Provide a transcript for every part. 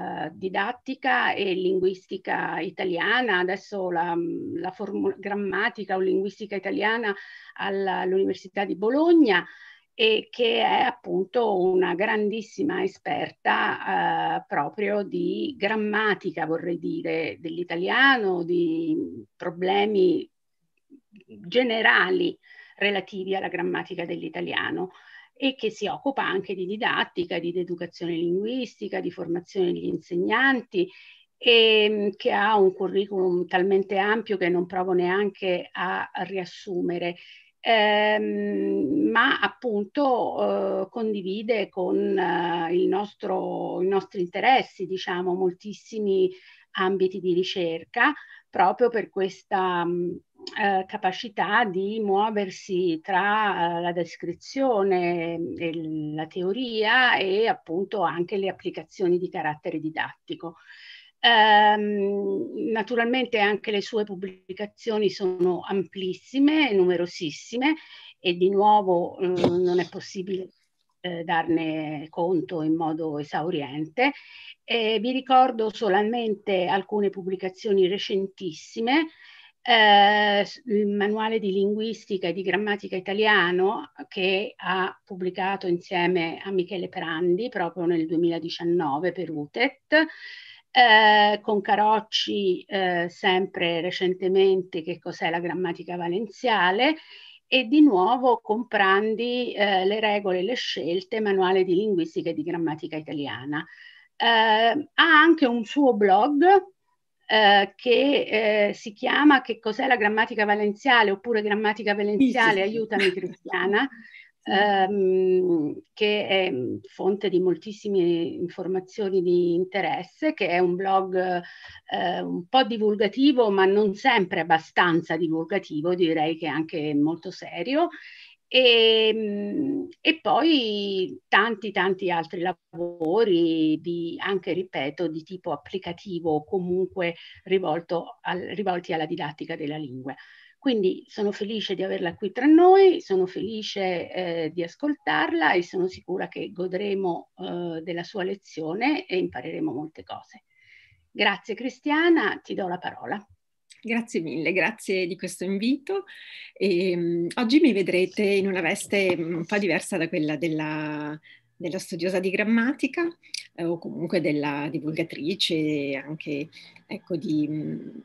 Eh, didattica e linguistica italiana, adesso la, la formula, grammatica o linguistica italiana all'Università di Bologna e che è appunto una grandissima esperta eh, proprio di grammatica, vorrei dire, dell'italiano, di problemi generali relativi alla grammatica dell'italiano e che si occupa anche di didattica, di educazione linguistica, di formazione degli insegnanti e ehm, che ha un curriculum talmente ampio che non provo neanche a riassumere. Ehm, ma appunto eh, condivide con eh, nostro, i nostri interessi, diciamo, moltissimi ambiti di ricerca proprio per questa mh, eh, capacità di muoversi tra eh, la descrizione, il, la teoria e appunto anche le applicazioni di carattere didattico. Ehm, naturalmente anche le sue pubblicazioni sono amplissime, numerosissime e di nuovo eh, non è possibile eh, darne conto in modo esauriente. Eh, vi ricordo solamente alcune pubblicazioni recentissime eh, il manuale di linguistica e di grammatica italiano che ha pubblicato insieme a Michele Prandi proprio nel 2019 per UTET, eh, con Carocci eh, sempre recentemente che cos'è la grammatica valenziale e di nuovo con Prandi eh, le regole e le scelte, manuale di linguistica e di grammatica italiana. Eh, ha anche un suo blog eh, che eh, si chiama Che cos'è la grammatica valenziale oppure grammatica valenziale, aiutami Cristiana, ehm, che è fonte di moltissime informazioni di interesse, che è un blog eh, un po' divulgativo ma non sempre abbastanza divulgativo, direi che anche molto serio e, ehm, e, poi tanti tanti altri lavori di, anche ripeto di tipo applicativo o comunque al, rivolti alla didattica della lingua quindi sono felice di averla qui tra noi sono felice eh, di ascoltarla e sono sicura che godremo eh, della sua lezione e impareremo molte cose grazie Cristiana ti do la parola Grazie mille, grazie di questo invito. E, um, oggi mi vedrete in una veste mm, un po' diversa da quella della, della studiosa di grammatica eh, o comunque della divulgatrice anche ecco, di mh, mm,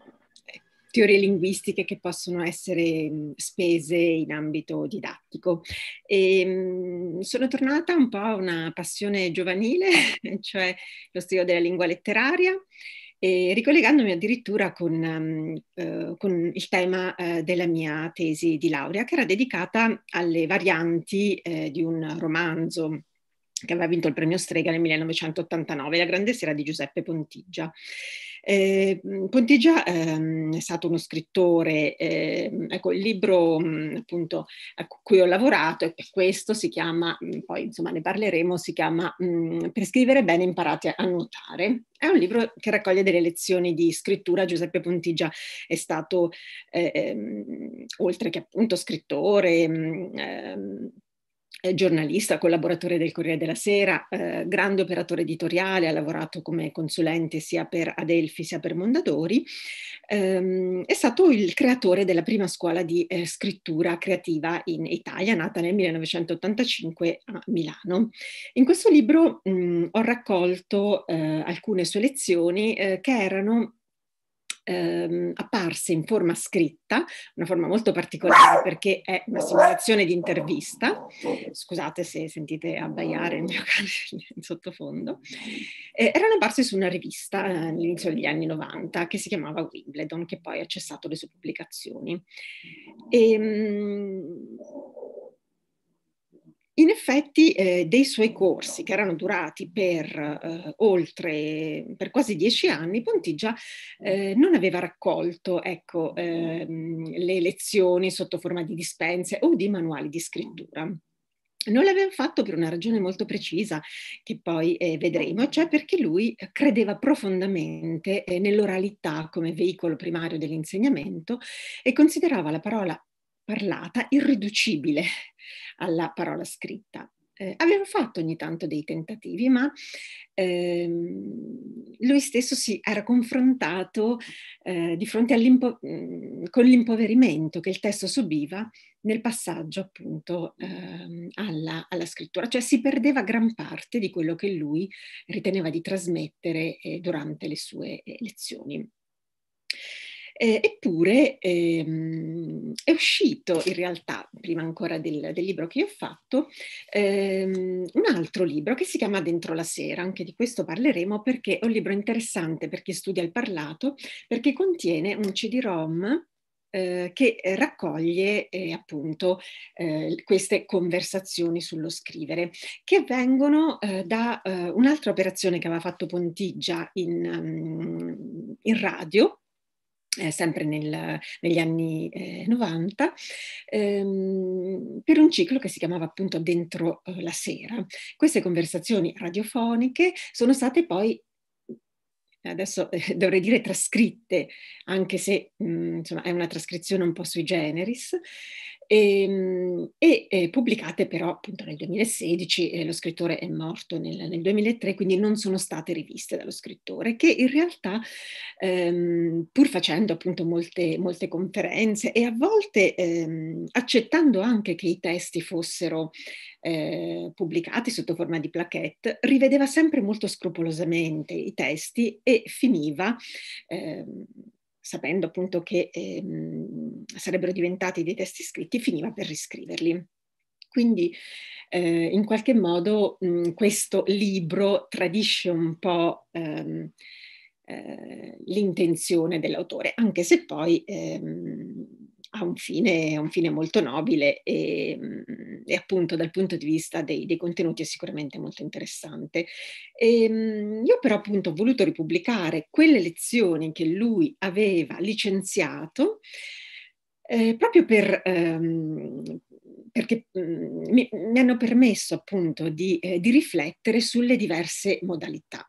teorie linguistiche che possono essere mh, mm, spese in ambito didattico. E, ehm, mh, sono tornata un po' a una passione giovanile, cioè lo studio della lingua letteraria e ricollegandomi addirittura con, um, eh, con il tema eh, della mia tesi di laurea, che era dedicata alle varianti eh, di un romanzo che aveva vinto il premio Strega nel 1989, La grande sera di Giuseppe Pontigia. Eh, mhmm, Pontigia ehm, è stato uno scrittore, ehm, ecco il libro mh, mhmm, appunto a cui ho lavorato e questo si chiama, mh, mhmm, poi insomma ne parleremo, si chiama mh, Per scrivere bene imparate a nuotare. È un libro che raccoglie delle lezioni di scrittura. Giuseppe Pontigia è stato, ehm, oltre che appunto scrittore, ehm, giornalista, collaboratore del Corriere della Sera, eh, grande operatore editoriale, ha lavorato come consulente sia per Adelphi sia per Mondadori, ehm, è stato il creatore della prima scuola di eh, scrittura creativa in Italia, nata nel 1985 a Milano. In questo libro mh, mm, ho raccolto eh, alcune sue lezioni eh, che erano ehm, apparse in forma scritta, una forma molto particolare perché è una simulazione di intervista, scusate se sentite abbaiare il mio cane in sottofondo, eh, erano apparse su una rivista eh, all'inizio degli anni 90 che si chiamava Wimbledon, che poi ha cessato le sue pubblicazioni. E, ehm, mh, in effetti eh, dei suoi corsi, che erano durati per, eh, oltre, per quasi dieci anni, Pontigia eh, non aveva raccolto ecco, ehm, le lezioni sotto forma di dispense o di manuali di scrittura. Non l'aveva fatto per una ragione molto precisa che poi eh, vedremo, cioè perché lui credeva profondamente eh, nell'oralità come veicolo primario dell'insegnamento e considerava la parola parlata irriducibile alla parola scritta. Eh, aveva fatto ogni tanto dei tentativi, ma ehm, lui stesso si era confrontato eh, di fronte mm, con l'impoverimento che il testo subiva nel passaggio appunto ehm, alla, alla, scrittura, cioè si perdeva gran parte di quello che lui riteneva di trasmettere eh, durante le sue eh, lezioni. Eh, eppure ehm, è uscito in realtà, prima ancora del, del libro che io ho fatto, ehm, un altro libro che si chiama Dentro la sera, anche di questo parleremo perché è un libro interessante per chi studia il parlato, perché contiene un CD-ROM eh, che raccoglie eh, appunto eh, queste conversazioni sullo scrivere, che vengono eh, da eh, un'altra operazione che aveva fatto Pontigia in, mm, in radio, eh, sempre nel, negli anni eh, 90, ehm, per un ciclo che si chiamava appunto Dentro eh, la sera. Queste conversazioni radiofoniche sono state poi adesso eh, dovrei dire trascritte, anche se mh, mm, insomma, è una trascrizione un po' sui generis, Ehm, e, e eh, pubblicate però appunto nel 2016, eh, lo scrittore è morto nel, nel, 2003, quindi non sono state riviste dallo scrittore, che in realtà ehm, pur facendo appunto molte, molte, conferenze e a volte ehm, accettando anche che i testi fossero eh, pubblicati sotto forma di plaquette, rivedeva sempre molto scrupolosamente i testi e finiva... Ehm, sapendo appunto che ehm, sarebbero diventati dei testi scritti, finiva per riscriverli. Quindi eh, in qualche modo mh, questo libro tradisce un po' ehm, eh, l'intenzione dell'autore, anche se poi ehm, ha un fine, un fine molto nobile e, mm, e, appunto dal punto di vista dei, dei contenuti è sicuramente molto interessante. E, ehm, io però appunto ho voluto ripubblicare quelle lezioni che lui aveva licenziato eh, proprio per, ehm, perché mh, mm, mi, mi, hanno permesso appunto di, eh, di riflettere sulle diverse modalità.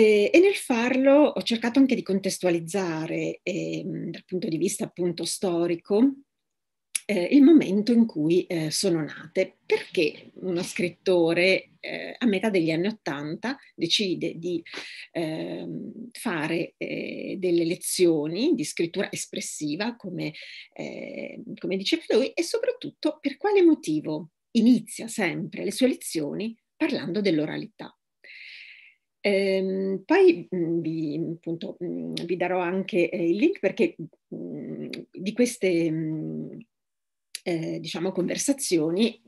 E, e, nel farlo ho cercato anche di contestualizzare eh, dal punto di vista appunto storico eh, il momento in cui eh, sono nate, perché uno scrittore eh, a metà degli anni Ottanta decide di ehm, fare eh, delle lezioni di scrittura espressiva, come, ehm, come diceva lui, e soprattutto per quale motivo inizia sempre le sue lezioni parlando dell'oralità. Ehm, poi mh, mhmm, vi, mhmm, appunto, mh, mhmm, vi, darò anche eh, il link perché mh, di queste eh, diciamo, conversazioni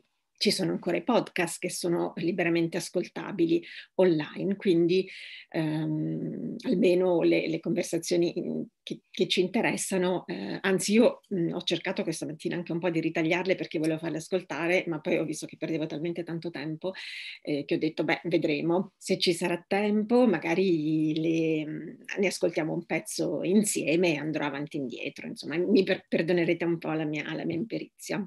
ci sono ancora i podcast che sono liberamente ascoltabili online, quindi ehm, almeno le, le conversazioni mm, che, che, ci interessano, eh, anzi io mh, mm, ho cercato questa mattina anche un po' di ritagliarle perché volevo farle ascoltare, ma poi ho visto che perdevo talmente tanto tempo eh, che ho detto, beh, vedremo se ci sarà tempo, magari le, mm, ne ascoltiamo un pezzo insieme e andrò avanti e indietro, insomma, mi per- perdonerete un po' la mia, la mia imperizia.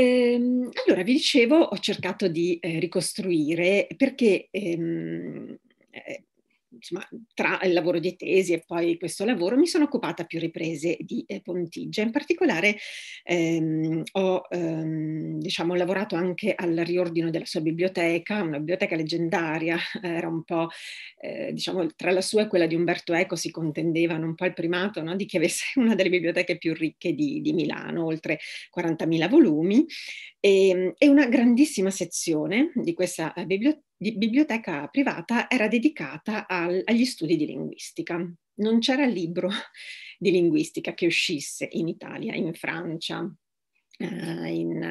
Ehm, allora, vi dicevo, ho cercato di eh, ricostruire perché ehm, eh, insomma, tra il lavoro di tesi e poi questo lavoro mi sono occupata più riprese di eh, Pontigia. In particolare ehm, ho ehm, diciamo, lavorato anche al riordino della sua biblioteca, una biblioteca leggendaria, era un po' eh, diciamo, tra la sua e quella di Umberto Eco si contendevano un po' il primato no? di chi avesse una delle biblioteche più ricche di, di Milano, oltre 40.000 volumi, e, ehm, e una grandissima sezione di questa eh, biblioteca di biblioteca privata era dedicata al, agli studi di linguistica. Non c'era libro di linguistica che uscisse in Italia, in Francia, eh, in,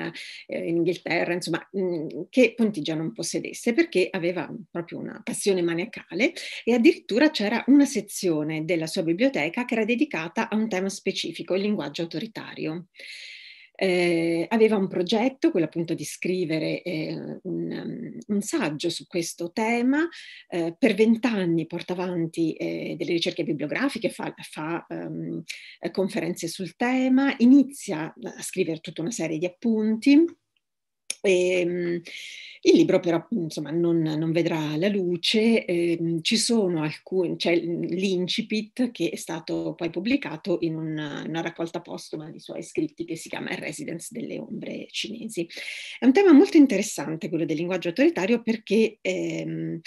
eh, in, Inghilterra, insomma, mm, che Pontigia non possedesse perché aveva proprio una passione maniacale e addirittura c'era una sezione della sua biblioteca che era dedicata a un tema specifico, il linguaggio autoritario. Eh, aveva un progetto, quello appunto di scrivere eh, un, um, un, saggio su questo tema, eh, per vent'anni porta avanti eh, delle ricerche bibliografiche, fa, fa um, conferenze sul tema, inizia a scrivere tutta una serie di appunti e, ehm, il libro però insomma, non, non, vedrà la luce, eh, ci sono alcuni, c'è cioè, l'incipit che è stato poi pubblicato in una, una, raccolta postuma di suoi scritti che si chiama Residence delle ombre cinesi. È un tema molto interessante quello del linguaggio autoritario perché ehm,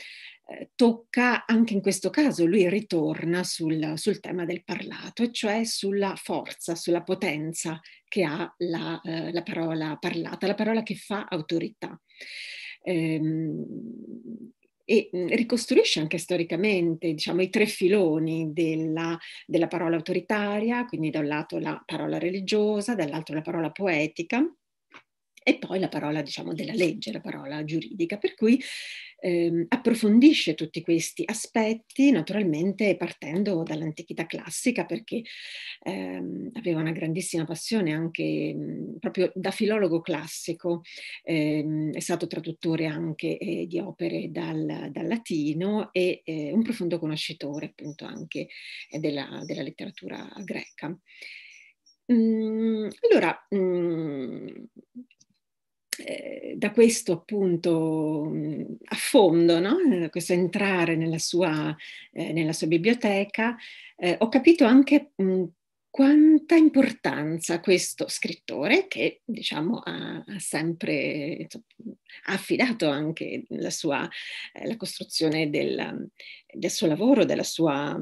eh, tocca anche in questo caso, lui ritorna sul, sul, tema del parlato, cioè sulla forza, sulla potenza che ha la, eh, la parola parlata, la parola che fa autorità. Ehm, e mm, ricostruisce anche storicamente diciamo, i tre filoni della, della parola autoritaria, quindi da un lato la parola religiosa, dall'altro la parola poetica e poi la parola diciamo, della legge, la parola giuridica, per cui eh, approfondisce tutti questi aspetti, naturalmente partendo dall'antichità classica, perché ehm, aveva una grandissima passione anche mh, mhmm, proprio da filologo classico, ehm, è stato traduttore anche eh, di opere dal, dal latino e eh, un profondo conoscitore appunto anche eh, della, della, letteratura greca. Mhmm, allora, mhmm, eh, da questo appunto a fondo, no? Eh, questo entrare nella sua, eh, nella sua biblioteca, eh, ho capito anche mh, quanta importanza questo scrittore, che diciamo ha, ha sempre ha affidato anche la, sua, eh, la costruzione del, del, suo lavoro, della sua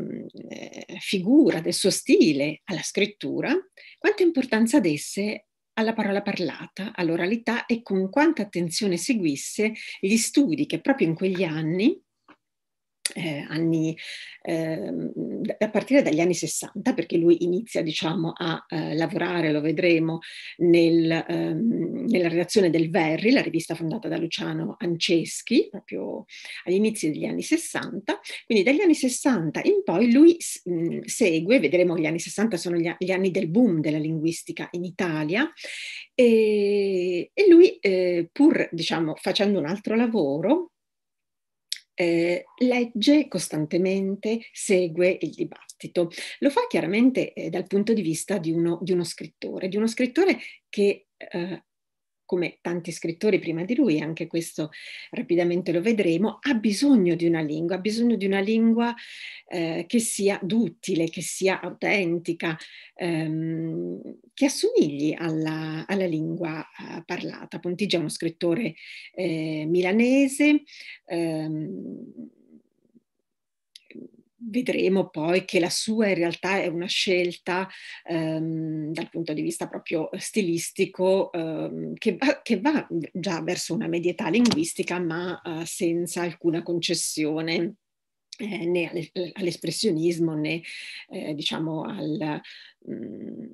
figura, del suo stile alla scrittura, quanta importanza desse alla parola parlata, all'oralità e con quanta attenzione seguisse gli studi che proprio in quegli anni eh, anni eh, a partire dagli anni 60, perché lui inizia diciamo, a eh, lavorare, lo vedremo, nel, ehm, nella redazione del Verri, la rivista fondata da Luciano Anceschi, proprio all'inizio degli anni 60. Quindi dagli anni 60 in poi lui mh, mm, segue, vedremo gli anni 60 sono gli, gli, anni del boom della linguistica in Italia, e, e lui eh, pur diciamo, facendo un altro lavoro, eh, legge costantemente, segue il dibattito. Lo fa chiaramente eh, dal punto di vista di uno, di uno, scrittore, di uno scrittore che eh, come tanti scrittori prima di lui, anche questo rapidamente lo vedremo, ha bisogno di una lingua, ha bisogno di una lingua eh, che sia duttile, che sia autentica, ehm, che assomigli alla, alla lingua eh, parlata. Pontigia è uno scrittore eh, milanese. Ehm, vedremo poi che la sua in realtà è una scelta ehm, dal punto di vista proprio stilistico ehm, che, va, che, va, già verso una medietà linguistica ma eh, senza alcuna concessione. Eh, né all'espressionismo né eh, diciamo al, mh, mm,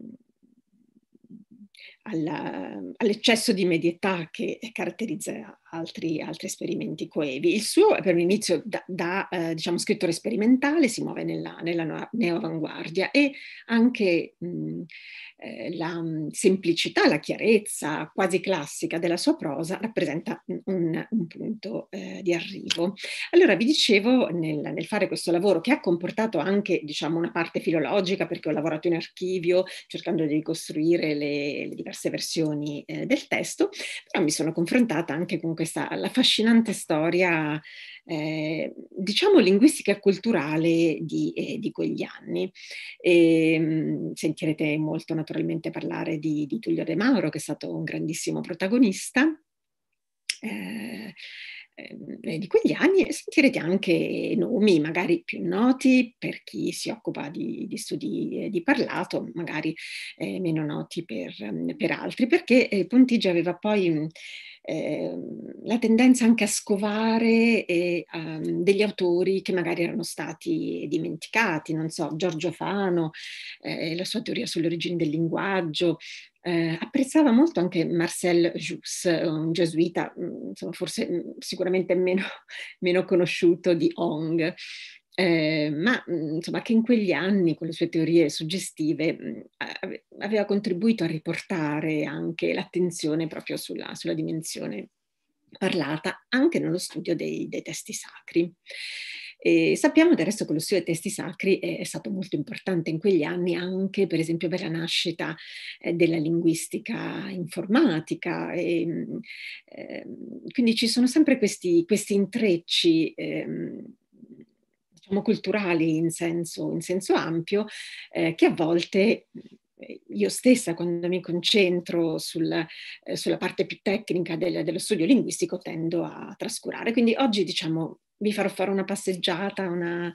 all'eccesso di medietà che eh, caratterizza altri, altri, esperimenti coevi. Il suo per un inizio da, da eh, diciamo, scrittore sperimentale, si muove nella, nella neoavanguardia e anche mh, mm, eh, la mm, semplicità, la chiarezza quasi classica della sua prosa rappresenta un, un punto eh, di arrivo. Allora vi dicevo nel, nel, fare questo lavoro che ha comportato anche diciamo, una parte filologica perché ho lavorato in archivio cercando di ricostruire le, le diverse diverse versioni eh, del testo, però mi sono confrontata anche con questa affascinante storia, eh, diciamo, linguistica e culturale di, eh, di quegli anni. E, ehm, mh, sentirete molto naturalmente parlare di, di, Tullio De Mauro, che è stato un grandissimo protagonista. Eh, Ehm, eh, di quegli anni e sentirete anche nomi magari più noti per chi si occupa di, di studi di parlato, magari eh, meno noti per, mm, per, altri, perché eh, Pontigia aveva poi eh, la tendenza anche a scovare eh, a mm, degli autori che magari erano stati dimenticati, non so, Giorgio Fano, eh, la sua teoria sulle origini del linguaggio, eh, apprezzava molto anche Marcel Jus, un gesuita, mm, insomma, forse mm, sicuramente meno, meno conosciuto di Hong, eh, ma mm, insomma, che in quegli anni con le sue teorie suggestive aveva contribuito a riportare anche l'attenzione proprio sulla, sulla dimensione parlata anche nello studio dei, dei testi sacri. E sappiamo del resto che lo studio dei testi sacri è, stato molto importante in quegli anni anche per esempio per la nascita eh, della linguistica informatica. E, eh, quindi ci sono sempre questi, questi intrecci. Eh, diciamo, culturali in senso, in senso ampio, eh, che a volte eh, io stessa quando mi concentro sul, eh, sulla parte più tecnica del, dello studio linguistico tendo a trascurare. Quindi oggi diciamo vi farò fare una passeggiata, una,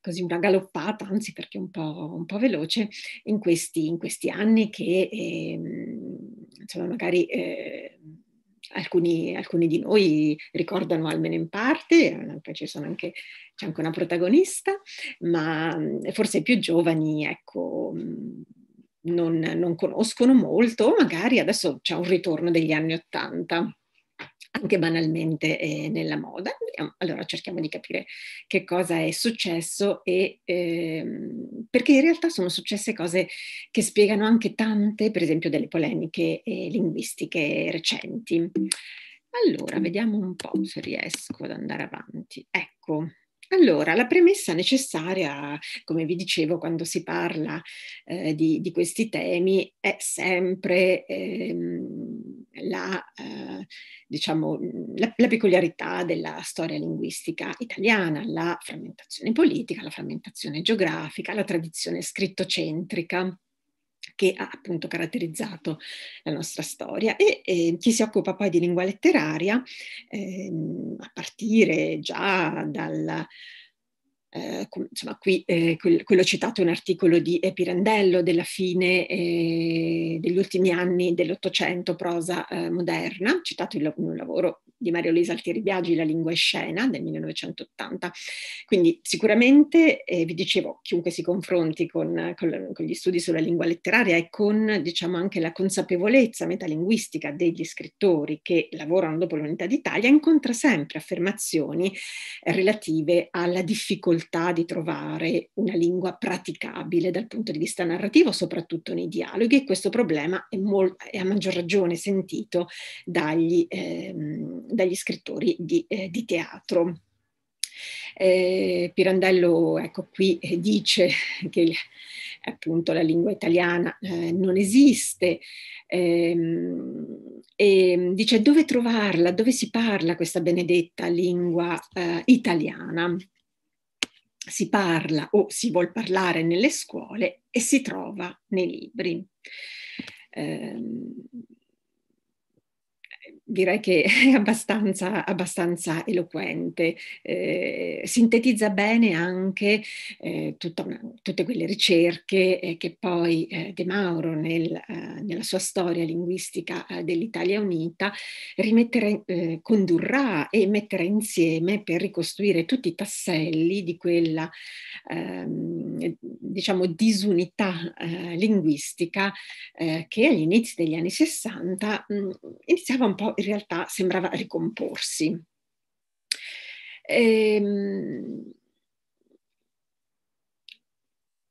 così una galoppata, anzi perché un po', un po veloce, in questi, in questi, anni che eh, insomma, magari eh, alcuni, alcuni, di noi ricordano almeno in parte, poi anche, c'è anche una protagonista, ma forse i più giovani, ecco, non, non conoscono molto, magari adesso c'è un ritorno degli anni Ottanta anche banalmente eh, nella moda. Allora cerchiamo di capire che cosa è successo e ehm, perché in realtà sono successe cose che spiegano anche tante, per esempio, delle polemiche eh, linguistiche recenti. Allora, vediamo un po' se riesco ad andare avanti. Ecco, allora, la premessa necessaria, come vi dicevo, quando si parla eh, di, di, questi temi è sempre ehm, la, eh, diciamo, la, la, peculiarità della storia linguistica italiana, la frammentazione politica, la frammentazione geografica, la tradizione scrittocentrica che ha appunto caratterizzato la nostra storia e, e chi si occupa poi di lingua letteraria, eh, a partire già dal eh, insomma, qui eh, quello citato è un articolo di Epirandello della fine eh, degli ultimi anni dell'Ottocento, prosa eh, moderna, citato in, un lavoro di Mario Luisa Altieri Biagi, La lingua e scena, del 1980. Quindi sicuramente, eh, vi dicevo, chiunque si confronti con, con, con, gli studi sulla lingua letteraria e con, diciamo, anche la consapevolezza metalinguistica degli scrittori che lavorano dopo l'Unità d'Italia, incontra sempre affermazioni eh, relative alla difficoltà difficoltà di trovare una lingua praticabile dal punto di vista narrativo, soprattutto nei dialoghi, e questo problema è, mol- è a maggior ragione sentito dagli, ehm, dagli scrittori di, eh, di teatro. Eh, Pirandello, ecco qui, eh, dice che appunto la lingua italiana eh, non esiste ehm, e dice dove trovarla, dove si parla questa benedetta lingua eh, italiana si parla o si vuol parlare nelle scuole e si trova nei libri. Eh, direi che è abbastanza, abbastanza eloquente, eh, sintetizza bene anche eh, una, tutte quelle ricerche eh, che poi eh, De Mauro nel, eh, nella sua storia linguistica eh, dell'Italia Unita condurrà e metterà insieme per ricostruire tutti i tasselli di quella ehm, diciamo disunità linguistica che agli inizi degli anni 60 mh, mm, iniziava un po' in realtà sembrava ricomporsi. Ehm,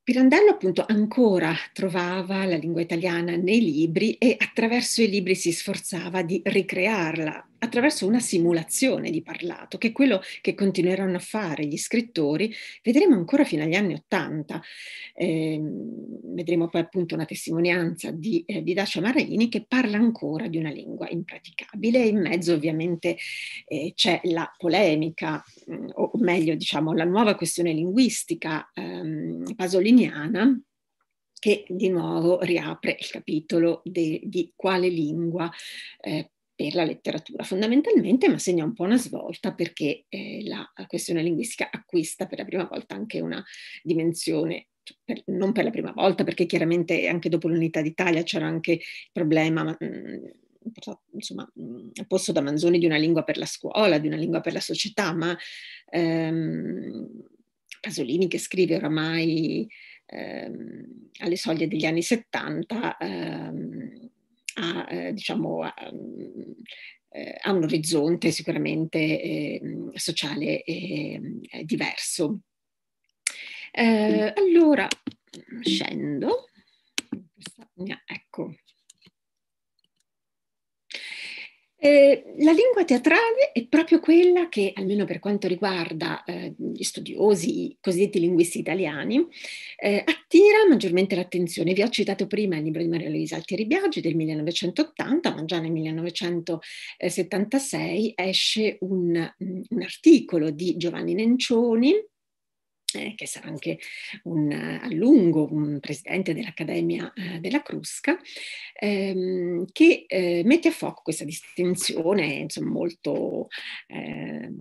Pirandello appunto ancora trovava la lingua italiana nei libri e attraverso i libri si sforzava di ricrearla attraverso una simulazione di parlato, che è quello che continueranno a fare gli scrittori, vedremo ancora fino agli anni Ottanta. Eh, vedremo poi appunto una testimonianza di, eh, di, Dacia Maraini che parla ancora di una lingua impraticabile. In mezzo ovviamente eh, c'è la polemica, mh, mm, o meglio diciamo la nuova questione linguistica ehm, pasoliniana, che di nuovo riapre il capitolo de, di quale lingua eh, per la letteratura fondamentalmente, ma segna un po' una svolta perché eh, la questione linguistica acquista per la prima volta anche una dimensione cioè, per, non per la prima volta, perché chiaramente anche dopo l'unità d'Italia c'era anche il problema mh, mm, insomma, mh, mm, posto da Manzoni di una lingua per la scuola, di una lingua per la società, ma ehm, Pasolini che scrive oramai ehm, alle soglie degli anni 70 ehm, ha, eh, diciamo, ha, mm, ha un orizzonte sicuramente eh, sociale ehm, eh, diverso. Eh, allora, scendo. Ecco, Eh, la lingua teatrale è proprio quella che, almeno per quanto riguarda eh, gli studiosi i cosiddetti linguisti italiani, eh, attira maggiormente l'attenzione. Vi ho citato prima il libro di Maria Luisa Altieri Biaggi del 1980, ma già nel 1976 esce un, mm, un articolo di Giovanni Nencioni eh, che sarà anche un, eh, a lungo un presidente dell'Accademia eh, della Crusca, ehm, che eh, mette a fuoco questa distinzione insomma, molto, ehm,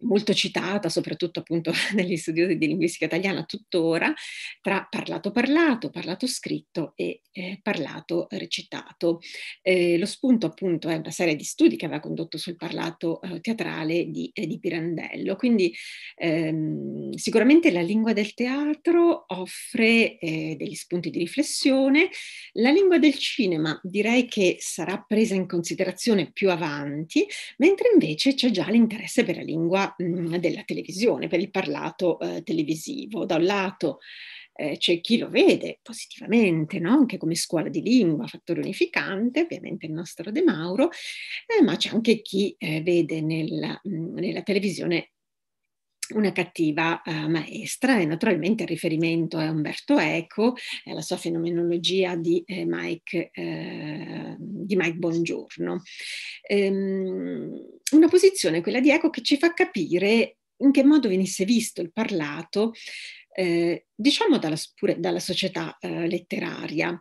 molto, citata, soprattutto appunto dagli studiosi di linguistica italiana tuttora, tra parlato parlato, parlato scritto e eh, parlato recitato. Eh, lo spunto appunto è una serie di studi che aveva condotto sul parlato teatrale di, di Pirandello, quindi ehm, sicuramente sicuramente la lingua del teatro offre eh, degli spunti di riflessione, la lingua del cinema direi che sarà presa in considerazione più avanti, mentre invece c'è già l'interesse per la lingua mh, mm, della televisione, per il parlato eh, televisivo. Da un lato eh, c'è chi lo vede positivamente, no? anche come scuola di lingua, fattore unificante, ovviamente il nostro De Mauro, eh, ma c'è anche chi eh, vede nella, mh, mm, nella televisione una cattiva uh, maestra e naturalmente il riferimento è Umberto Eco e alla sua fenomenologia di, eh, Mike, eh, di Mike, Bongiorno. Ehm, una posizione, quella di Eco, che ci fa capire in che modo venisse visto il parlato, eh, diciamo dalla, pure dalla società eh, letteraria.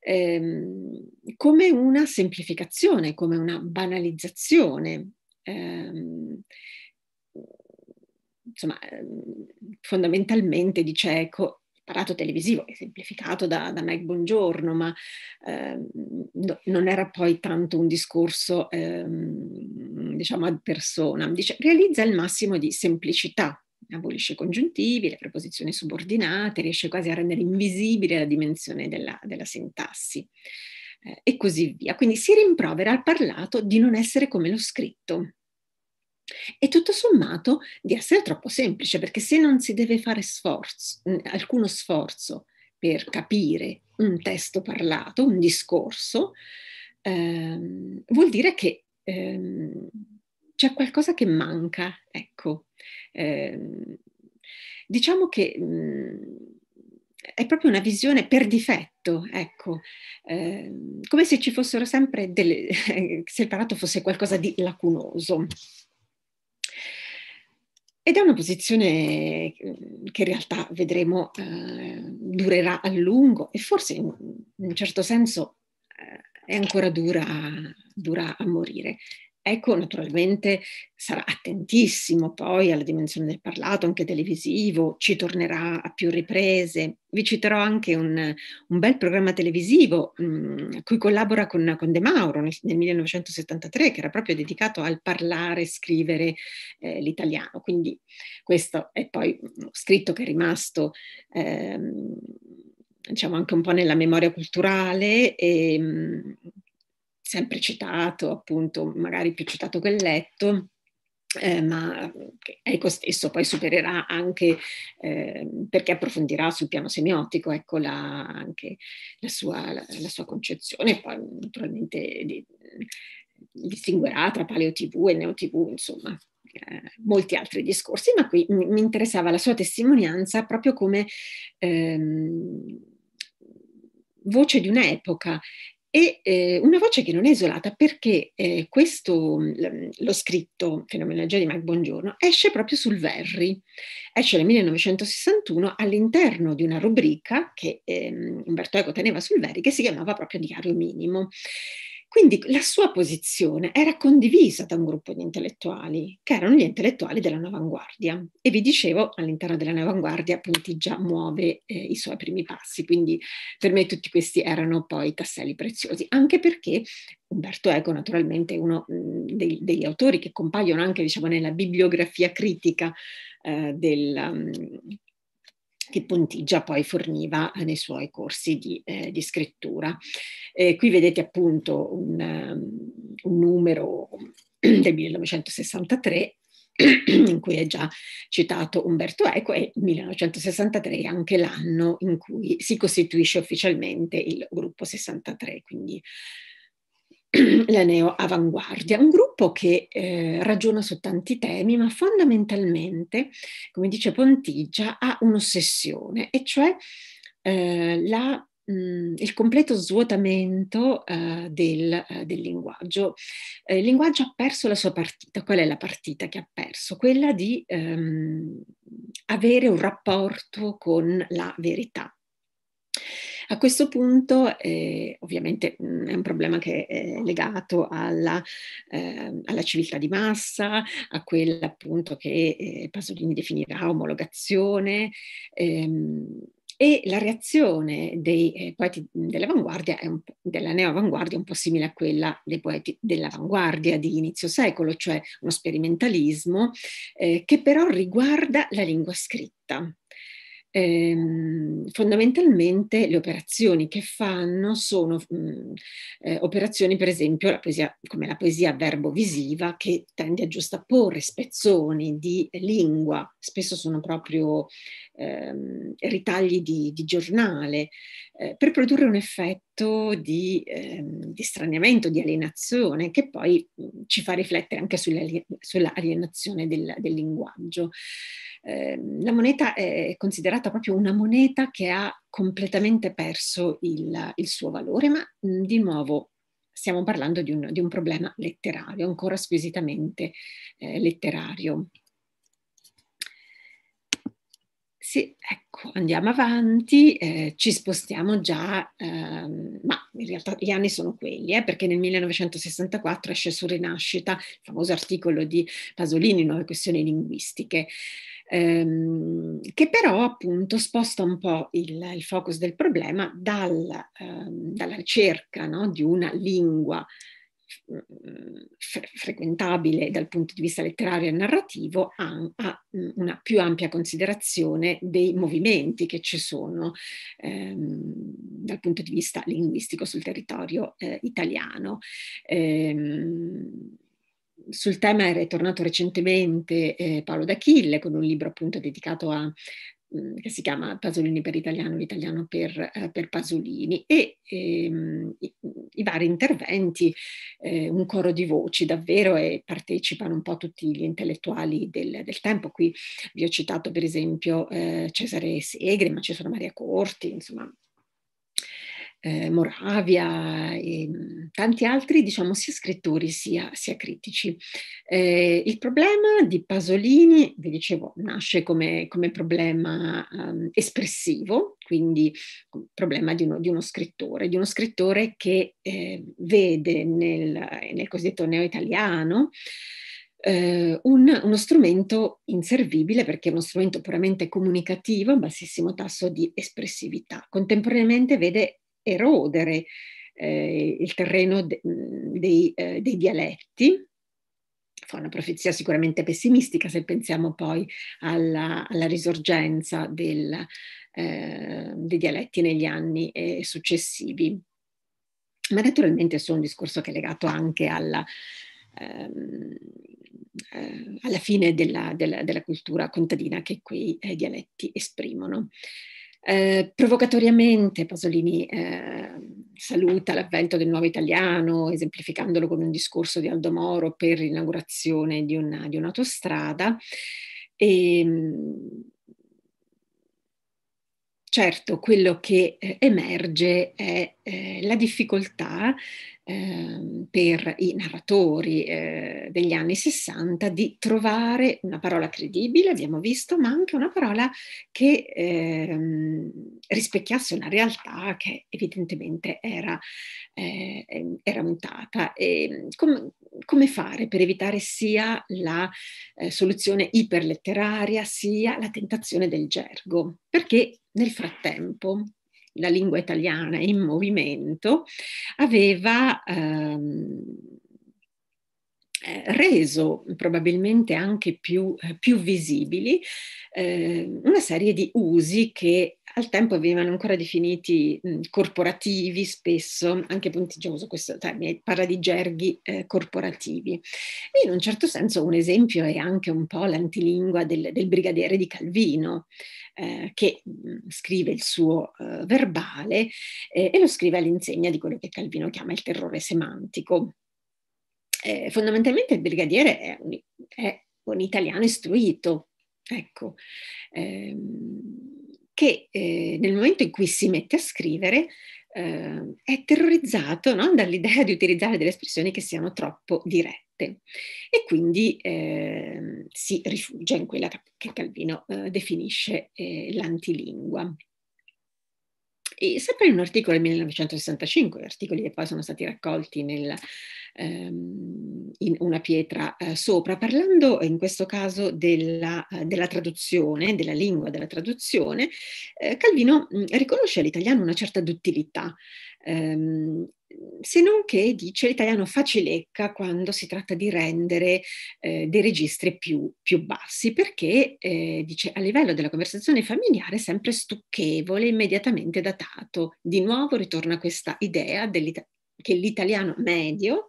Ehm, come una semplificazione, come una banalizzazione. Ehm, insomma, ehm, fondamentalmente dice ecco, apparato televisivo esemplificato da, da Mike Buongiorno, ma ehm, no, non era poi tanto un discorso ehm, diciamo ad persona. Dice, realizza il massimo di semplicità, abolisce i congiuntivi, le preposizioni subordinate, riesce quasi a rendere invisibile la dimensione della, della sintassi eh, e così via. Quindi si rimprovera al parlato di non essere come lo scritto, e tutto sommato di essere troppo semplice, perché se non si deve fare sforzo, alcuno sforzo per capire un testo parlato, un discorso, ehm, vuol dire che ehm, c'è qualcosa che manca, ecco. Ehm, diciamo che mh, mm, è proprio una visione per difetto, ecco, ehm, come se ci fossero sempre delle, se il parlato fosse qualcosa di lacunoso. Ed è una posizione mm, che in realtà vedremo eh, durerà a lungo e forse in un certo senso eh, è ancora dura, dura a morire. Ecco, naturalmente sarà attentissimo poi alla dimensione del parlato, anche televisivo, ci tornerà a più riprese. Vi citerò anche un, un bel programma televisivo mh, mm, a cui collabora con, con De Mauro nel, nel, 1973, che era proprio dedicato al parlare e scrivere eh, l'italiano. Quindi questo è poi uno scritto che è rimasto... Ehm, diciamo anche un po' nella memoria culturale e mh, mm, sempre citato, appunto, magari più citato che letto, eh, ma Eco ecco, stesso poi supererà anche eh, perché approfondirà sul piano semiotico ecco, la, anche la sua, la, la sua, concezione, poi naturalmente di, distinguerà tra paleo-TV e neo-TV, insomma, eh, molti altri discorsi, ma qui m- mi interessava la sua testimonianza proprio come ehm, voce di un'epoca e eh, una voce che non è isolata perché eh, questo, mm, mm, lo scritto Fenomenologia di Mike Bongiorno esce proprio sul Verri, esce nel 1961 all'interno di una rubrica che ehm, Umberto Eco teneva sul Verri che si chiamava proprio Diario Minimo. Quindi la sua posizione era condivisa da un gruppo di intellettuali, che erano gli intellettuali della Nuova Avanguardia. E vi dicevo, all'interno della Nuova Avanguardia Pontigia muove eh, i suoi primi passi, quindi per me tutti questi erano poi tasselli preziosi, anche perché Umberto Eco naturalmente è uno mm, dei, degli autori che compaiono anche diciamo, nella bibliografia critica eh, del, mm, che Pontigia poi forniva eh, nei suoi corsi di, eh, di scrittura. Eh, qui vedete appunto un, ehm, un numero del 1963 in cui è già citato Umberto Eco e 1963 è anche l'anno in cui si costituisce ufficialmente il gruppo 63, quindi la Neo Avanguardia, un gruppo che eh, ragiona su tanti temi, ma fondamentalmente, come dice Pontigia, ha un'ossessione, e cioè eh, la mm, il completo svuotamento uh, del, uh, del, linguaggio. Eh, il linguaggio ha perso la sua partita. Qual è la partita che ha perso? Quella di um, avere un rapporto con la verità. A questo punto, eh, ovviamente, mh, mm, è un problema che è legato alla, eh, alla, civiltà di massa, a quella appunto che eh, Pasolini definirà omologazione. Ehm, e la reazione dei eh, poeti dell'avanguardia è un, della neoavanguardia è un po' simile a quella dei poeti dell'avanguardia di inizio secolo, cioè uno sperimentalismo eh, che però riguarda la lingua scritta. Eh, fondamentalmente le operazioni che fanno sono mh, mhmm, eh, operazioni, per esempio, la poesia, come la poesia verbo-visiva, che tende a giustapporre spezzoni di lingua, spesso sono proprio ehm, ritagli di, di giornale, eh, per produrre un effetto di, ehm, di, straniamento, di alienazione, che poi mm, ci fa riflettere anche sull'alienazione del, del linguaggio. Eh, la moneta è considerata proprio una moneta che ha completamente perso il, il suo valore, ma mh, mm, di nuovo stiamo parlando di un, di un, problema letterario, ancora squisitamente eh, letterario. Sì, ecco, andiamo avanti, eh, ci spostiamo già, ehm, ma in realtà gli anni sono quelli, eh, perché nel 1964 esce su Rinascita il famoso articolo di Pasolini, Nuove questioni linguistiche, ehm, che però appunto sposta un po' il, il focus del problema dal, ehm, dalla ricerca no, di una lingua fre- frequentabile dal punto di vista letterario e narrativo, ha, ha, una più ampia considerazione dei movimenti che ci sono ehm, dal punto di vista linguistico sul territorio eh, italiano. Ehm, sul tema era tornato recentemente eh, Paolo D'Achille con un libro appunto dedicato a che si chiama Pasolini per italiano, l'italiano per, eh, per Pasolini, e ehm, i, i, vari interventi, eh, un coro di voci davvero e partecipano un po' tutti gli intellettuali del, del tempo. Qui vi ho citato per esempio eh, Cesare Segre, ma ci sono Maria Corti, insomma eh, Moravia e mm, tanti altri, diciamo, sia scrittori sia, sia critici. Eh, il problema di Pasolini, vi dicevo, nasce come, come problema um, espressivo, quindi mm, problema di uno, di uno, scrittore, di uno scrittore che eh, vede nel, nel cosiddetto neo-italiano Uh, un, uno strumento inservibile perché è uno strumento puramente comunicativo, un bassissimo tasso di espressività. Contemporaneamente vede erodere eh, il terreno de, dei, eh, dei dialetti, fa una profezia sicuramente pessimistica se pensiamo poi alla, alla risorgenza del, eh, dei dialetti negli anni eh, successivi. Ma naturalmente è un discorso che è legato anche alla, ehm, eh, alla fine della, della, della, cultura contadina che quei eh, dialetti esprimono. Eh, provocatoriamente Pasolini eh, saluta l'avvento del nuovo italiano, esemplificandolo con un discorso di Aldo Moro per l'inaugurazione di, una, di un'autostrada. E, ehm, Certo, quello che eh, emerge è eh, la difficoltà eh, per i narratori eh, degli anni 60 di trovare una parola credibile, abbiamo visto, ma anche una parola che ehm, rispecchiasse una realtà che evidentemente era, eh, era mutata. E, com- come fare per evitare sia la eh, soluzione iperletteraria sia la tentazione del gergo? Perché nel frattempo la lingua italiana in movimento aveva ehm, eh, reso probabilmente anche più, eh, più visibili eh, una serie di usi che al tempo venivano ancora definiti mh, corporativi, spesso anche puntiglioso questo termine, parla di gerghi eh, corporativi. E in un certo senso un esempio è anche un po' l'antilingua del, del brigadiere di Calvino, eh, che mh, scrive il suo eh, verbale e lo scrive all'insegna di quello che Calvino chiama il terrore semantico eh, fondamentalmente il brigadiere è un, è un italiano istruito, ecco, ehm, che eh, nel momento in cui si mette a scrivere eh, è terrorizzato no? dall'idea di utilizzare delle espressioni che siano troppo dirette e quindi eh, si rifugia in quella che Calvino eh, definisce eh, l'antilingua. E sempre in un articolo del 1965, articoli che poi sono stati raccolti nel, ehm, in una pietra eh, sopra, parlando eh, in questo caso della, eh, della, traduzione, della lingua della traduzione, eh, Calvino mh, mm, riconosce all'italiano una certa duttilità. Ehm, se non che dice l'italiano facilecca quando si tratta di rendere eh, dei registri più, più bassi, perché eh, dice a livello della conversazione familiare è sempre stucchevole, immediatamente datato. Di nuovo ritorna questa idea che l'italiano medio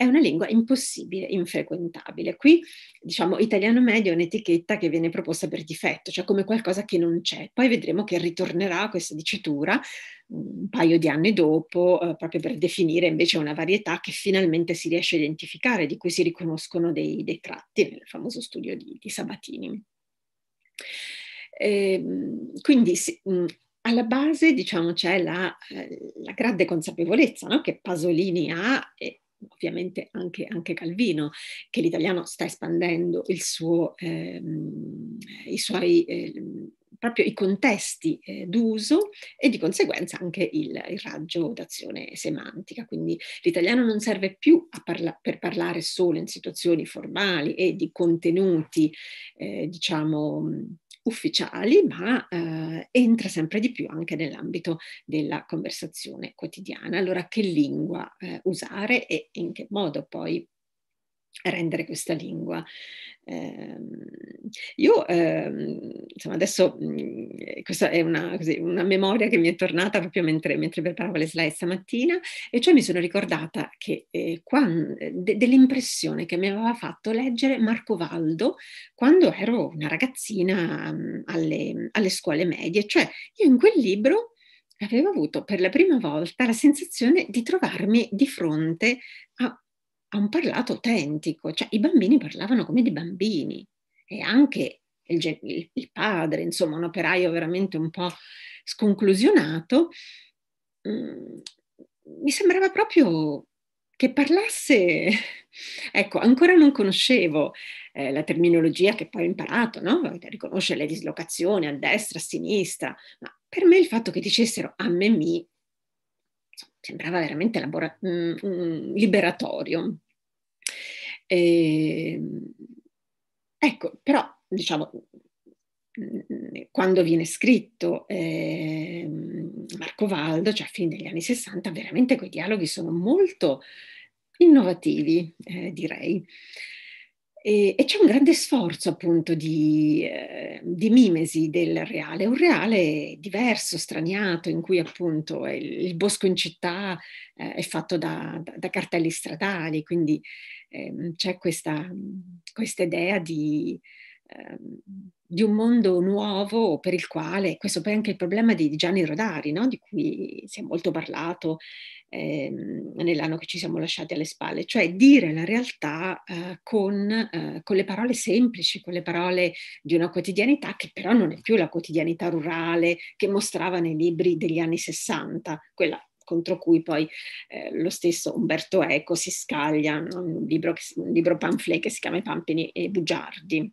è una lingua impossibile, infrequentabile. Qui, diciamo, italiano medio è un'etichetta che viene proposta per difetto, cioè come qualcosa che non c'è. Poi vedremo che ritornerà questa dicitura un paio di anni dopo, eh, proprio per definire invece una varietà che finalmente si riesce a identificare, di cui si riconoscono dei, dei tratti, nel famoso studio di, di Sabatini. E, ehm, quindi sì, mm, alla base, diciamo, c'è la, eh, la grande consapevolezza no? che Pasolini ha e, ovviamente anche, anche, Calvino, che l'italiano sta espandendo suo, ehm, i suoi... Eh, proprio i contesti eh, d'uso e di conseguenza anche il, il, raggio d'azione semantica. Quindi l'italiano non serve più parla- per parlare solo in situazioni formali e di contenuti, eh, diciamo, ufficiali, ma eh, entra sempre di più anche nell'ambito della conversazione quotidiana. Allora che lingua eh, usare e in che modo poi rendere questa lingua. Eh, io, eh, insomma, adesso mm, questa è una, così, una, memoria che mi è tornata proprio mentre, mentre preparavo le slide stamattina, e cioè mi sono ricordata che, eh, quando, de, dell'impressione che mi aveva fatto leggere Marco Valdo quando ero una ragazzina mh, mm, alle, alle scuole medie, cioè io in quel libro avevo avuto per la prima volta la sensazione di trovarmi di fronte a a un parlato autentico, cioè i bambini parlavano come dei bambini e anche il, il, il padre, insomma un operaio veramente un po' sconclusionato, mh, mm, mi sembrava proprio che parlasse, ecco, ancora non conoscevo eh, la terminologia che poi ho imparato, no? riconoscere le dislocazioni a destra, a sinistra, ma per me il fatto che dicessero a me mi sembrava veramente labora- mh, mm, liberatorio. E, ehm, ecco, però diciamo, mm, mm, quando viene scritto eh, Marco Valdo, cioè a fine degli anni 60, veramente quei dialoghi sono molto innovativi, eh, direi. E, e, c'è un grande sforzo appunto di, eh, di, mimesi del reale, un reale diverso, straniato, in cui appunto il, il bosco in città eh, è fatto da, da, da, cartelli stradali, quindi eh, c'è questa, questa idea di, Ehm, di un mondo nuovo per il quale, questo poi è anche il problema di Gianni Rodari, no? di cui si è molto parlato eh, nell'anno che ci siamo lasciati alle spalle, cioè dire la realtà eh, con, eh, con, le parole semplici, con le parole di una quotidianità che però non è più la quotidianità rurale che mostrava nei libri degli anni 60, quella contro cui poi eh, lo stesso Umberto Eco si scaglia no? un libro, che, un libro pamphlet che si chiama I Pampini e Bugiardi.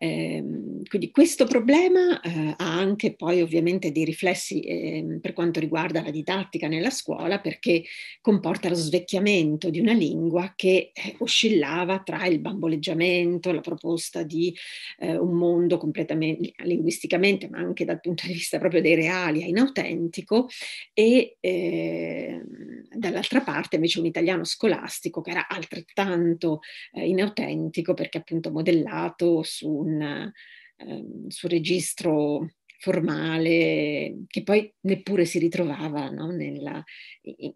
Ehm, quindi questo problema eh, ha anche poi ovviamente dei riflessi eh, per quanto riguarda la didattica nella scuola perché comporta lo svecchiamento di una lingua che eh, oscillava tra il bamboleggiamento, la proposta di eh, un mondo completamente linguisticamente ma anche dal punto di vista proprio dei reali e inautentico e ehm, dall'altra parte invece un italiano scolastico che era altrettanto eh, inautentico perché appunto modellato su un, ehm, sul registro formale, che poi neppure si ritrovava no? Nella, in,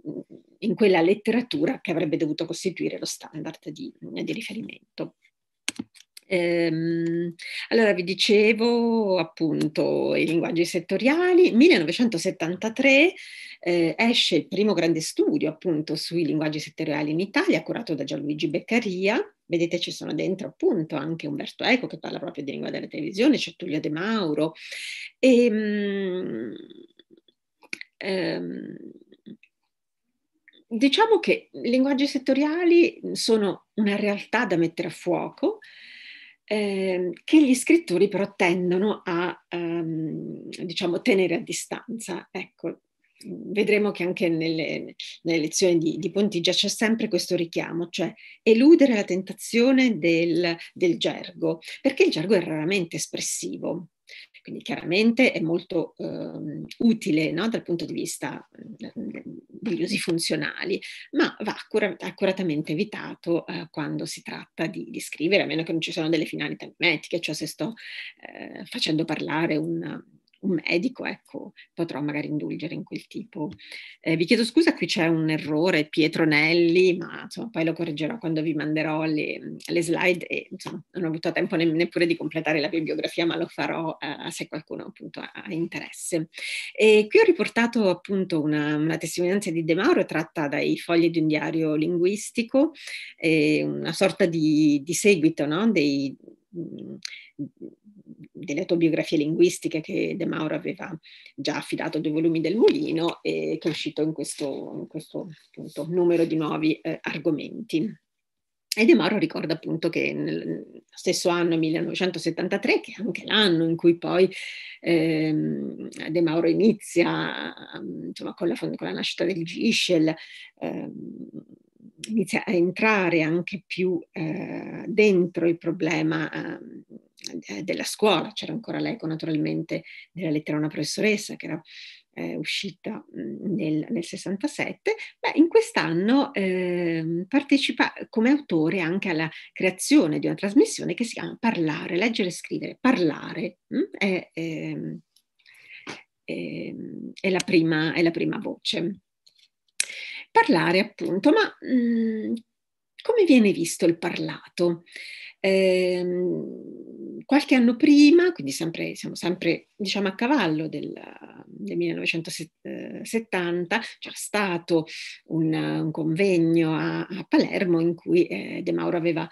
in, quella letteratura che avrebbe dovuto costituire lo standard di, di riferimento. Ehm, allora vi dicevo appunto i linguaggi settoriali, 1973 eh, esce il primo grande studio appunto sui linguaggi settoriali in Italia curato da Gianluigi Beccaria vedete ci sono dentro appunto anche Umberto Eco che parla proprio di lingua della televisione, c'è Tullio De Mauro. E, um, um, ehm, diciamo che i linguaggi settoriali sono una realtà da mettere a fuoco, ehm, che gli scrittori però tendono a ehm, diciamo, tenere a distanza. Ecco, vedremo che anche nelle, nelle lezioni di, di, Pontigia c'è sempre questo richiamo, cioè eludere la tentazione del, del gergo, perché il gergo è raramente espressivo. Quindi chiaramente è molto eh, utile no, dal punto di vista ehm, degli usi funzionali, ma va accura- accuratamente evitato eh, quando si tratta di, di, scrivere, a meno che non ci siano delle finalità mimetiche, cioè se sto eh, facendo parlare un un medico, ecco, potrò magari indulgere in quel tipo. Eh, vi chiedo scusa, qui c'è un errore, Pietro Nelli, ma insomma, poi lo correggerò quando vi manderò le, le slide e insomma, non ho avuto tempo ne, neppure di completare la bibliografia, ma lo farò eh, se qualcuno appunto ha interesse. E qui ho riportato appunto una, una testimonianza di De Mauro tratta dai fogli di un diario linguistico, eh, una sorta di, di seguito no? dei, delle autobiografie linguistiche che De Mauro aveva già affidato a due volumi del Mulino e che è uscito in questo, in questo appunto, numero di nuovi eh, argomenti. E De Mauro ricorda appunto che nel stesso anno 1973, che è anche l'anno in cui poi ehm, De Mauro inizia, insomma, con la, con la nascita del Giscel, ehm, inizia a entrare anche più eh, dentro il problema ehm, eh, della scuola. C'era ancora l'eco naturalmente della lettera a una professoressa che era eh, uscita nel, nel 67, beh, in quest'anno eh, partecipa come autore anche alla creazione di una trasmissione che si chiama Parlare, leggere e scrivere. Parlare è, è, ehm, ehm, è, la prima, è la prima voce parlare appunto, ma mh, mm, come viene visto il parlato? Eh, qualche anno prima, quindi sempre, siamo sempre diciamo, a cavallo del, del 1970, eh, c'era stato un, un convegno a, a, Palermo in cui eh, De Mauro aveva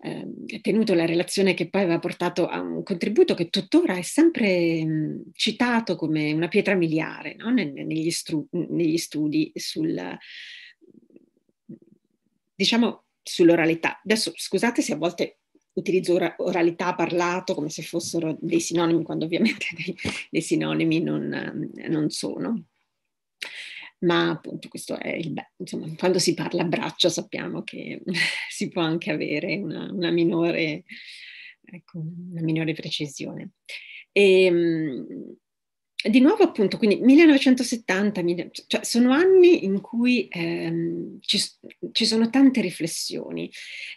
eh, tenuto la relazione che poi aveva portato a un contributo che tuttora è sempre mh, mhmm, citato come una pietra miliare no? negli, stru- negli, studi sul, diciamo, sull'oralità. Adesso scusate se a volte utilizzo or- oralità parlato come se fossero dei sinonimi, quando ovviamente dei, dei sinonimi non, non sono ma appunto questo è il bello, insomma quando si parla a braccio sappiamo che si può anche avere una, una, minore, ecco, una minore, precisione. E, ehm, di nuovo appunto, quindi 1970, cioè sono anni in cui ehm, ci, ci, sono tante riflessioni,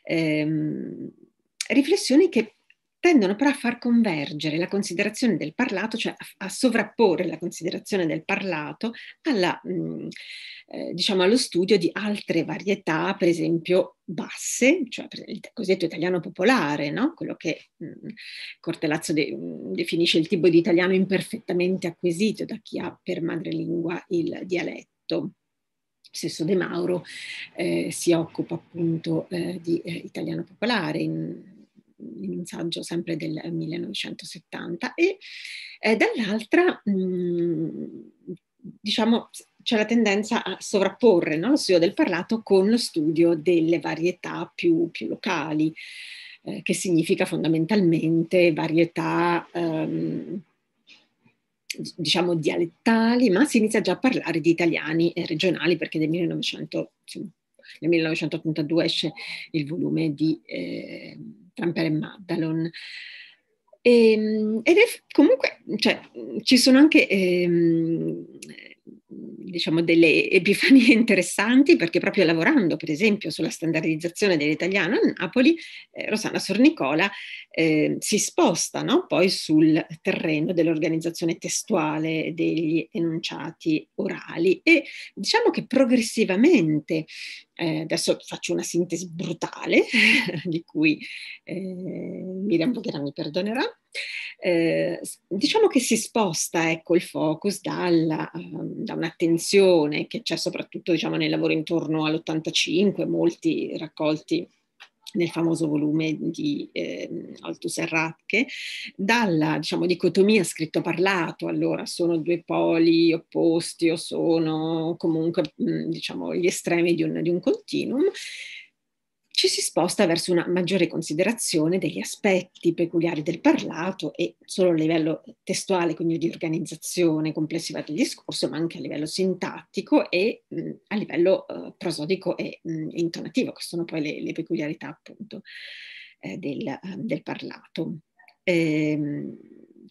ehm, riflessioni che tendono però a far convergere la considerazione del parlato, cioè a, a sovrapporre la considerazione del parlato alla, mh, mm, eh, diciamo allo studio di altre varietà, per esempio basse, cioè il cosiddetto italiano popolare, no? quello che mh, mm, Cortelazzo de, mh, mm, definisce il tipo di italiano imperfettamente acquisito da chi ha per madrelingua il dialetto stesso De Mauro eh, si occupa appunto eh, di eh, italiano popolare in in un saggio sempre del 1970, e eh, dall'altra mm, diciamo, c'è la tendenza a sovrapporre no, lo studio del parlato con lo studio delle varietà più, più locali, eh, che significa fondamentalmente varietà... Ehm, diciamo dialettali, ma si inizia già a parlare di italiani regionali perché nel, 1900, insomma, nel 1982 esce il volume di eh, Camper e Maddalon. E, ehm, ed è comunque, cioè, ci sono anche ehm, diciamo delle epifanie interessanti perché proprio lavorando per esempio sulla standardizzazione dell'italiano a Napoli, eh, Rosanna Sornicola eh, si sposta no? poi sul terreno dell'organizzazione testuale degli enunciati orali e diciamo che progressivamente eh, adesso faccio una sintesi brutale di cui eh, Miriam Voghera mi perdonerà. Eh, diciamo che si sposta ecco, il focus dalla, ehm, da un'attenzione che c'è soprattutto diciamo, nel lavoro intorno all'85, molti raccolti nel famoso volume di eh, Ratke, dalla diciamo, dicotomia scritto-parlato, allora sono due poli opposti o sono comunque mh, diciamo, gli estremi di un, di un continuum, ci si sposta verso una maggiore considerazione degli aspetti peculiari del parlato e solo a livello testuale, quindi di organizzazione complessiva del discorso, ma anche a livello sintattico e mh, a livello uh, prosodico e mh, intonativo, che sono poi le, le peculiarità appunto eh, del, ehm, del, parlato. Ehm,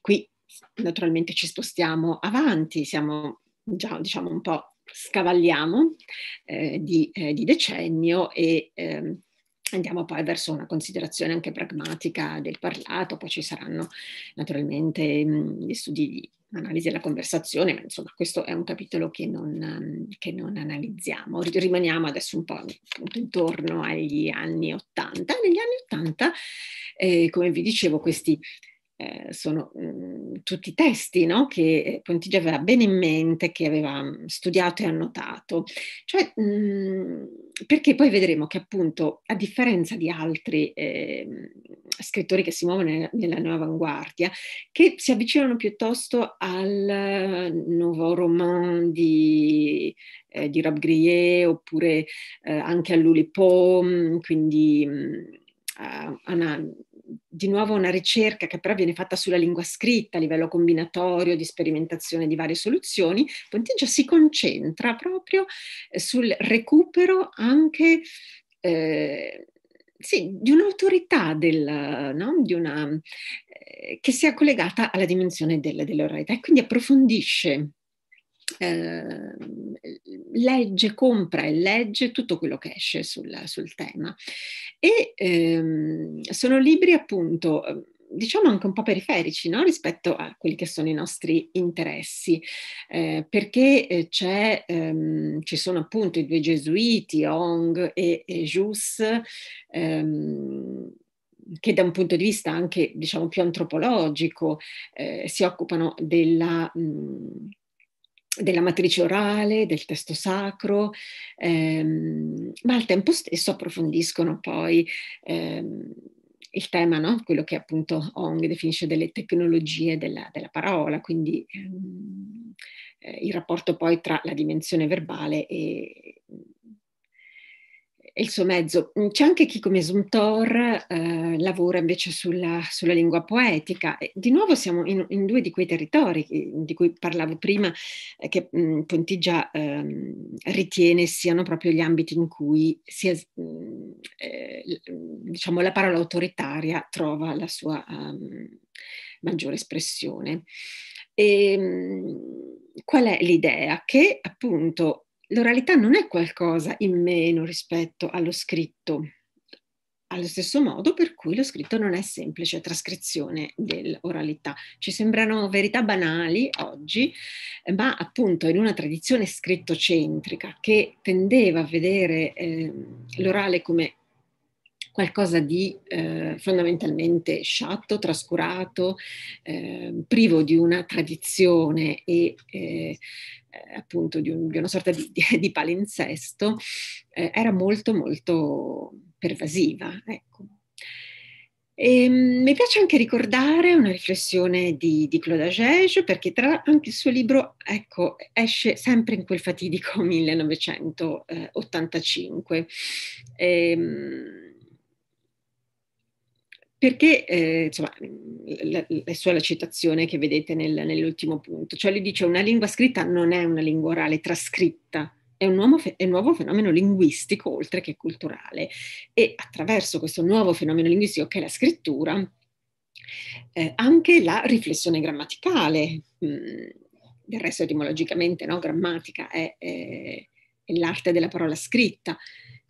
qui naturalmente ci spostiamo avanti, siamo già diciamo un po' scavalliamo eh, di, eh, di, decennio e ehm, Andiamo poi verso una considerazione anche pragmatica del parlato, poi ci saranno naturalmente mm, gli studi di analisi della conversazione, ma insomma questo è un capitolo che non, mm, che non analizziamo. Rimaniamo adesso un po' intorno agli anni Ottanta. Negli anni Ottanta, eh, come vi dicevo, questi eh, sono mh, mm, tutti testi no? che eh, Pontigia aveva bene in mente, che aveva studiato e annotato. Cioè, mh, perché poi vedremo che appunto, a differenza di altri eh, scrittori che si muovono nella, nella nuova avanguardia, che si avvicinano piuttosto al eh, nouveau roman di, eh, di Rob Grier oppure eh, anche a Lulipo, mm, quindi mh, mm, a una di nuovo una ricerca che però viene fatta sulla lingua scritta a livello combinatorio, di sperimentazione di varie soluzioni, Pontigia si concentra proprio eh, sul recupero anche eh, sì, di un'autorità del, no? di una, eh, che sia collegata alla dimensione del, dell'oralità e quindi approfondisce eh, legge, compra e legge tutto quello che esce sul, sul tema. E ehm, sono libri appunto ehm, diciamo anche un po' periferici no? rispetto a quelli che sono i nostri interessi, ehm, eh, perché ehm, ci sono appunto i due gesuiti, Ong e, e Jus, ehm, che da un punto di vista anche diciamo, più antropologico eh, si occupano della... Mh, della matrice orale, del testo sacro, ehm, ma al tempo stesso approfondiscono poi ehm, il tema, no? quello che appunto Hong definisce delle tecnologie della, della parola, quindi ehm, eh, il rapporto poi tra la dimensione verbale e il suo mezzo. Mm, c'è anche chi come Sumtor eh, lavora invece sulla, sulla, lingua poetica. E di nuovo siamo in, in, due di quei territori eh, di cui parlavo prima, eh, che mh, mm, Pontigia eh, ritiene siano proprio gli ambiti in cui sia, mm, eh, diciamo, la parola autoritaria trova la sua um, maggiore espressione. E, ehm, mh, qual è l'idea? Che appunto l'oralità non è qualcosa in meno rispetto allo scritto, allo stesso modo per cui lo scritto non è semplice trascrizione dell'oralità. Ci sembrano verità banali oggi, ma appunto in una tradizione scrittocentrica che tendeva a vedere eh, l'orale come qualcosa di eh, fondamentalmente sciatto, trascurato, eh, privo di una tradizione e eh, appunto di, un, di, una sorta di, di palinsesto, eh, era molto molto pervasiva. Ecco. E, ehm, mi piace anche ricordare una riflessione di, di Claude Agege, perché tra anche il suo libro ecco, esce sempre in quel fatidico 1985. E, ehm, perché eh, insomma, la, la sua la citazione che vedete nel, nell'ultimo punto, cioè lui dice una lingua scritta non è una lingua orale trascritta, è un, nuovo, è un, nuovo, fenomeno linguistico oltre che culturale e attraverso questo nuovo fenomeno linguistico che è la scrittura, eh, anche la riflessione grammaticale, mh, mm, del resto etimologicamente no? grammatica è, è, è l'arte della parola scritta,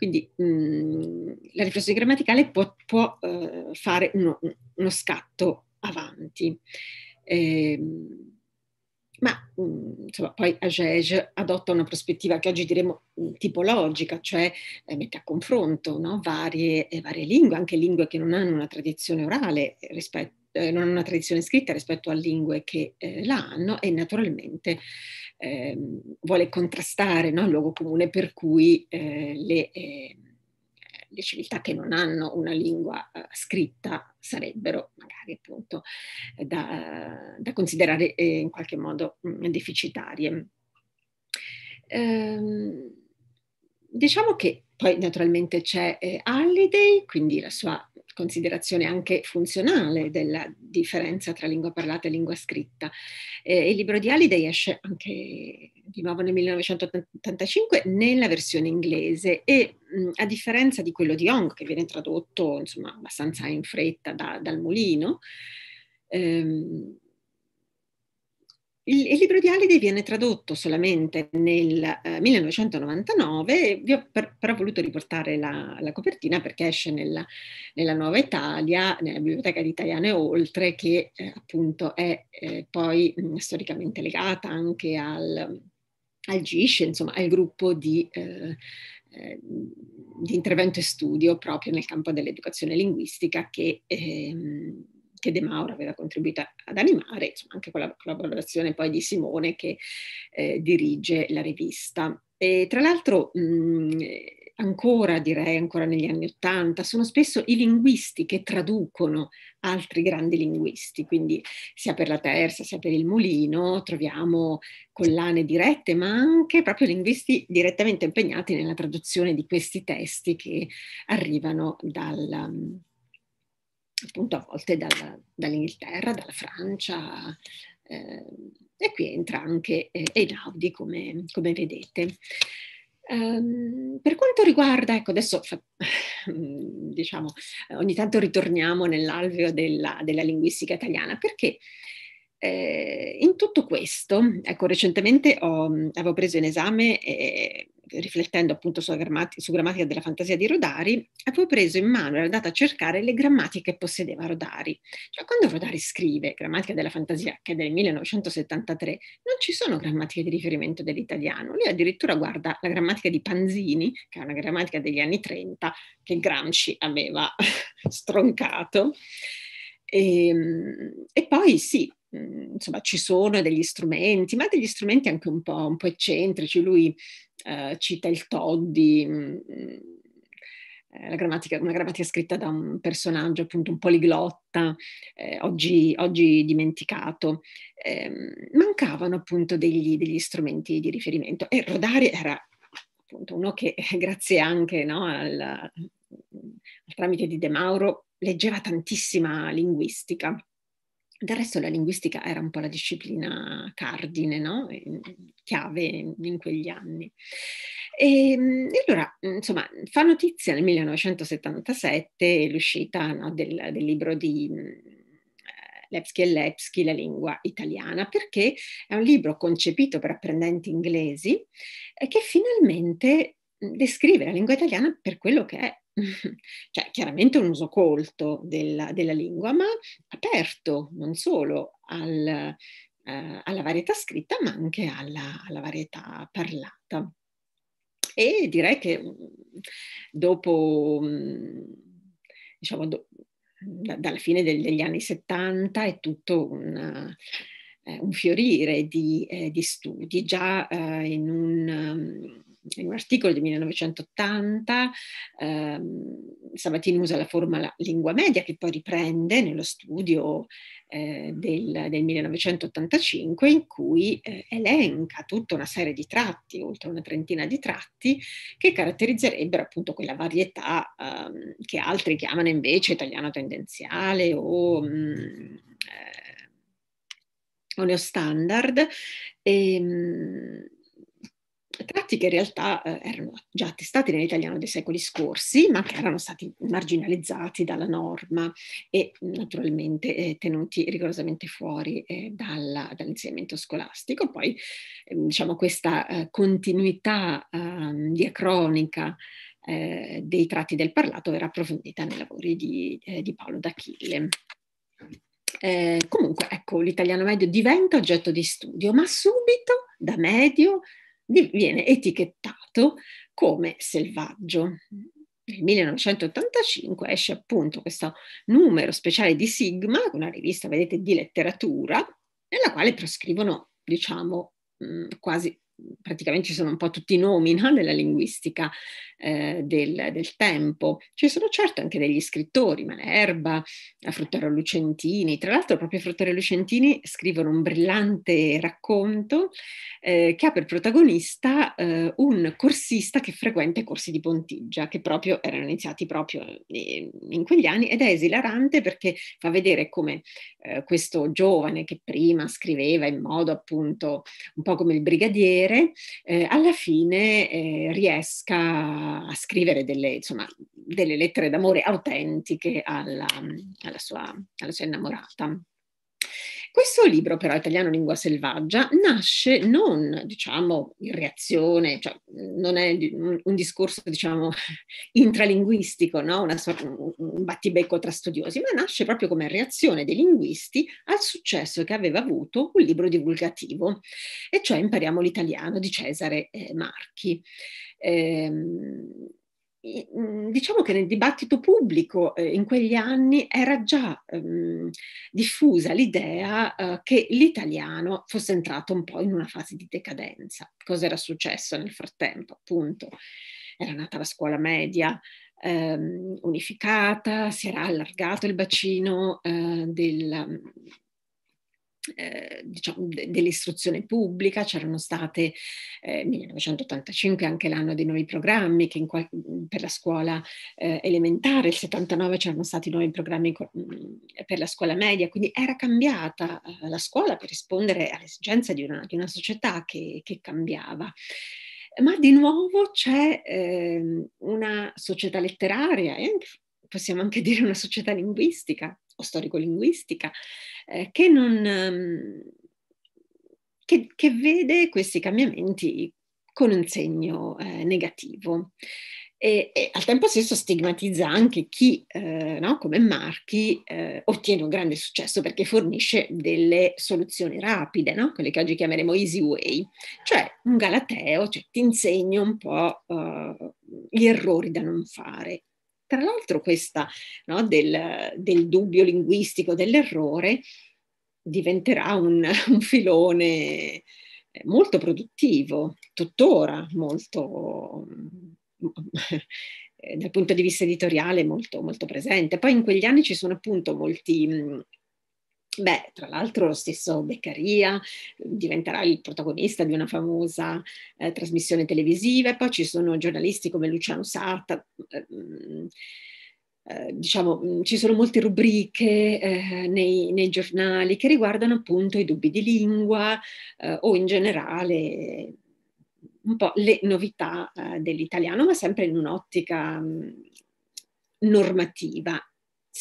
quindi mh, mm, la riflessione grammaticale può, può uh, fare uno, uno, scatto avanti. Eh, ma mh, mm, insomma, poi Agege adotta una prospettiva che oggi diremmo mm, tipologica, cioè eh, mette a confronto no? varie, eh, varie, lingue, anche lingue che non hanno una tradizione orale rispetto eh, non hanno una tradizione scritta rispetto a lingue che eh, la hanno e naturalmente eh, vuole contrastare no, il luogo comune per cui eh, le, eh, le, civiltà che non hanno una lingua eh, scritta sarebbero magari appunto da, da considerare in qualche modo mh, mm, deficitarie. Ehm, diciamo che poi naturalmente c'è eh, Halliday, quindi la sua considerazione anche funzionale della differenza tra lingua parlata e lingua scritta. Eh, il libro di Halliday esce anche di nuovo nel 1985 nella versione inglese e mh, a differenza di quello di Hong, che viene tradotto insomma abbastanza in fretta da, dal mulino, ehm, il, il, libro di Alide viene tradotto solamente nel eh, 1999, vi ho per, però voluto riportare la, la copertina perché esce nella, nella, Nuova Italia, nella Biblioteca di Italiano e Oltre, che eh, appunto è eh, poi mh, mm, storicamente legata anche al, al GISCE, insomma al gruppo di eh, eh, di intervento e studio proprio nel campo dell'educazione linguistica che ehm, che De Mauro aveva contribuito ad animare, insomma anche con la collaborazione poi di Simone che eh, dirige la rivista. E tra l'altro mh, mm, ancora, direi ancora negli anni Ottanta, sono spesso i linguisti che traducono altri grandi linguisti, quindi sia per la Terza sia per il Mulino troviamo collane dirette, ma anche proprio linguisti direttamente impegnati nella traduzione di questi testi che arrivano dal, mm, appunto a volte dalla, dall'Inghilterra, dalla Francia, eh, e qui entra anche eh, Einaudi, come, come vedete. Um, per quanto riguarda, ecco adesso fa, diciamo, ogni tanto ritorniamo nell'alveo della, della linguistica italiana, perché eh, in tutto questo, ecco, recentemente ho, avevo preso in esame, eh, riflettendo appunto su, grammati, su, grammatica della fantasia di Rodari, avevo preso in mano, ero andata a cercare le grammatiche che possedeva Rodari. Cioè, quando Rodari scrive Grammatica della fantasia, che è del 1973, non ci sono grammatiche di riferimento dell'italiano. Lui addirittura guarda la grammatica di Panzini, che è una grammatica degli anni 30, che Gramsci aveva stroncato. E, ehm, e poi sì, Mhmm, insomma, ci sono degli strumenti, ma degli strumenti anche un po', un po eccentrici. Lui eh, cita il Toddy, mh, mhmm, eh, grammatica, una grammatica scritta da un personaggio, appunto un poliglotta, eh, oggi, oggi, dimenticato. Eh, mancavano appunto degli, degli, strumenti di riferimento e Rodari era appunto uno che, eh, grazie anche no, al, al tramite di De Mauro, leggeva tantissima linguistica del resto la linguistica era un po' la disciplina cardine, no? Ehm, chiave in quegli anni. E, ehm, e, allora, insomma, fa notizia nel 1977 l'uscita no, del, del, libro di mm, eh, Lepsky e Lepsky, la lingua italiana, perché è un libro concepito per apprendenti inglesi che finalmente mm, descrive la lingua italiana per quello che è cioè chiaramente un uso colto della, della lingua, ma aperto non solo al, eh, alla varietà scritta, ma anche alla, alla varietà parlata. E direi che mm, dopo, mm, diciamo, do, da, dalla fine del, degli anni 70 è tutto una, eh, un fiorire di, eh, di studi, già eh, in un mm, in un articolo del 1980 ehm, Sabatini usa la formula lingua media che poi riprende nello studio eh, del, del, 1985 in cui eh, elenca tutta una serie di tratti, oltre una trentina di tratti, che caratterizzerebbero appunto quella varietà ehm, che altri chiamano invece italiano tendenziale o... Mh, mm, eh, o neo e, ehm, tratti che in realtà eh, erano già attestati nell'italiano dei secoli scorsi, ma che erano stati marginalizzati dalla norma e naturalmente eh, tenuti rigorosamente fuori eh, dalla, dall'insegnamento scolastico. Poi ehm, diciamo questa eh, continuità ehm, diacronica eh, dei tratti del parlato verrà approfondita nei lavori di, eh, di Paolo D'Achille. Eh, comunque, ecco, l'italiano medio diventa oggetto di studio, ma subito da medio viene etichettato come selvaggio. Nel 1985 esce appunto questo numero speciale di Sigma, una rivista, vedete, di letteratura, nella quale proscrivono, diciamo, mm, quasi praticamente ci sono un po' tutti i nomi no? nella linguistica eh, del, del, tempo. Ci sono certo anche degli scrittori, Malerba, Fruttero Lucentini. Tra l'altro proprio Fruttero Lucentini scrivono un brillante racconto eh, che ha per protagonista eh, un corsista che frequenta i corsi di Pontigia, che proprio erano iniziati proprio in quegli anni ed è esilarante perché fa vedere come eh, questo giovane che prima scriveva in modo appunto un po' come il brigadiere, genere, eh, alla fine eh, riesca a scrivere delle, insomma, delle lettere d'amore autentiche alla, alla, sua, alla sua innamorata. Questo libro, però, Italiano Lingua Selvaggia, nasce non, diciamo, in reazione, cioè non è un discorso, diciamo, intralinguistico, no? sorta, un battibecco tra studiosi, ma nasce proprio come reazione dei linguisti al successo che aveva avuto un libro divulgativo, e cioè Impariamo l'italiano di Cesare eh, Marchi. Ehm, Mhmm, diciamo che nel dibattito pubblico eh, in quegli anni era già ehm, diffusa l'idea eh, che l'italiano fosse entrato un po' in una fase di decadenza. Cosa era successo nel frattempo? Appunto, era nata la scuola media ehm, unificata, si era allargato il bacino eh, del, eh, diciamo, de- dell'istruzione pubblica, c'erano state nel eh, 1985 anche l'anno dei nuovi programmi che qual- mm, per la scuola eh, elementare, nel 79 c'erano stati nuovi programmi co- mm, per la scuola media, quindi era cambiata eh, la scuola per rispondere all'esigenza di di una società che, che cambiava ma di nuovo c'è eh, una società letteraria e possiamo anche dire una società linguistica o storico-linguistica, eh, che, non, ehm, che, che, vede questi cambiamenti con un segno eh, negativo. E, e, al tempo stesso stigmatizza anche chi, eh, no, come Marchi, eh, ottiene un grande successo perché fornisce delle soluzioni rapide, no? quelle che oggi chiameremo easy way, cioè un galateo, cioè ti insegna un po' eh, gli errori da non fare. Tra l'altro questa no, del, del, dubbio linguistico, dell'errore, diventerà un, un filone eh, molto produttivo, tuttora molto eh, dal punto di vista editoriale molto, molto presente. Poi in quegli anni ci sono appunto molti mm, Beh, tra l'altro lo stesso Beccaria diventerà il protagonista di una famosa eh, trasmissione televisiva e poi ci sono giornalisti come Luciano Sarta. Ehm, diciamo, mm, ci sono molte rubriche eh, nei, nei, giornali che riguardano appunto i dubbi di lingua eh, o in generale un po' le novità eh, dell'italiano, ma sempre in un'ottica mh, mm, normativa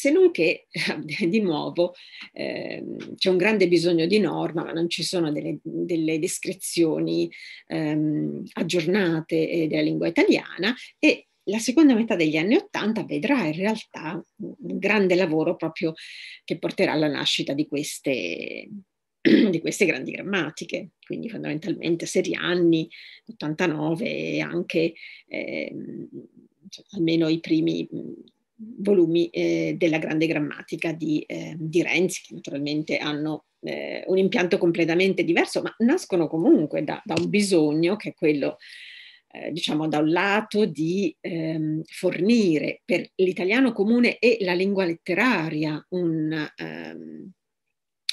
se non che di nuovo ehm, c'è un grande bisogno di norma, ma non ci sono delle, delle descrizioni ehm, aggiornate eh, della lingua italiana e la seconda metà degli anni Ottanta vedrà in realtà un grande lavoro proprio che porterà alla nascita di queste, di queste grandi grammatiche, quindi fondamentalmente Serianni, 89 e anche eh, cioè, almeno i primi volumi eh, della grande grammatica di, eh, di, Renzi, che naturalmente hanno eh, un impianto completamente diverso, ma nascono comunque da, da un bisogno che è quello, eh, diciamo, da un lato di ehm, fornire per l'italiano comune e la lingua letteraria un, ehm,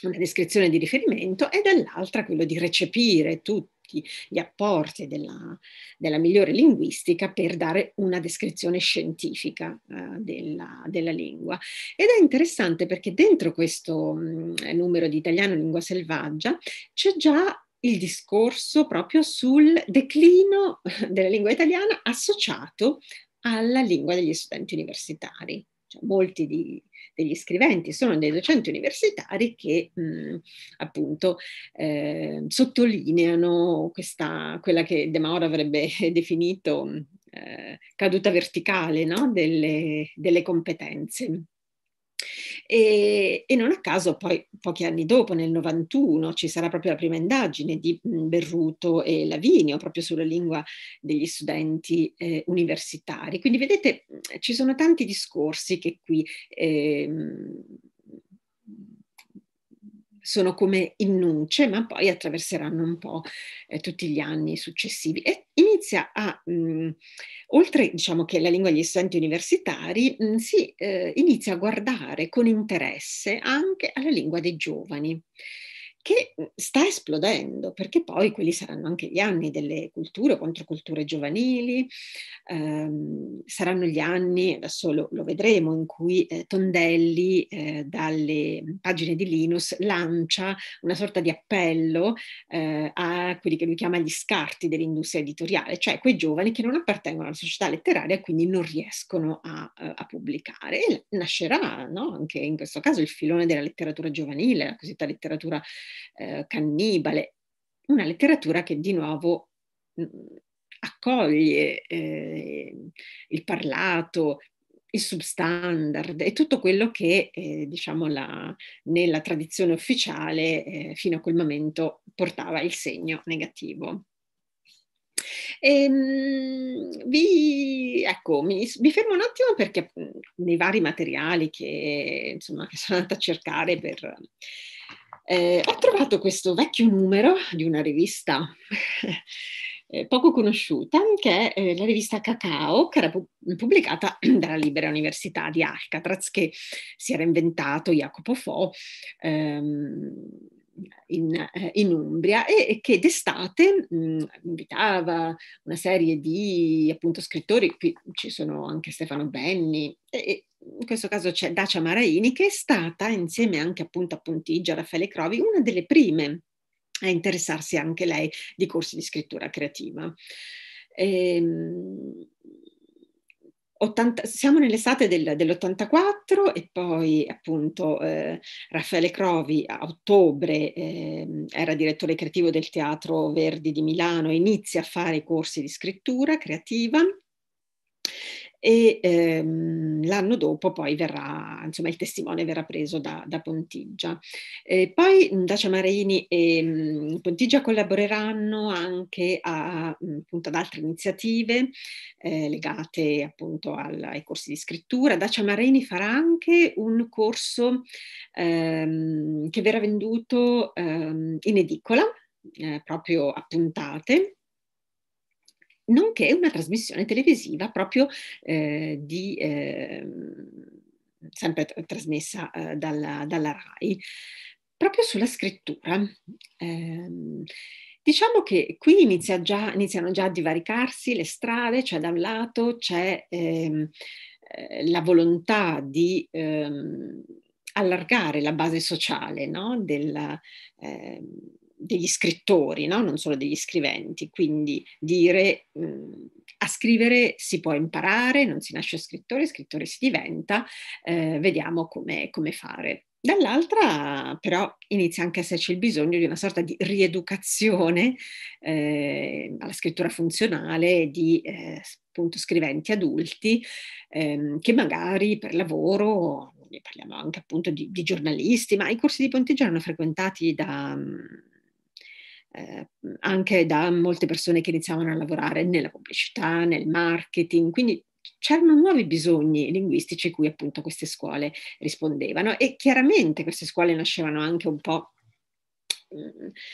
una descrizione di riferimento e dall'altra quello di recepire tutto tutti gli apporti della, della migliore linguistica per dare una descrizione scientifica eh, della, della, lingua. Ed è interessante perché dentro questo mh, mm, numero di italiano lingua selvaggia c'è già il discorso proprio sul declino della lingua italiana associato alla lingua degli studenti universitari cioè, molti di, degli scriventi sono dei docenti universitari che mh, mm, appunto eh, sottolineano questa, quella che De Mauro avrebbe definito mm, eh, caduta verticale no? delle, delle competenze. E, e, non a caso poi pochi anni dopo, nel 91, ci sarà proprio la prima indagine di Berruto e Lavinio proprio sulla lingua degli studenti eh, universitari. Quindi vedete, ci sono tanti discorsi che qui... Eh, sono come in nuce, ma poi attraverseranno un po' eh, tutti gli anni successivi. E inizia a, mh, mm, oltre diciamo che la lingua degli studenti universitari, mh, mm, si eh, inizia a guardare con interesse anche alla lingua dei giovani che mhmm, sta esplodendo, perché poi quelli saranno anche gli anni delle culture, controculture giovanili, ehm, saranno gli anni, adesso lo, lo vedremo, in cui eh, Tondelli eh, dalle pagine di Linus lancia una sorta di appello eh, a quelli che lui chiama gli scarti dell'industria editoriale, cioè quei giovani che non appartengono alla società letteraria e quindi non riescono a, eh, a pubblicare. E nascerà no? anche in questo caso il filone della letteratura giovanile, la cosiddetta letteratura eh, cannibale, una letteratura che di nuovo mh, mm, accoglie eh, il parlato, il substandard e tutto quello che, eh, diciamo, la, nella tradizione ufficiale eh, fino a quel momento portava il segno negativo. E, ehm, vi, ecco, mi, mi, fermo un attimo perché mm, nei vari materiali che, insomma, che sono andata a cercare per eh, ho trovato questo vecchio numero di una rivista eh, poco conosciuta, che è eh, la rivista Cacao, che era pubblicata dalla Libera Università di Alcatraz, che si era inventato Jacopo Fo. Ehm, in, eh, in, Umbria e, e che d'estate mh, mm, invitava una serie di appunto scrittori, qui ci sono anche Stefano Benni, e, e in questo caso c'è Dacia Maraini che è stata insieme anche appunto a Pontigia, Raffaele Crovi, una delle prime a interessarsi anche lei di corsi di scrittura creativa. Ehm, 80, siamo nell'estate del, dell'84 e poi appunto eh, Raffaele Crovi a ottobre eh, era direttore creativo del Teatro Verdi di Milano, inizia a fare i corsi di scrittura creativa e ehm, l'anno dopo poi verrà, insomma, il testimone verrà preso da, da Pontigia. Eh, poi Dacia Marini e mh, ehm, Pontigia collaboreranno anche a, mh, appunto, ad altre iniziative eh, legate appunto al, ai corsi di scrittura. Dacia Marini farà anche un corso ehm, che verrà venduto ehm, in edicola, eh, proprio a puntate nonché una trasmissione televisiva proprio eh, di, eh, sempre t- trasmessa eh, dalla, dalla, RAI, proprio sulla scrittura. Ehm, diciamo che qui inizia già, iniziano già a divaricarsi le strade, cioè da un lato c'è ehm, eh, la volontà di ehm, allargare la base sociale no? Della, ehm, degli scrittori, no? non solo degli scriventi, quindi dire mh, a scrivere si può imparare, non si nasce scrittore, scrittore si diventa, eh, vediamo come, fare. Dall'altra però inizia anche a esserci il bisogno di una sorta di rieducazione eh, alla scrittura funzionale di eh, appunto scriventi adulti ehm, che magari per lavoro, parliamo anche appunto di, di giornalisti, ma i corsi di Ponteggio erano frequentati da... Mh, eh, anche da molte persone che iniziavano a lavorare nella pubblicità, nel marketing, quindi c'erano nuovi bisogni linguistici cui appunto queste scuole rispondevano e chiaramente queste scuole nascevano anche un po'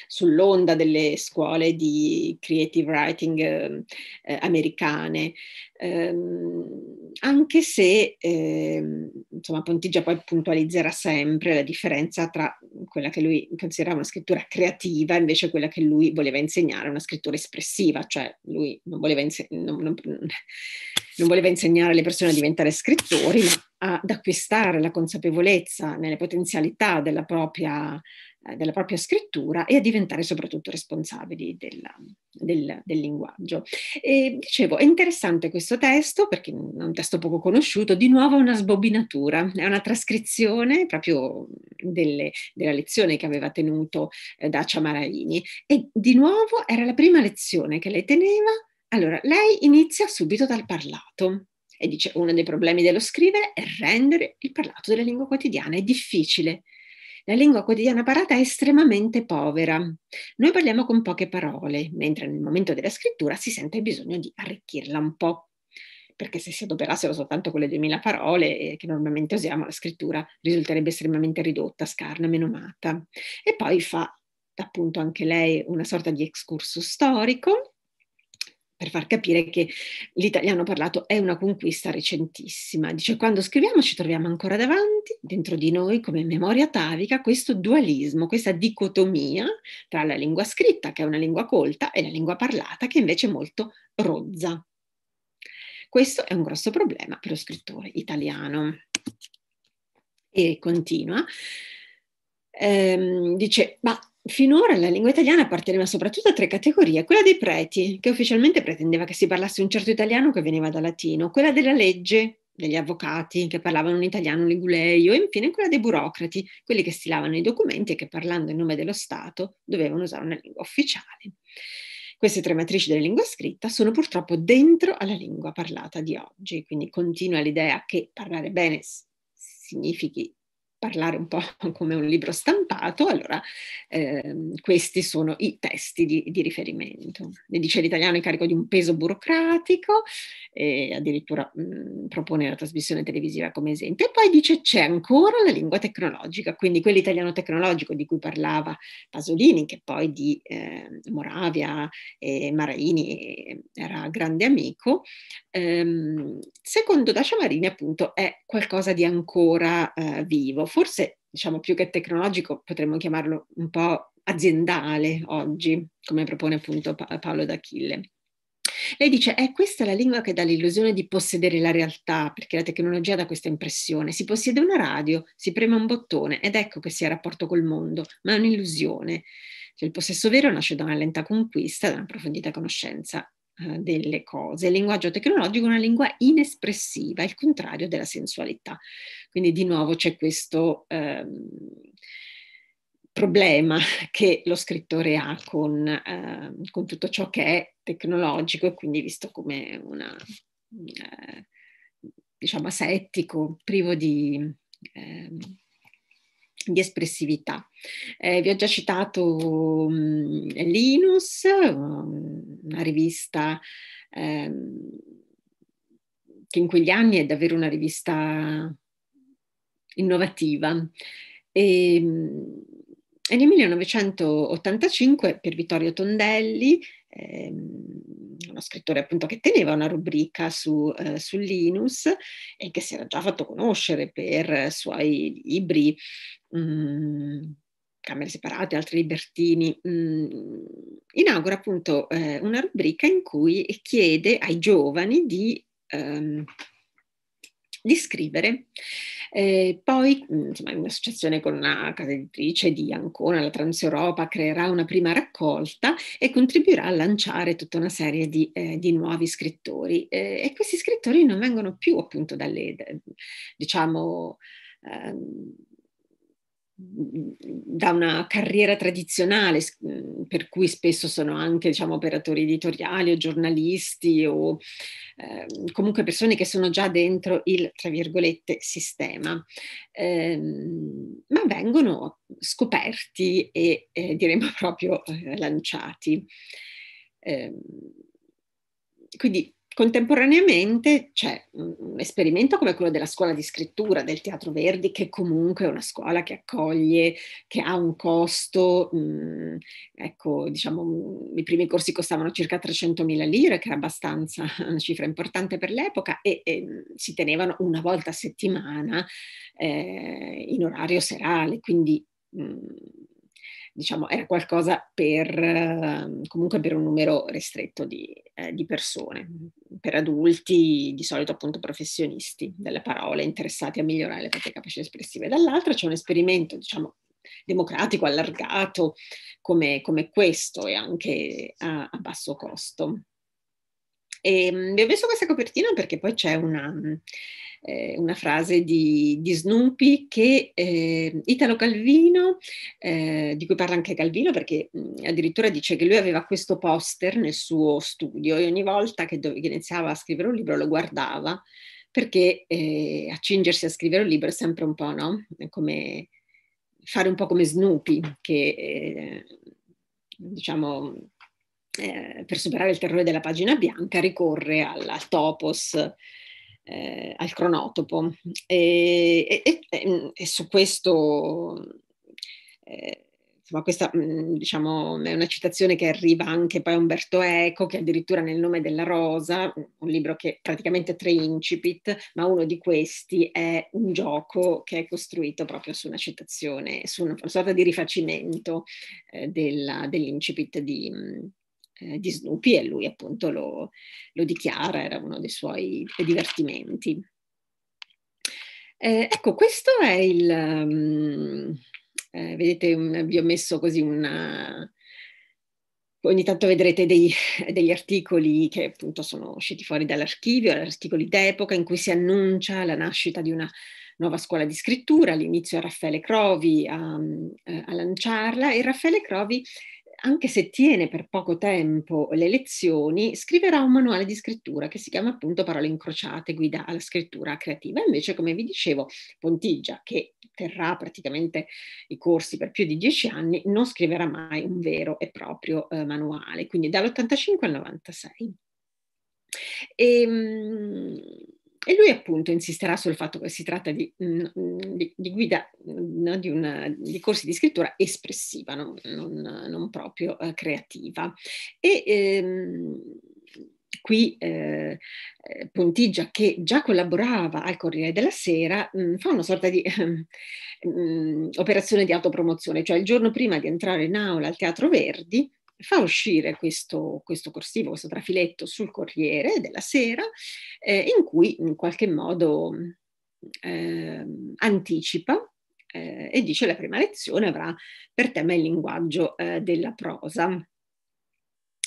sull'onda delle scuole di creative writing ehm, eh, americane, ehm, anche se eh, insomma, Pontigia poi puntualizzerà sempre la differenza tra quella che lui considerava una scrittura creativa e invece quella che lui voleva insegnare, una scrittura espressiva, cioè lui non voleva, inse- non, non, non voleva insegnare alle persone a diventare scrittori, ma ad acquistare la consapevolezza nelle potenzialità della propria eh, della propria scrittura e a diventare soprattutto responsabili della, del, del, linguaggio. E, dicevo, è interessante questo testo perché è un testo poco conosciuto, di nuovo è una sbobinatura, è una trascrizione proprio delle, della lezione che aveva tenuto eh, da Ciamaraini e di nuovo era la prima lezione che lei teneva. Allora, lei inizia subito dal parlato, e dice uno dei problemi dello scrivere è rendere il parlato della lingua quotidiana, è difficile, la lingua quotidiana parata è estremamente povera. Noi parliamo con poche parole, mentre nel momento della scrittura si sente il bisogno di arricchirla un po'. Perché se si adoperassero soltanto quelle 2000 parole eh, che normalmente usiamo, la scrittura risulterebbe estremamente ridotta, scarna, meno menomata. E poi fa appunto anche lei una sorta di excursus storico per far capire che l'italiano parlato è una conquista recentissima. Dice, quando scriviamo ci troviamo ancora davanti, dentro di noi, come memoria atavica, questo dualismo, questa dicotomia tra la lingua scritta, che è una lingua colta, e la lingua parlata, che invece è molto rozza. Questo è un grosso problema per lo scrittore italiano. E continua. Ehm, dice, ma Finora la lingua italiana apparteneva soprattutto a tre categorie, quella dei preti, che ufficialmente pretendeva che si parlasse un certo italiano che veniva dal latino, quella della legge, degli avvocati che parlavano un italiano liguleio e infine quella dei burocrati, quelli che stilavano i documenti e che parlando in nome dello Stato dovevano usare una lingua ufficiale. Queste tre matrici della lingua scritta sono purtroppo dentro alla lingua parlata di oggi, quindi continua l'idea che parlare bene significhi parlare un po' come un libro stampato, allora ehm, questi sono i testi di, di riferimento. Ne dice l'italiano è carico di un peso burocratico, e addirittura mh, mm, propone la trasmissione televisiva come esempio, e poi dice c'è ancora la lingua tecnologica, quindi quell'italiano tecnologico di cui parlava Pasolini, che poi di eh, Moravia e Maraini ehm, era grande amico, ehm, secondo Dacia Marini appunto è qualcosa di ancora eh, vivo forse diciamo più che tecnologico potremmo chiamarlo un po' aziendale oggi, come propone appunto pa- Paolo D'Achille. Lei dice, è questa la lingua che dà l'illusione di possedere la realtà, perché la tecnologia dà questa impressione. Si possiede una radio, si preme un bottone ed ecco che si ha rapporto col mondo, ma è un'illusione. Cioè, il possesso vero nasce da una lenta conquista, da una approfondita conoscenza eh, delle cose. Il linguaggio tecnologico è una lingua inespressiva, il contrario della sensualità. Quindi di nuovo c'è questo ehm, problema che lo scrittore ha con, ehm, con, tutto ciò che è tecnologico e quindi visto come una, eh, diciamo, asettico, privo di... Ehm, di espressività. Eh, vi ho già citato um, Linus, una rivista um, che in quegli anni è davvero una rivista innovativa. E, ehm, e nel 1985 per Vittorio Tondelli, ehm, uno scrittore appunto che teneva una rubrica su, uh, su Linus e che si era già fatto conoscere per i eh, suoi libri mh, mm, Camere Separate, altri libertini, mh, mm, inaugura appunto eh, una rubrica in cui chiede ai giovani di, ehm, di scrivere. Eh, poi, mm, insomma, in associazione con una casa editrice di Ancona, la Transeuropa, creerà una prima raccolta e contribuirà a lanciare tutta una serie di, eh, di nuovi scrittori. Eh, e questi scrittori non vengono più appunto dalle, diciamo, ehm, da una carriera tradizionale, mhmm, per cui spesso sono anche diciamo, operatori editoriali o giornalisti o eh, comunque persone che sono già dentro il, tra virgolette, sistema, eh, ma vengono scoperti e eh, diremmo proprio eh, lanciati. Ehm, quindi Contemporaneamente c'è un esperimento come quello della scuola di scrittura del Teatro Verdi, che comunque è una scuola che accoglie, che ha un costo, mh, mm, ecco, diciamo, mm, i primi corsi costavano circa 300.000 lire, che era abbastanza una cifra importante per l'epoca, e, e mm, si tenevano una volta a settimana eh, in orario serale, quindi mh, diciamo, era qualcosa per, ehm, comunque per un numero restretto di, eh, di, persone, per adulti, di solito appunto professionisti della parola, interessati a migliorare le proprie capacità espressive. Dall'altra c'è un esperimento, diciamo, democratico, allargato, come, come questo e anche a, a basso costo. E, ehm, vi ho messo questa copertina perché poi c'è una, mm, eh, una frase di, di, Snoopy che eh, Italo Calvino, eh, di cui parla anche Calvino perché mh, mm, addirittura dice che lui aveva questo poster nel suo studio e ogni volta che, dove, che iniziava a scrivere un libro lo guardava perché eh, accingersi a scrivere un libro è sempre un po' no? come fare un po' come Snoopy che eh, diciamo eh, per superare il terrore della pagina bianca, ricorre al, al topos, eh, al cronotopo. E, e, e, e su questo, eh, insomma, questa mm, diciamo, è una citazione che arriva anche poi a Umberto Eco, che addirittura nel nome della rosa, un libro che praticamente tre incipit, ma uno di questi è un gioco che è costruito proprio su una citazione, su una, una sorta di rifacimento eh, della, dell'incipit di... Mh, mm, eh, di Snoopy e lui appunto lo, lo, dichiara, era uno dei suoi divertimenti. Eh, ecco, questo è il... Um, eh, vedete, un, vi ho messo così una, ogni tanto vedrete dei, degli articoli che appunto sono usciti fuori dall'archivio, articoli d'epoca in cui si annuncia la nascita di una nuova scuola di scrittura, all'inizio Raffaele Crovi a, eh, a lanciarla e Raffaele Crovi anche se tiene per poco tempo le lezioni, scriverà un manuale di scrittura che si chiama appunto Parole incrociate, guida alla scrittura creativa. Invece, come vi dicevo, Pontigia, che terrà praticamente i corsi per più di dieci anni, non scriverà mai un vero e proprio eh, manuale, quindi dall'85 al 96. E, ehm, e lui appunto insisterà sul fatto che si tratta di, mm, mm, di, di guida, mm, no, di, una, di, corsi di scrittura espressiva, non, non, non proprio eh, creativa. E, ehm, qui eh, Pontigia, che già collaborava al Corriere della Sera, mh, fa una sorta di mh, operazione di autopromozione, cioè il giorno prima di entrare in aula al Teatro Verdi fa uscire questo, questo, corsivo, questo trafiletto sul Corriere della Sera, eh, in cui in qualche modo eh, anticipa eh, e dice la prima lezione avrà per tema il linguaggio eh, della prosa.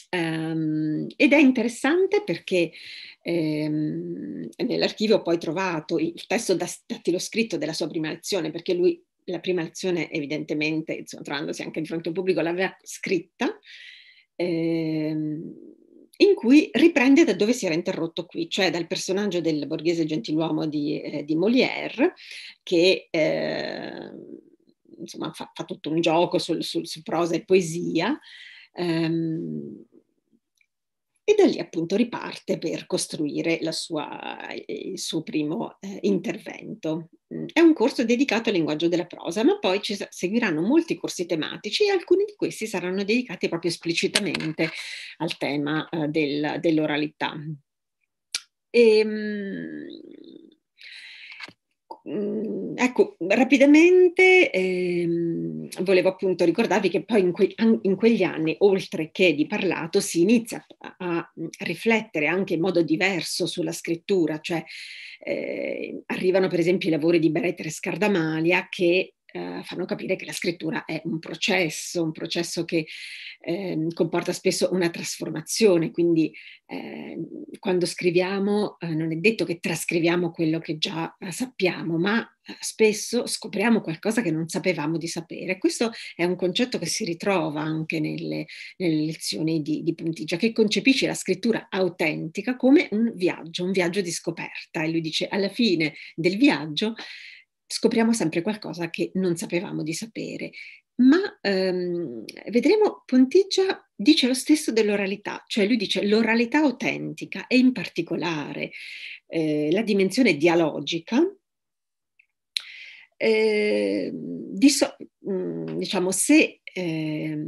Um, ed è interessante perché um, nell'archivio ho poi trovato il testo dattiloscritto della sua prima lezione, perché lui la prima lezione evidentemente, insomma, trovandosi anche di fronte a un pubblico, l'aveva scritta, ehm, in cui riprende da dove si era interrotto qui, cioè dal personaggio del borghese gentiluomo di, eh, di Molière, che eh, insomma, fa, fa, tutto un gioco su, su prosa e poesia. Ehm, e da lì appunto riparte per costruire sua, il suo primo eh, intervento. Mm, è un corso dedicato al linguaggio della prosa, ma poi ci seguiranno molti corsi tematici e alcuni di questi saranno dedicati proprio esplicitamente al tema eh, del, dell'oralità. E, ehm, Mm, ecco, rapidamente ehm, volevo appunto ricordarvi che poi in, que- in, quegli anni, oltre che di parlato, si inizia a, a riflettere anche in modo diverso sulla scrittura, cioè eh, arrivano per esempio i lavori di Beretre Scardamalia che eh, fanno capire che la scrittura è un processo, un processo che eh, comporta spesso una trasformazione, quindi eh, quando scriviamo eh, non è detto che trascriviamo quello che già eh, sappiamo, ma eh, spesso scopriamo qualcosa che non sapevamo di sapere. Questo è un concetto che si ritrova anche nelle, nelle lezioni di, di Puntigia, che concepisce la scrittura autentica come un viaggio, un viaggio di scoperta. E lui dice, alla fine del viaggio scopriamo sempre qualcosa che non sapevamo di sapere. Ma ehm, vedremo, Pontigia dice lo stesso dell'oralità, cioè lui dice l'oralità autentica e in particolare eh, la dimensione dialogica, eh, so, mm, diciamo, se eh,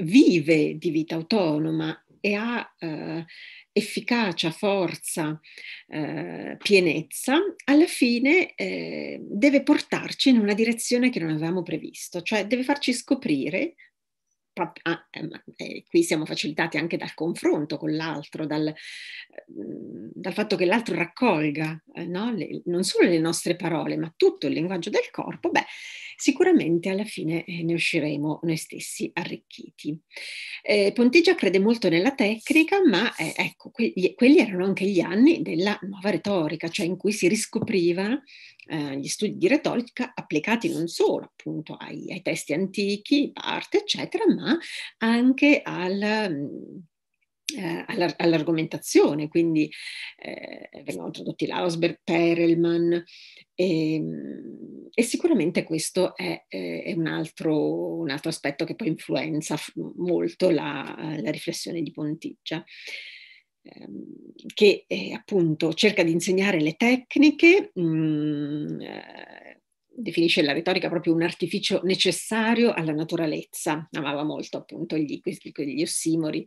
vive di vita autonoma e ha eh, efficacia, forza, eh, pienezza, alla fine eh, deve portarci in una direzione che non avevamo previsto, cioè deve farci scoprire Ah, eh, eh, qui siamo facilitati anche dal confronto con l'altro, dal, mm, dal fatto che l'altro raccolga eh, no? le, non solo le nostre parole, ma tutto il linguaggio del corpo, beh, sicuramente alla fine eh, ne usciremo noi stessi arricchiti. Eh, Ponteggia crede molto nella tecnica, ma eh, ecco, quelli, quelli erano anche gli anni della nuova retorica, cioè in cui si riscopriva eh, gli studi di retorica applicati non solo appunto ai, ai testi antichi, parte, eccetera, ma anche al mm, eh, all'argomentazione, quindi eh, vengono tradotti Lausberg, Perelman e, ehm, e sicuramente questo è, eh, è un, altro, un, altro, aspetto che poi influenza molto la, la riflessione di Pontigia ehm, che eh, appunto cerca di insegnare le tecniche mh, mm, eh, definisce la retorica proprio un artificio necessario alla naturalezza, amava molto appunto gli, gli ossimori,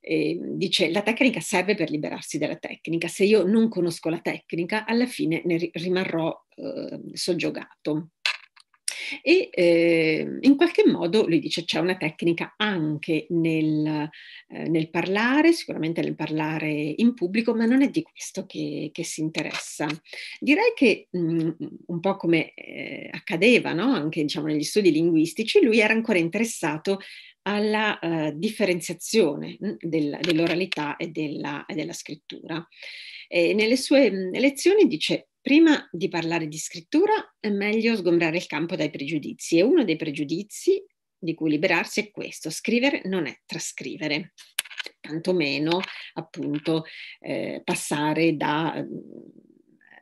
eh, dice la tecnica serve per liberarsi della tecnica, se io non conosco la tecnica alla fine ne rimarrò eh, soggiogato e eh, in qualche modo lui dice c'è una tecnica anche nel, eh, nel, parlare, sicuramente nel parlare in pubblico, ma non è di questo che, che si interessa. Direi che mh, mm, un po' come eh, accadeva no? anche diciamo, negli studi linguistici, lui era ancora interessato alla uh, differenziazione mh, mm, del, dell'oralità e della, e della scrittura. E nelle sue mh, mm, lezioni dice Prima di parlare di scrittura è meglio sgombrare il campo dai pregiudizi e uno dei pregiudizi di cui liberarsi è questo, scrivere non è trascrivere, tantomeno appunto eh, passare da, eh,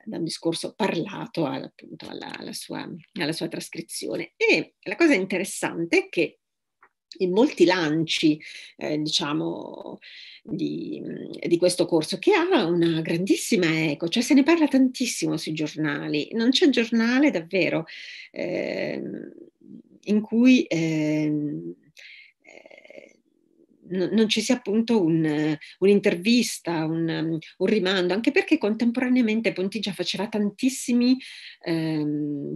da, un discorso parlato alla, appunto, alla, alla, sua, alla sua trascrizione. E la cosa interessante è che in molti lanci, eh, diciamo, di, di, questo corso, che ha una grandissima eco, cioè se ne parla tantissimo sui giornali, non c'è giornale davvero eh, in cui... Eh, non ci sia appunto un, un'intervista, un, un, rimando, anche perché contemporaneamente Pontigia faceva ehm,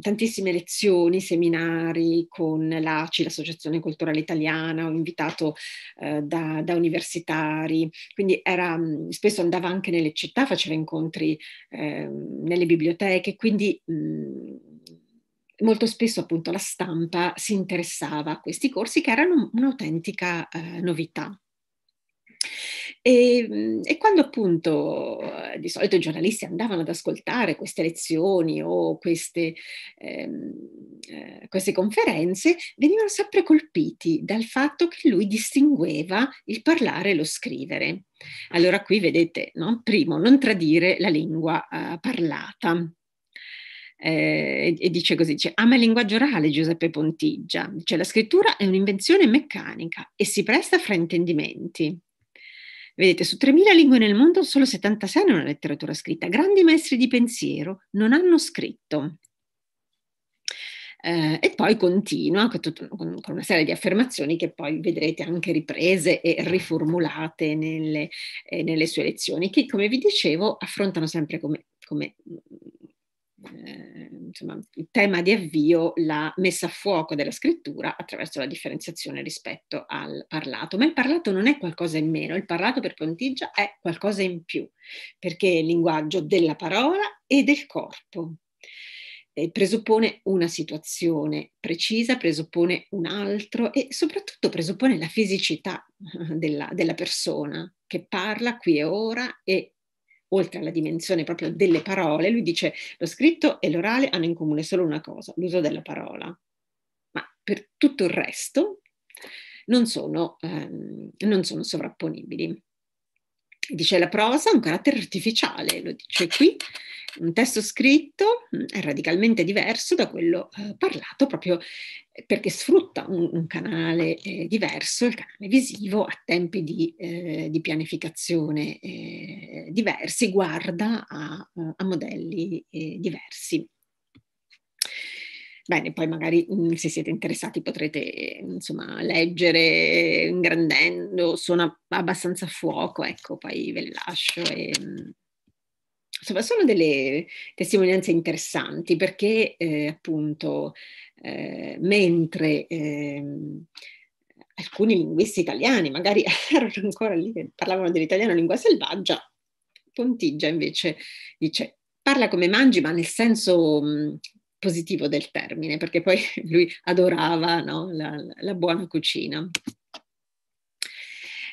tantissime lezioni, seminari con l'ACI, l'Associazione Culturale Italiana, ho invitato eh, da, da, universitari, quindi era, spesso andava anche nelle città, faceva incontri eh, nelle biblioteche, quindi mh, molto spesso appunto la stampa si interessava a questi corsi che erano un'autentica eh, novità. E, ehm, e, quando appunto eh, di solito i giornalisti andavano ad ascoltare queste lezioni o queste, ehm, eh, queste, conferenze, venivano sempre colpiti dal fatto che lui distingueva il parlare e lo scrivere. Allora qui vedete, no? primo, non tradire la lingua eh, parlata eh, e dice così, dice, ama il linguaggio orale Giuseppe Pontiggia, cioè la scrittura è un'invenzione meccanica e si presta a fraintendimenti. Vedete, su 3.000 lingue nel mondo solo 76 hanno una letteratura scritta, grandi maestri di pensiero non hanno scritto. Eh, e poi continua con, tutto, con, con, una serie di affermazioni che poi vedrete anche riprese e riformulate nelle, eh, nelle sue lezioni, che come vi dicevo affrontano sempre come, come Ehm, insomma, il tema di avvio la messa a fuoco della scrittura attraverso la differenziazione rispetto al parlato. Ma il parlato non è qualcosa in meno, il parlato per Pontigia è qualcosa in più, perché è il linguaggio della parola e del corpo. Eh, presuppone una situazione precisa, presuppone un altro e soprattutto presuppone la fisicità della, della persona che parla qui e ora e oltre alla dimensione proprio delle parole, lui dice lo scritto e l'orale hanno in comune solo una cosa, l'uso della parola, ma per tutto il resto non sono, ehm, non sono sovrapponibili. Dice la prosa ha un carattere artificiale, lo dice qui, un testo scritto mm, è radicalmente diverso da quello eh, parlato proprio eh, perché sfrutta un, un canale eh, diverso, il canale visivo, a tempi di, eh, di pianificazione eh, diversi, guarda a, eh, a modelli diversi. Bene, poi magari mhmm, se siete interessati potrete insomma leggere ingrandendo, sono abbastanza a fuoco, ecco, poi ve le lascio. E, mhmm, Insomma, sono delle testimonianze interessanti perché eh, appunto eh, mentre eh, alcuni linguisti italiani magari erano ancora lì che parlavano dell'italiano lingua selvaggia, Pontigia invece dice parla come mangi ma nel senso mh, mhmm, positivo del termine, perché poi lui adorava no, la, la, buona cucina.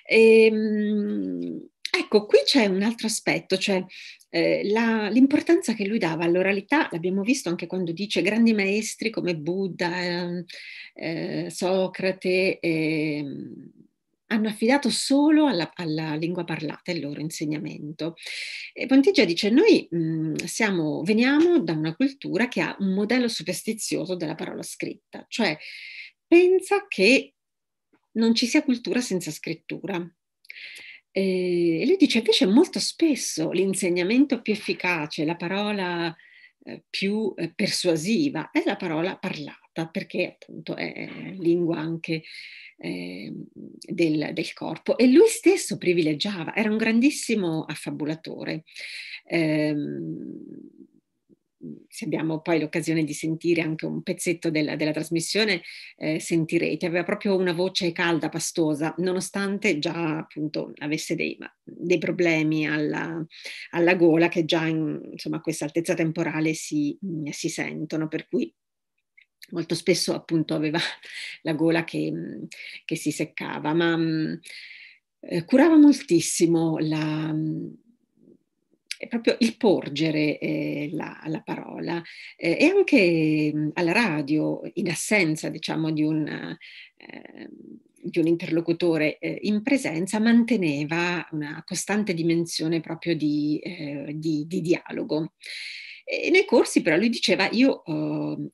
E, ehm, ecco, qui c'è un altro aspetto, cioè eh, la, l'importanza che lui dava all'oralità, l'abbiamo visto anche quando dice grandi maestri come Buddha, ehm, eh, eh, hanno affidato solo alla, alla lingua parlata il loro insegnamento. E Pontigia dice, noi mh, mm, siamo, veniamo da una cultura che ha un modello superstizioso della parola scritta, cioè pensa che non ci sia cultura senza scrittura. E lui dice invece molto spesso l'insegnamento più efficace, la parola eh, più eh, persuasiva è la parola parlata fatta perché appunto è lingua anche eh, del, del, corpo e lui stesso privilegiava, era un grandissimo affabulatore. Eh, se abbiamo poi l'occasione di sentire anche un pezzetto della, della trasmissione, eh, sentirete, aveva proprio una voce calda, pastosa, nonostante già appunto avesse dei, dei problemi alla, alla, gola che già in, insomma, a questa altezza temporale si, si sentono, per cui molto spesso appunto aveva la gola che, mhmm, che si seccava, ma mhmm, eh, curava moltissimo la, mhmm, proprio il porgere eh, la, la, parola eh, e anche mh, alla radio, in assenza diciamo di, una, eh, di un interlocutore eh, in presenza, manteneva una costante dimensione proprio di, eh, di, di dialogo. E nei corsi però lui diceva io ehm,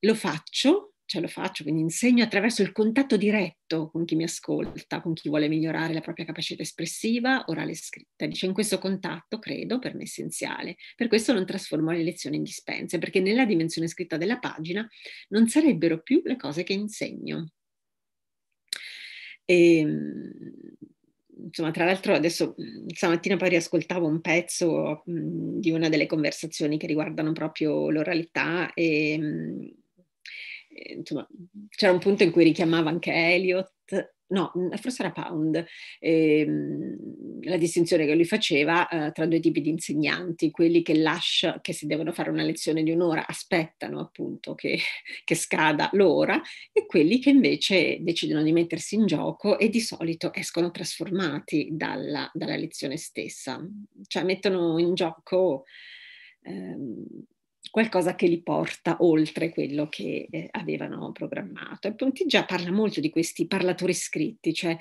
lo faccio, cioè lo faccio, quindi insegno attraverso il contatto diretto con chi mi ascolta, con chi vuole migliorare la propria capacità espressiva, orale e scritta. Dice, in questo contatto, credo, per me è essenziale. Per questo non trasformo le lezioni in dispense, perché nella dimensione scritta della pagina non sarebbero più le cose che insegno. E, ehm, insomma, tra l'altro adesso stamattina poi riascoltavo un pezzo mh, di una delle conversazioni che riguardano proprio l'oralità e mh, insomma, c'era un punto in cui richiamava anche Eliot, no, mm, forse era Pound, ehm, la distinzione che lui faceva eh, tra due tipi di insegnanti, quelli che lascia, che si devono fare una lezione di un'ora, aspettano appunto che, che scada l'ora, e quelli che invece decidono di mettersi in gioco e di solito escono trasformati dalla, dalla lezione stessa, cioè mettono in gioco... Ehm, qualcosa che li porta oltre quello che eh, avevano programmato. E Pontigia parla molto di questi parlatori scritti, cioè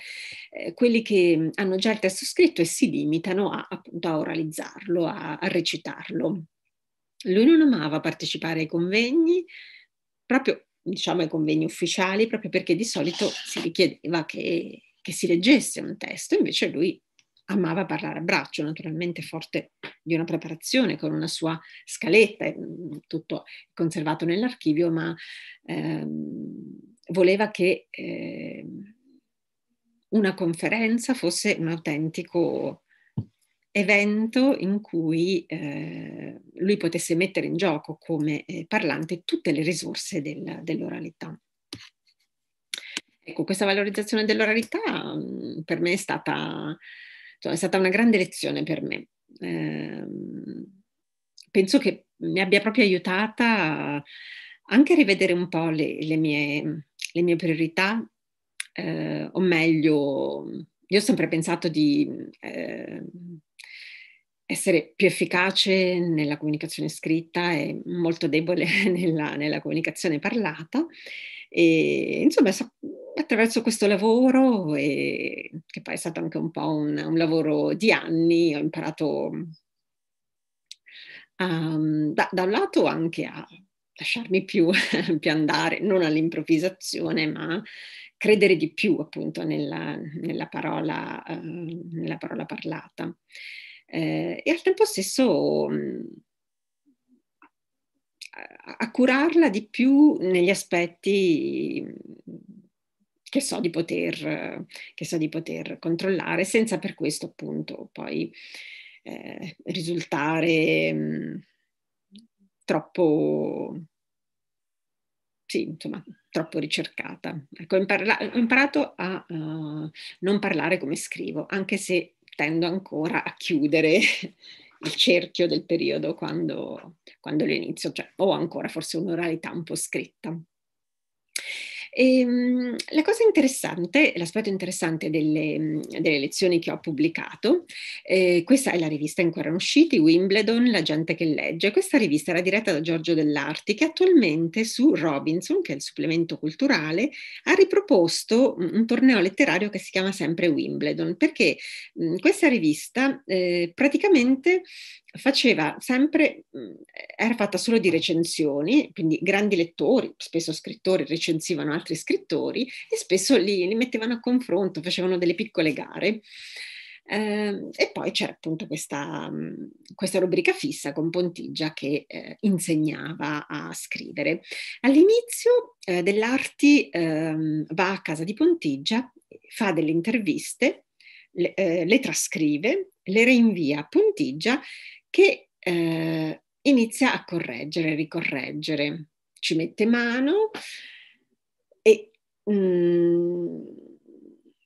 eh, quelli che mm, hanno già il testo scritto e si limitano a, appunto a oralizzarlo, a, a recitarlo. Lui non amava partecipare ai convegni, proprio diciamo ai convegni ufficiali, proprio perché di solito si richiedeva che, che si leggesse un testo, invece lui amava parlare a braccio, naturalmente forte di una preparazione con una sua scaletta, mm, tutto conservato nell'archivio, ma ehm, voleva che eh, una conferenza fosse un autentico evento in cui eh, lui potesse mettere in gioco come eh, parlante tutte le risorse del, dell'oralità. Ecco, questa valorizzazione dell'oralità mh, mm, per me è stata Certo, è stata una grande lezione per me. Eh, penso che mi abbia proprio aiutata anche a rivedere un po' le, le, mie, le mie, priorità, eh, o meglio, io ho sempre pensato di eh, essere più efficace nella comunicazione scritta e molto debole nella, nella comunicazione parlata. E, insomma, so, attraverso questo lavoro, e, che poi è stato anche un po' un, un lavoro di anni, ho imparato um, da, da un lato anche a lasciarmi più, più, andare, non all'improvvisazione, ma credere di più appunto nella, nella, parola, uh, nella parola, parlata. Eh, e al tempo stesso mh, mm, a, a curarla di più negli aspetti che so di poter, che so di poter controllare, senza per questo appunto poi eh, risultare mh, troppo sì, insomma, troppo ricercata. Ecco, ho, imparato a uh, non parlare come scrivo, anche se tendo ancora a chiudere il cerchio del periodo quando, quando lo inizio, cioè ho ancora forse un'oralità un po' scritta. E, ehm, la cosa interessante, l'aspetto interessante delle, mhmm, delle lezioni che ho pubblicato, eh, questa è la rivista in cui erano usciti, Wimbledon, La gente che legge. Questa rivista era diretta da Giorgio Dell'Arti che attualmente su Robinson, che è il supplemento culturale, ha riproposto un, un torneo letterario che si chiama sempre Wimbledon, perché mh, mhmm, questa rivista eh, praticamente faceva sempre, era fatta solo di recensioni, quindi grandi lettori, spesso scrittori, recensivano altri scrittori e spesso li, li mettevano a confronto, facevano delle piccole gare. Eh, e poi c'era appunto questa, questa, rubrica fissa con Pontigia che eh, insegnava a scrivere. All'inizio eh, dell'arti ehm, va a casa di Pontigia, fa delle interviste, le, eh, le trascrive, le reinvia a Pontigia che eh, inizia a correggere, ricorreggere, ci mette mano e, mm,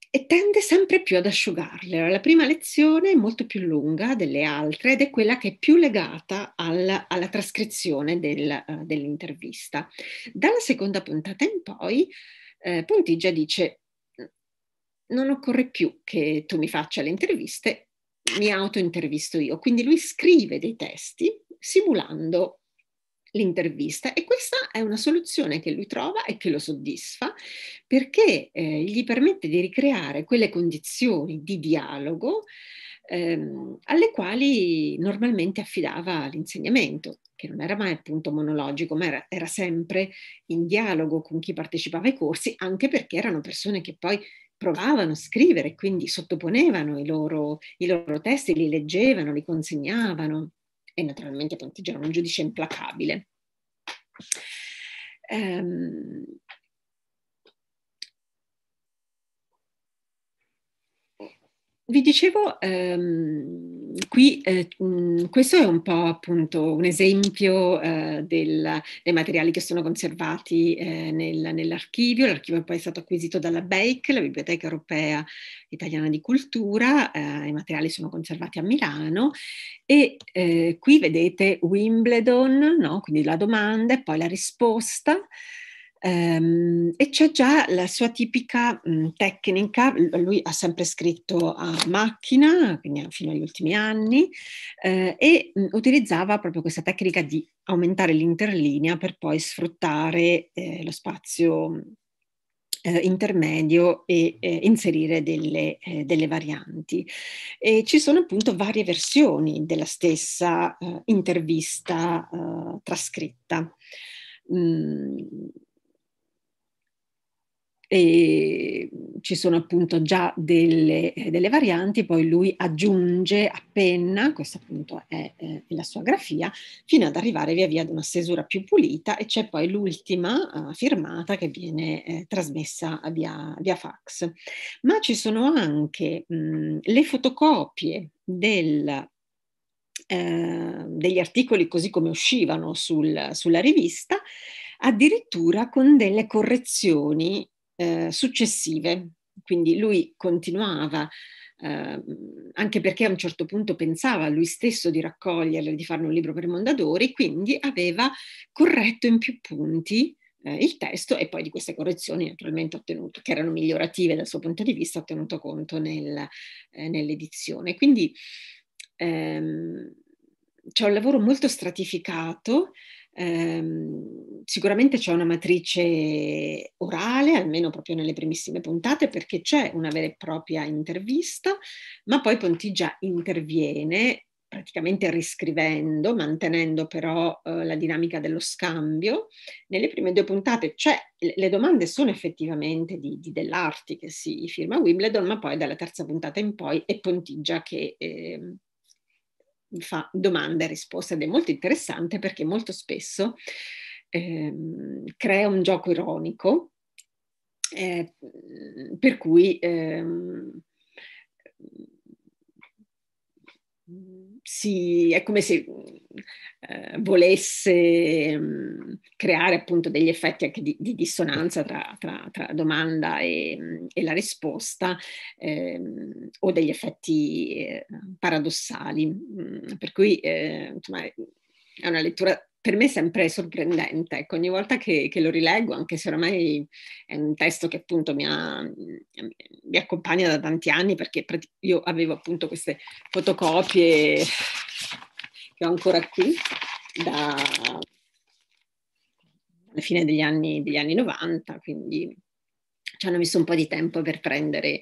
e tende sempre più ad asciugarle. la prima lezione è molto più lunga delle altre ed è quella che è più legata al, alla trascrizione del, uh, dell'intervista. Dalla seconda puntata in poi, eh, Pontigia dice non occorre più che tu mi faccia le interviste, mi autointervisto io. Quindi lui scrive dei testi simulando l'intervista e questa è una soluzione che lui trova e che lo soddisfa perché eh, gli permette di ricreare quelle condizioni di dialogo ehm, alle quali normalmente affidava l'insegnamento, che non era mai appunto monologico, ma era, era sempre in dialogo con chi partecipava ai corsi, anche perché erano persone che poi provavano a scrivere, quindi sottoponevano i loro, i loro testi, li leggevano, li consegnavano e naturalmente Pontigia era un giudice implacabile. Um, vi dicevo, um, qui eh, mh, questo è un po' appunto un esempio eh, del, dei materiali che sono conservati eh, nel, nell'archivio. L'archivio poi è stato acquisito dalla BEIC, la Biblioteca Europea Italiana di Cultura, eh, i materiali sono conservati a Milano e eh, qui vedete Wimbledon, no? quindi la domanda e poi la risposta. Ehm, e c'è già la sua tipica mhmm, tecnica, lui ha sempre scritto a macchina, quindi fino agli ultimi anni, eh, e mhmm, utilizzava proprio questa tecnica di aumentare l'interlinea per poi sfruttare eh, lo spazio eh, intermedio e eh, inserire delle, eh, delle, varianti. E ci sono appunto varie versioni della stessa eh, intervista trascritta. Mm e mhmm, ci sono appunto già delle, eh, delle, varianti, poi lui aggiunge, appenna, questa appunto è, eh, è, la sua grafia, fino ad arrivare via via ad una stesura più pulita e c'è poi l'ultima uh, firmata che viene eh, trasmessa via, via, fax. Ma ci sono anche mh, mhmm, le fotocopie del eh, degli articoli così come uscivano sul, sulla rivista, addirittura con delle correzioni eh, successive. Quindi lui continuava, eh, anche perché a un certo punto pensava lui stesso di raccoglierle, di farne un libro per Mondadori, quindi aveva corretto in più punti eh, il testo e poi di queste correzioni naturalmente ho che erano migliorative dal suo punto di vista, ha tenuto conto nel, eh, nell'edizione. Quindi ehm, c'è un lavoro molto stratificato Ehm, sicuramente c'è una matrice orale, almeno proprio nelle primissime puntate, perché c'è una vera e propria intervista, ma poi Pontigia interviene praticamente riscrivendo, mantenendo però eh, la dinamica dello scambio. Nelle prime due puntate, cioè le domande sono effettivamente di, di dell'Arti che si firma Wimbledon, ma poi dalla terza puntata in poi è Pontigia che eh, fa domanda e risposta ed è molto interessante perché molto spesso ehm, crea un gioco ironico eh, per cui ehm, si, è come se eh, volesse mh, mm, creare appunto degli effetti anche di, di dissonanza tra, tra, tra, domanda e, mm, e la risposta eh, o degli effetti eh, paradossali. Mm, per cui eh, insomma, è una lettura per me è sempre sorprendente, ecco, ogni volta che, che, lo rileggo, anche se oramai è un testo che appunto mi, ha, mi accompagna da tanti anni, perché io avevo appunto queste fotocopie che ho ancora qui da, alla fine degli anni, degli anni 90, quindi ci hanno messo un po' di tempo per prendere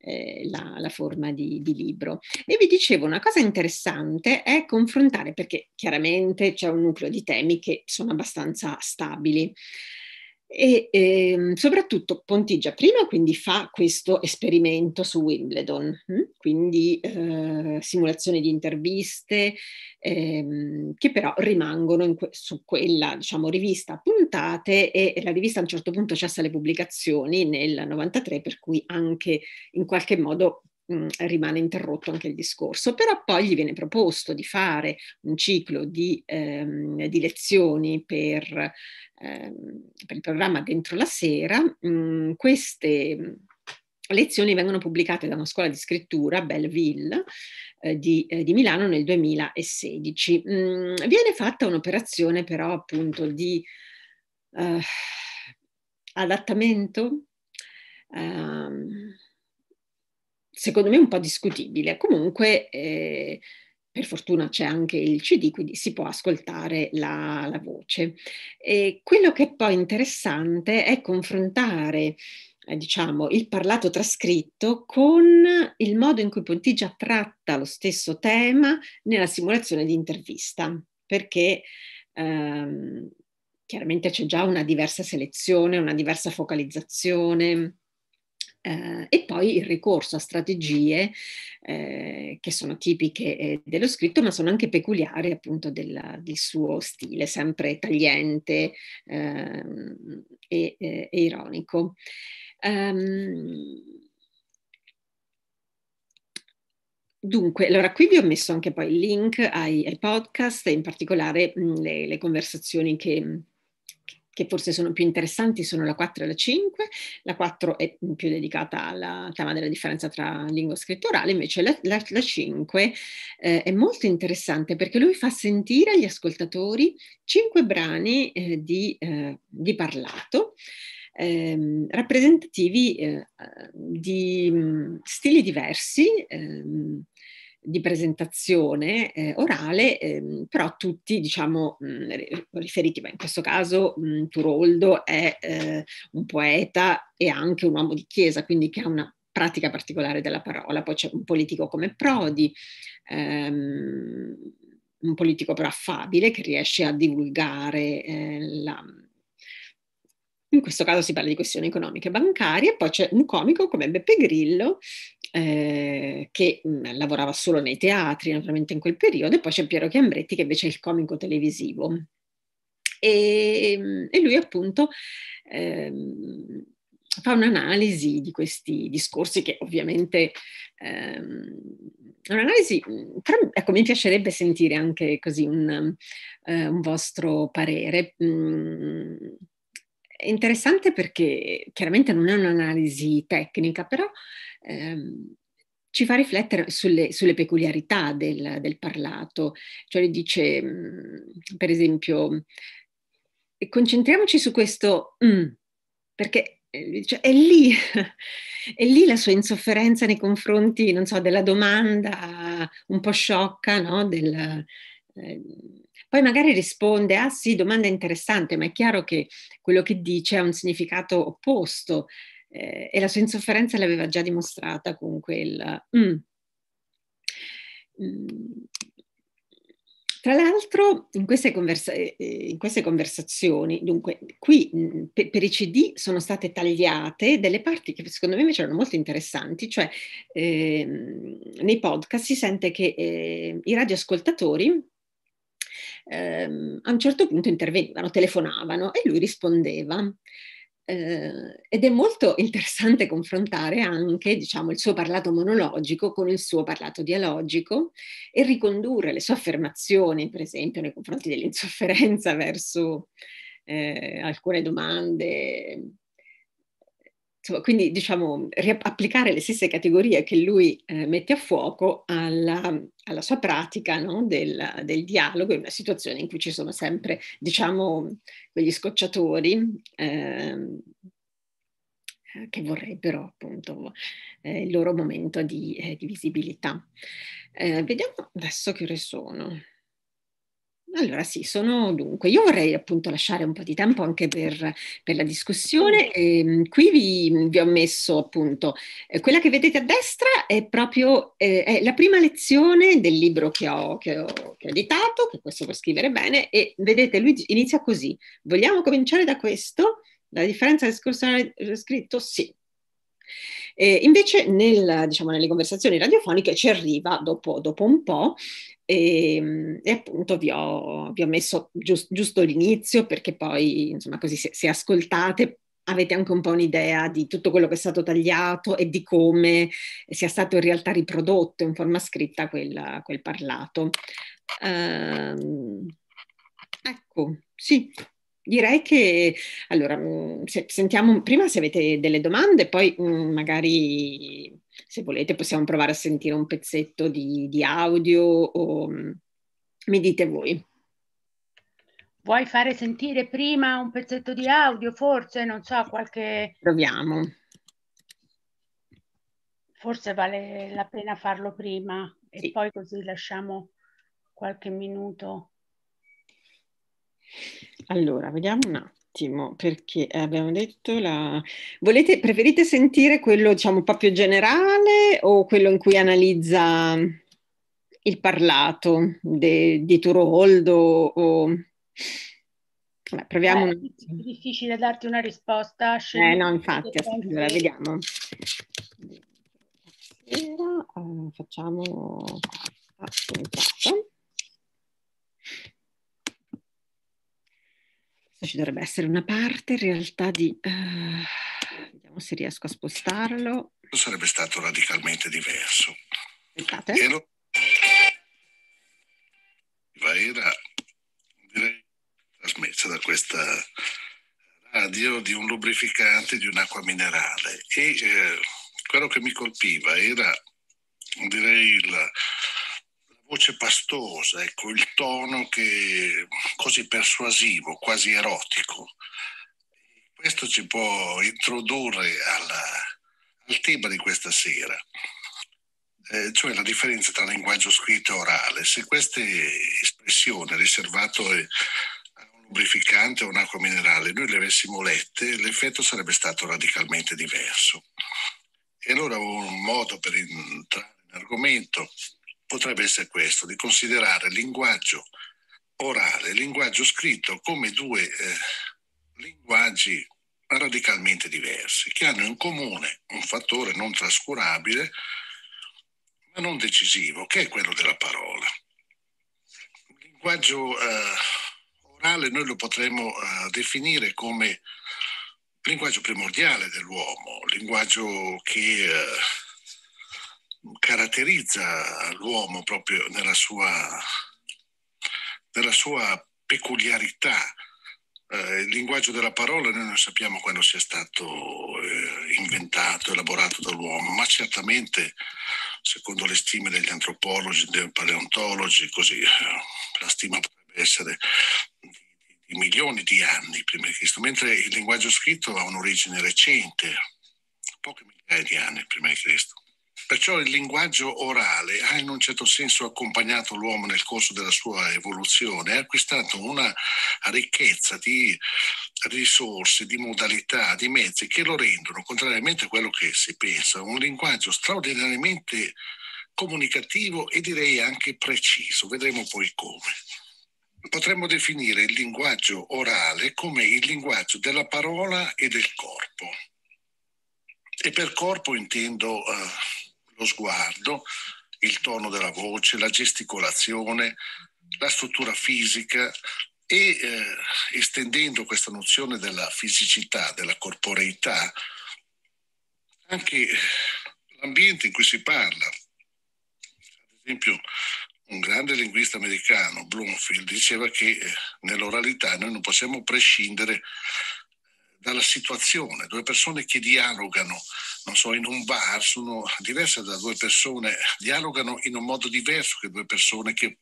eh, la, la, forma di, di, libro. E vi dicevo, una cosa interessante è confrontare, perché chiaramente c'è un nucleo di temi che sono abbastanza stabili, e eh, soprattutto Pontigia prima quindi fa questo esperimento su Wimbledon, hm? quindi eh, simulazioni di interviste ehm, che però rimangono que- su quella diciamo, rivista a puntate e, e la rivista a un certo punto cessa le pubblicazioni nel 93 per cui anche in qualche modo Mhmm, rimane interrotto anche il discorso, però poi gli viene proposto di fare un ciclo di, ehm, di lezioni per, ehm, per, il programma Dentro la Sera. Mh, mhmm, queste mhmm, lezioni vengono pubblicate da una scuola di scrittura, Belleville, eh, di, eh, di, Milano nel 2016. Mh, viene fatta un'operazione però appunto di eh, adattamento. Um, secondo me un po' discutibile. Comunque, eh, per fortuna c'è anche il CD, quindi si può ascoltare la, la voce. E quello che è poi interessante è confrontare eh, diciamo, il parlato trascritto con il modo in cui Pontigia tratta lo stesso tema nella simulazione di intervista, perché ehm, chiaramente c'è già una diversa selezione, una diversa focalizzazione, eh, e poi il ricorso a strategie eh, che sono tipiche eh, dello scritto, ma sono anche peculiari appunto del, del suo stile, sempre tagliente ehm, e, eh, e, ironico. Um, Dunque, allora qui vi ho messo anche poi il link ai, ai podcast e in particolare mh, le, le, conversazioni che, che forse sono più interessanti sono la 4 e la 5, la 4 è più dedicata al tema della differenza tra lingua scritta e orale, invece la, la, la 5 eh, è molto interessante perché lui fa sentire agli ascoltatori cinque brani eh, di, eh, di, parlato. Ehm, rappresentativi eh, di mh, mm, stili diversi, ehm, di presentazione eh, orale, ehm, però tutti diciamo mh, mm, riferiti, ma in questo caso mh, mm, Turoldo è eh, un poeta e anche un uomo di chiesa, quindi che ha una pratica particolare della parola, poi c'è un politico come Prodi, ehm, un politico però affabile che riesce a divulgare eh, la, in questo caso si parla di questioni economiche e bancarie, poi c'è un comico come Beppe Grillo eh, che mh, lavorava solo nei teatri, naturalmente in quel periodo, e poi c'è Piero Chiambretti che invece è il comico televisivo. E, ehm, e lui appunto ehm, fa un'analisi di questi discorsi che ovviamente ehm, un'analisi, però ecco, mi piacerebbe sentire anche così un, eh, un vostro parere. Mm, è interessante perché chiaramente non è un'analisi tecnica, però ehm, ci fa riflettere sulle, sulle peculiarità del, del, parlato, cioè dice, mm, per esempio, concentriamoci su questo mm", perché cioè, è, lì, è lì la sua insofferenza nei confronti, non so, della domanda un po' sciocca, no? Del, eh, poi magari risponde, ah sì, domanda interessante, ma è chiaro che quello che dice ha un significato opposto eh, e la sua insofferenza l'aveva già dimostrata con quel... Mm. Mm. Tra l'altro, in queste, conversa- eh, eh, in queste, conversazioni, dunque, qui mm, per, per, i CD sono state tagliate delle parti che secondo me invece erano molto interessanti, cioè eh, nei podcast si sente che eh, i radioascoltatori eh, a un certo punto intervenivano, telefonavano e lui rispondeva eh, ed è molto interessante confrontare anche diciamo, il suo parlato monologico con il suo parlato dialogico e ricondurre le sue affermazioni, per esempio, nei confronti dell'insofferenza verso eh, alcune domande insomma, quindi diciamo applicare le stesse categorie che lui eh, mette a fuoco alla, alla sua pratica no? del, del, dialogo in una situazione in cui ci sono sempre, diciamo, quegli scocciatori. Eh, che vorrebbero appunto eh, il loro momento di, eh, di visibilità. Eh, vediamo adesso che ore sono. Allora sì, sono dunque, io vorrei appunto lasciare un po' di tempo anche per, per la discussione. Mm. E, ehm, qui vi, vi, ho messo appunto eh, quella che vedete a destra è proprio eh, è la prima lezione del libro che ho, che, ho, che ho editato, che questo può scrivere bene, e vedete lui inizia così. Vogliamo cominciare da questo? La differenza del discorso scritto? Sì. Eh, invece nel, diciamo, nelle conversazioni radiofoniche ci arriva dopo, dopo un po' E, ehm, e, appunto vi ho, vi ho messo giust, giusto l'inizio perché poi, insomma, così se, se, ascoltate avete anche un po' un'idea di tutto quello che è stato tagliato e di come sia stato in realtà riprodotto in forma scritta quel, quel parlato. Ehm, ecco, sì, direi che allora mm, se, sentiamo prima se avete delle domande, poi mh, mm, magari se volete possiamo provare a sentire un pezzetto di, di audio o mh, mm, mi dite voi. Vuoi fare sentire prima un pezzetto di audio, forse, non so, qualche... Proviamo. Forse vale la pena farlo prima e sì. poi così lasciamo qualche minuto. Allora, vediamo un attimo, perché abbiamo detto la... Volete, preferite sentire quello, diciamo, proprio generale o quello in cui analizza il parlato de, di Turoldo o... Vabbè, proviamo eh, un attimo. È difficile darti una risposta. Eh no, infatti, allora vediamo. Sera, eh, facciamo... Ah, ci dovrebbe essere una parte in realtà di... Uh, vediamo se riesco a spostarlo. Sarebbe stato radicalmente diverso. Aspettate. Ero... Era direi trasmessa da questa radio di un lubrificante, di un'acqua minerale e eh, quello che mi colpiva era direi la, voce pastosa, ecco, il tono che, così persuasivo, quasi erotico. Questo ci può introdurre alla, al tema di questa sera, eh, cioè la differenza tra linguaggio scritto e orale. Se queste espressioni riservate a un lubrificante o un'acqua minerale noi le avessimo lette, l'effetto sarebbe stato radicalmente diverso. E allora un modo per entrare in argomento potrebbe essere questo, di considerare il linguaggio orale e linguaggio scritto come due eh, linguaggi radicalmente diversi, che hanno in comune un fattore non trascurabile, ma non decisivo, che è quello della parola. Il linguaggio eh, orale noi lo potremmo eh, definire come linguaggio primordiale dell'uomo, linguaggio che eh, caratterizza l'uomo proprio nella sua, nella sua peculiarità. Eh, il linguaggio della parola noi non sappiamo quando sia stato eh, inventato, elaborato dall'uomo, ma certamente, secondo le stime degli antropologi, dei paleontologi, così, eh, la stima potrebbe essere di milioni di anni prima di Cristo, mentre il linguaggio scritto ha un'origine recente, poche migliaia di anni prima di Cristo. Perciò il linguaggio orale ha in un certo senso accompagnato l'uomo nel corso della sua evoluzione, ha acquistato una ricchezza di risorse, di modalità, di mezzi che lo rendono, contrariamente a quello che si pensa, un linguaggio straordinariamente comunicativo e direi anche preciso. Vedremo poi come. Potremmo definire il linguaggio orale come il linguaggio della parola e del corpo. E per corpo intendo eh, lo sguardo, il tono della voce, la gesticolazione, la struttura fisica e eh, estendendo questa nozione della fisicità, della corporeità, anche l'ambiente in cui si parla. Ad esempio, un grande linguista americano, Bloomfield, diceva che eh, nell'oralità noi non possiamo prescindere dalla situazione, due persone che dialogano, non so, in un bar sono diverse da due persone, dialogano in un modo diverso che due persone che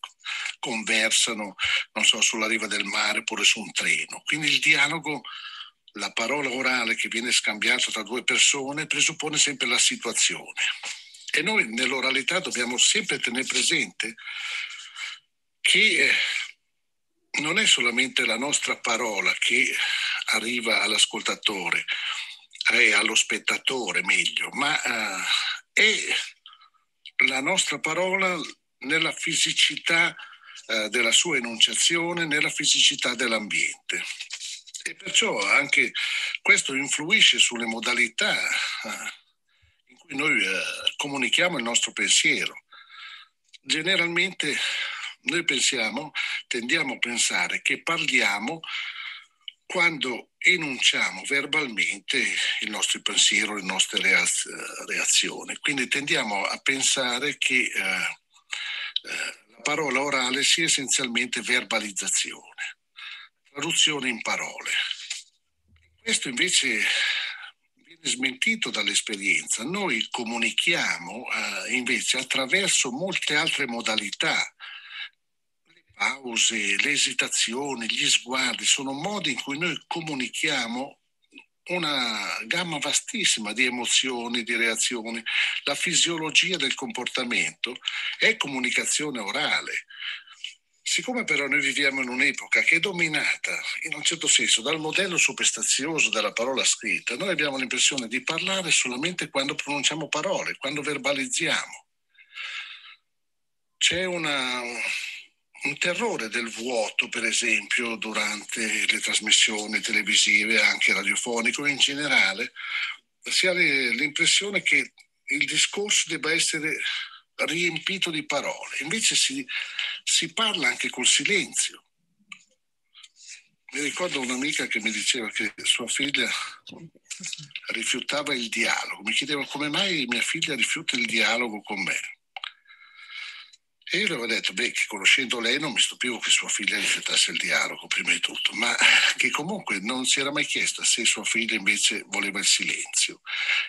conversano, non so, sulla riva del mare oppure su un treno. Quindi il dialogo, la parola orale che viene scambiata tra due persone presuppone sempre la situazione. E noi nell'oralità dobbiamo sempre tenere presente che eh, non è solamente la nostra parola che arriva all'ascoltatore e eh, allo spettatore meglio, ma eh, è la nostra parola nella fisicità eh, della sua enunciazione, nella fisicità dell'ambiente. E perciò anche questo influisce sulle modalità eh, in cui noi eh, comunichiamo il nostro pensiero. Generalmente noi pensiamo, tendiamo a pensare che parliamo quando enunciamo verbalmente il nostro pensiero, le nostre reazioni. Quindi tendiamo a pensare che eh, eh, la parola orale sia essenzialmente verbalizzazione, traduzione in parole. Questo invece viene smentito dall'esperienza. Noi comunichiamo eh, invece attraverso molte altre modalità pause, le esitazioni, gli sguardi, sono modi in cui noi comunichiamo una gamma vastissima di emozioni, di reazioni. La fisiologia del comportamento è comunicazione orale. Siccome però noi viviamo in un'epoca che è dominata in un certo senso dal modello superstazioso della parola scritta, noi abbiamo l'impressione di parlare solamente quando pronunciamo parole, quando verbalizziamo. C'è una, un terrore del vuoto, per esempio, durante le trasmissioni televisive, anche radiofoniche, in generale, si ha l'impressione che il discorso debba essere riempito di parole, invece si, si parla anche col silenzio. Mi ricordo un'amica che mi diceva che sua figlia rifiutava il dialogo, mi chiedeva come mai mia figlia rifiuta il dialogo con me e io le avevo detto, beh, che conoscendo lei non mi stupivo che sua figlia rifiutasse il dialogo, prima di tutto, ma che comunque non si era mai chiesta se sua figlia invece voleva il silenzio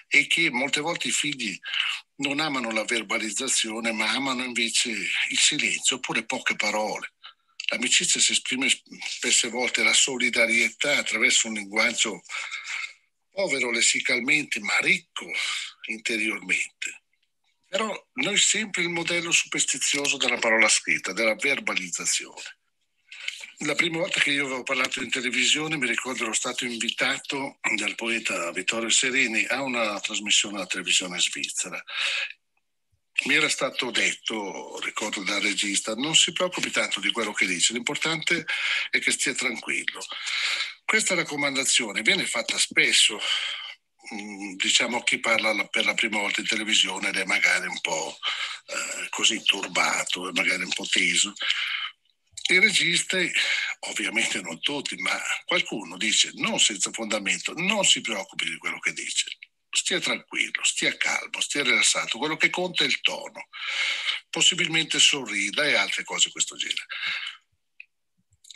e che molte volte i figli non amano la verbalizzazione, ma amano invece il silenzio oppure poche parole. L'amicizia si esprime spesse volte la solidarietà attraverso un linguaggio povero lessicalmente, ma ricco interiormente. Però noi sempre il modello superstizioso della parola scritta, della verbalizzazione. La prima volta che io avevo parlato in televisione, mi ricordo ero stato invitato dal poeta Vittorio Sereni a una trasmissione alla televisione svizzera mi era stato detto, ricordo dal regista, non si preoccupi tanto di quello che dice, l'importante è che stia tranquillo. Questa raccomandazione viene fatta spesso Mm, diciamo chi parla per la prima volta in televisione ed è magari un po' eh, così turbato, magari un po' teso. I registi, ovviamente non tutti, ma qualcuno dice non senza fondamento, non si preoccupi di quello che dice, stia tranquillo, stia calmo, stia rilassato, quello che conta è il tono, possibilmente sorrida e altre cose di questo genere.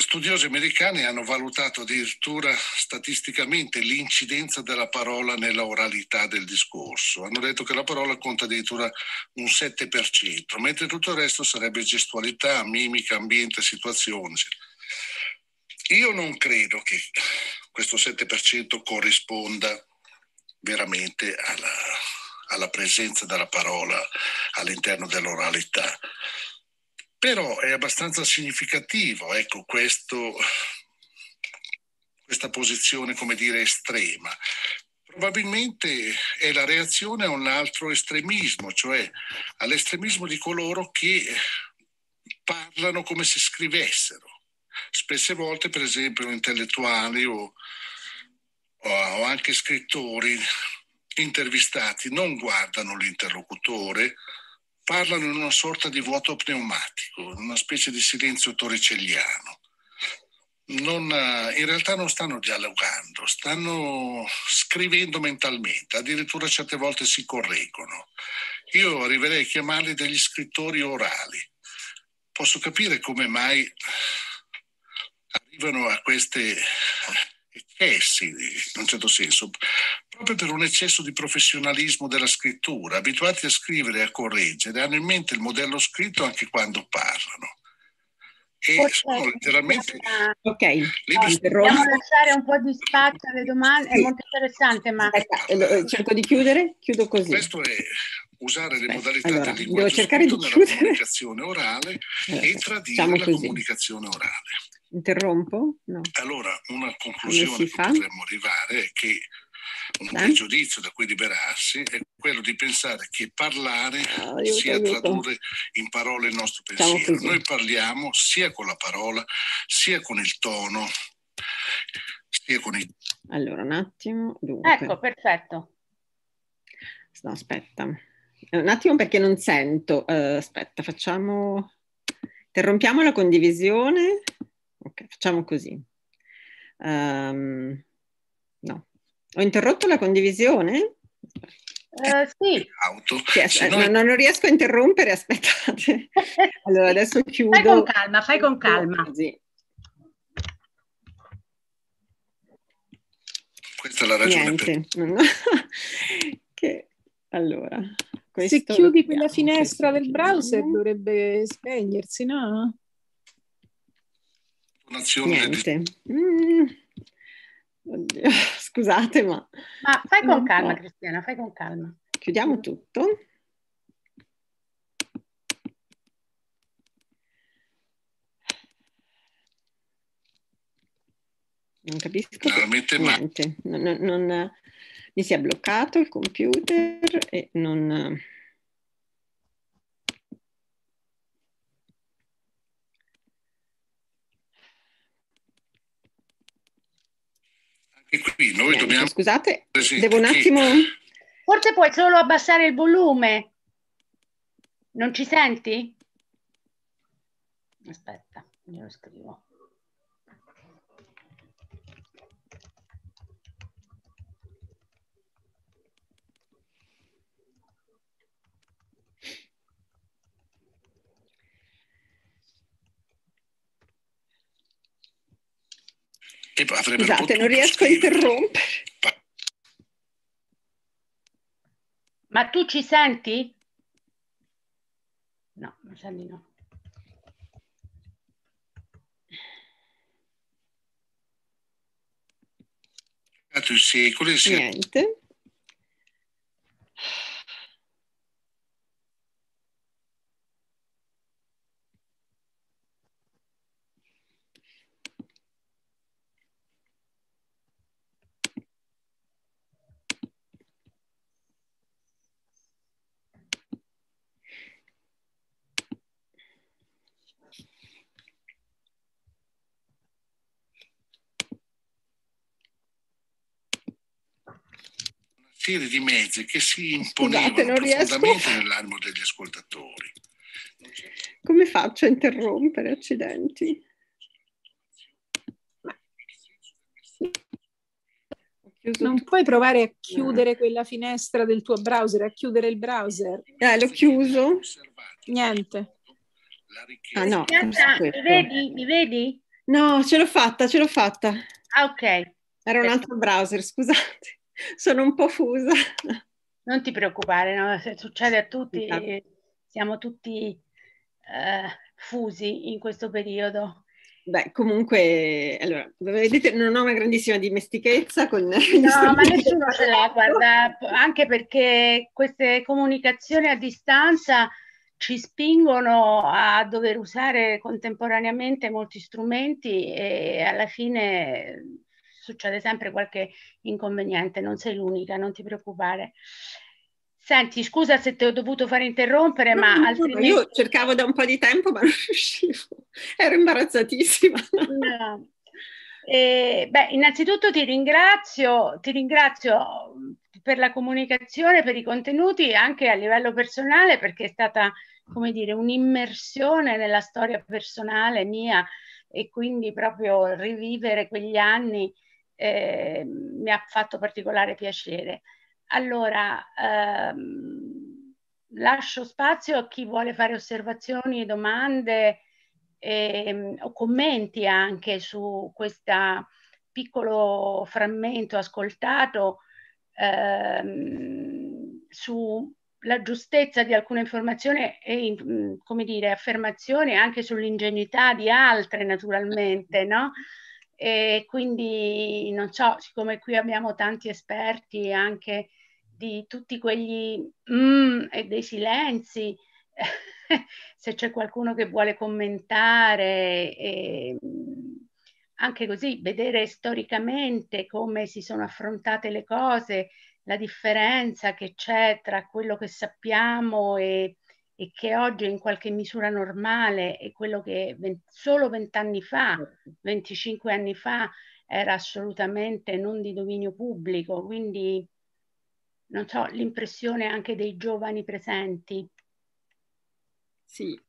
Studiosi americani hanno valutato addirittura statisticamente l'incidenza della parola nella oralità del discorso. Hanno detto che la parola conta addirittura un 7%, mentre tutto il resto sarebbe gestualità, mimica, ambiente, situazione. Io non credo che questo 7% corrisponda veramente alla, alla presenza della parola all'interno dell'oralità. Però è abbastanza significativo, ecco, questo, questa posizione, come dire, estrema. Probabilmente è la reazione a un altro estremismo, cioè all'estremismo di coloro che parlano come se scrivessero. Spesse volte, per esempio, intellettuali o, o anche scrittori intervistati non guardano l'interlocutore, parlano in una sorta di vuoto pneumatico, in una specie di silenzio torricelliano. Non, eh, in realtà non stanno dialogando, stanno scrivendo mentalmente, addirittura certe volte si correggono. Io arriverei a chiamarli degli scrittori orali. Posso capire come mai arrivano a questi eh, eccessi, in un certo senso, proprio per un eccesso di professionalismo della scrittura, abituati a scrivere e a correggere, hanno in mente il modello scritto anche quando parlano. E okay. sono letteralmente... Ok, libri no, lasciare un po' di spazio alle domande, sì. è molto interessante, ma... Aspetta, eh, eh, cerco di chiudere, chiudo così. Questo è usare le Beh, modalità allora, del linguaggio cercare di nella comunicazione orale allora, eh, e tradire diciamo la comunicazione orale. Interrompo? No. Allora, una conclusione che potremmo arrivare è che un eh? pregiudizio da cui liberarsi è quello di pensare che parlare ah, sia tradurre in parole il nostro pensiero. Noi parliamo sia con la parola, sia con il tono, sia con i... Allora, un attimo. Dunque. Ecco, perfetto. No, aspetta. Eh, un attimo perché non sento. Uh, aspetta, facciamo... Interrompiamo la condivisione. Ok, facciamo così. Um, no, ho interrotto la condivisione? Eh, sì. sì Se noi... non riesco a interrompere, aspettate. Allora, adesso chiudo. Fai con calma, fai con calma. Sì. Questa è la ragione. Per... che... Allora, Se chiudi quella finestra del browser dovrebbe spegnersi, no? Un'azione. Niente. Di... Mm. Oddio, scusate, ma... Ma fai con calma, Cristiana, fai con calma. Chiudiamo tutto. Non capisco Veramente niente. Non, non, non, mi si è bloccato il computer e non... E qui noi dobbiamo... Scusate, devo un attimo... Forse puoi solo abbassare il volume. Non ci senti? Aspetta, lo scrivo. Scusate, esatto, potuto non riesco a interrompere. Ma tu ci senti? No, non senti no. I secoli, Niente. serie di mezzi che si imponevano Scusate, profondamente a... nell'animo degli ascoltatori. Come faccio a interrompere? Accidenti. Non puoi provare a chiudere quella finestra del tuo browser, a chiudere il browser. Eh, l'ho chiuso. Niente. Ah, no. mi vedi? Mi vedi? No, ce l'ho fatta, ce l'ho fatta. Ah, ok. Era un altro browser, scusate sono un po' fusa. Non ti preoccupare, no? Se succede a tutti, eh, siamo tutti eh, fusi in questo periodo. Beh, comunque, allora, vedete, non ho una grandissima dimestichezza con... No, ma nessuno ce l'ha, guarda, anche perché queste comunicazioni a distanza ci spingono a dover usare contemporaneamente molti strumenti e alla fine succede sempre qualche inconveniente, non sei l'unica, non ti preoccupare. Senti, scusa se ti ho dovuto far interrompere, no, ma no, altrimenti... Io cercavo da un po' di tempo, ma non riuscivo, ero imbarazzatissima. No. Eh, beh, innanzitutto ti ringrazio, ti ringrazio per la comunicazione, per i contenuti, anche a livello personale, perché è stata, come dire, un'immersione nella storia personale mia e quindi proprio rivivere quegli anni eh, mi ha fatto particolare piacere. Allora, ehm, lascio spazio a chi vuole fare osservazioni, domande ehm, o commenti anche su questo piccolo frammento ascoltato ehm, sulla giustezza di alcune informazioni e, come dire, affermazioni anche sull'ingenuità di altre naturalmente, no? E quindi non so, siccome qui abbiamo tanti esperti anche di tutti quegli mm e dei silenzi, se c'è qualcuno che vuole commentare, eh, anche così vedere storicamente come si sono affrontate le cose, la differenza che c'è tra quello che sappiamo e e che oggi è in qualche misura normale è quello che solo vent'anni fa, 25 certo. anni fa, era assolutamente non di dominio pubblico. Quindi, non so, l'impressione anche dei giovani presenti. Sì,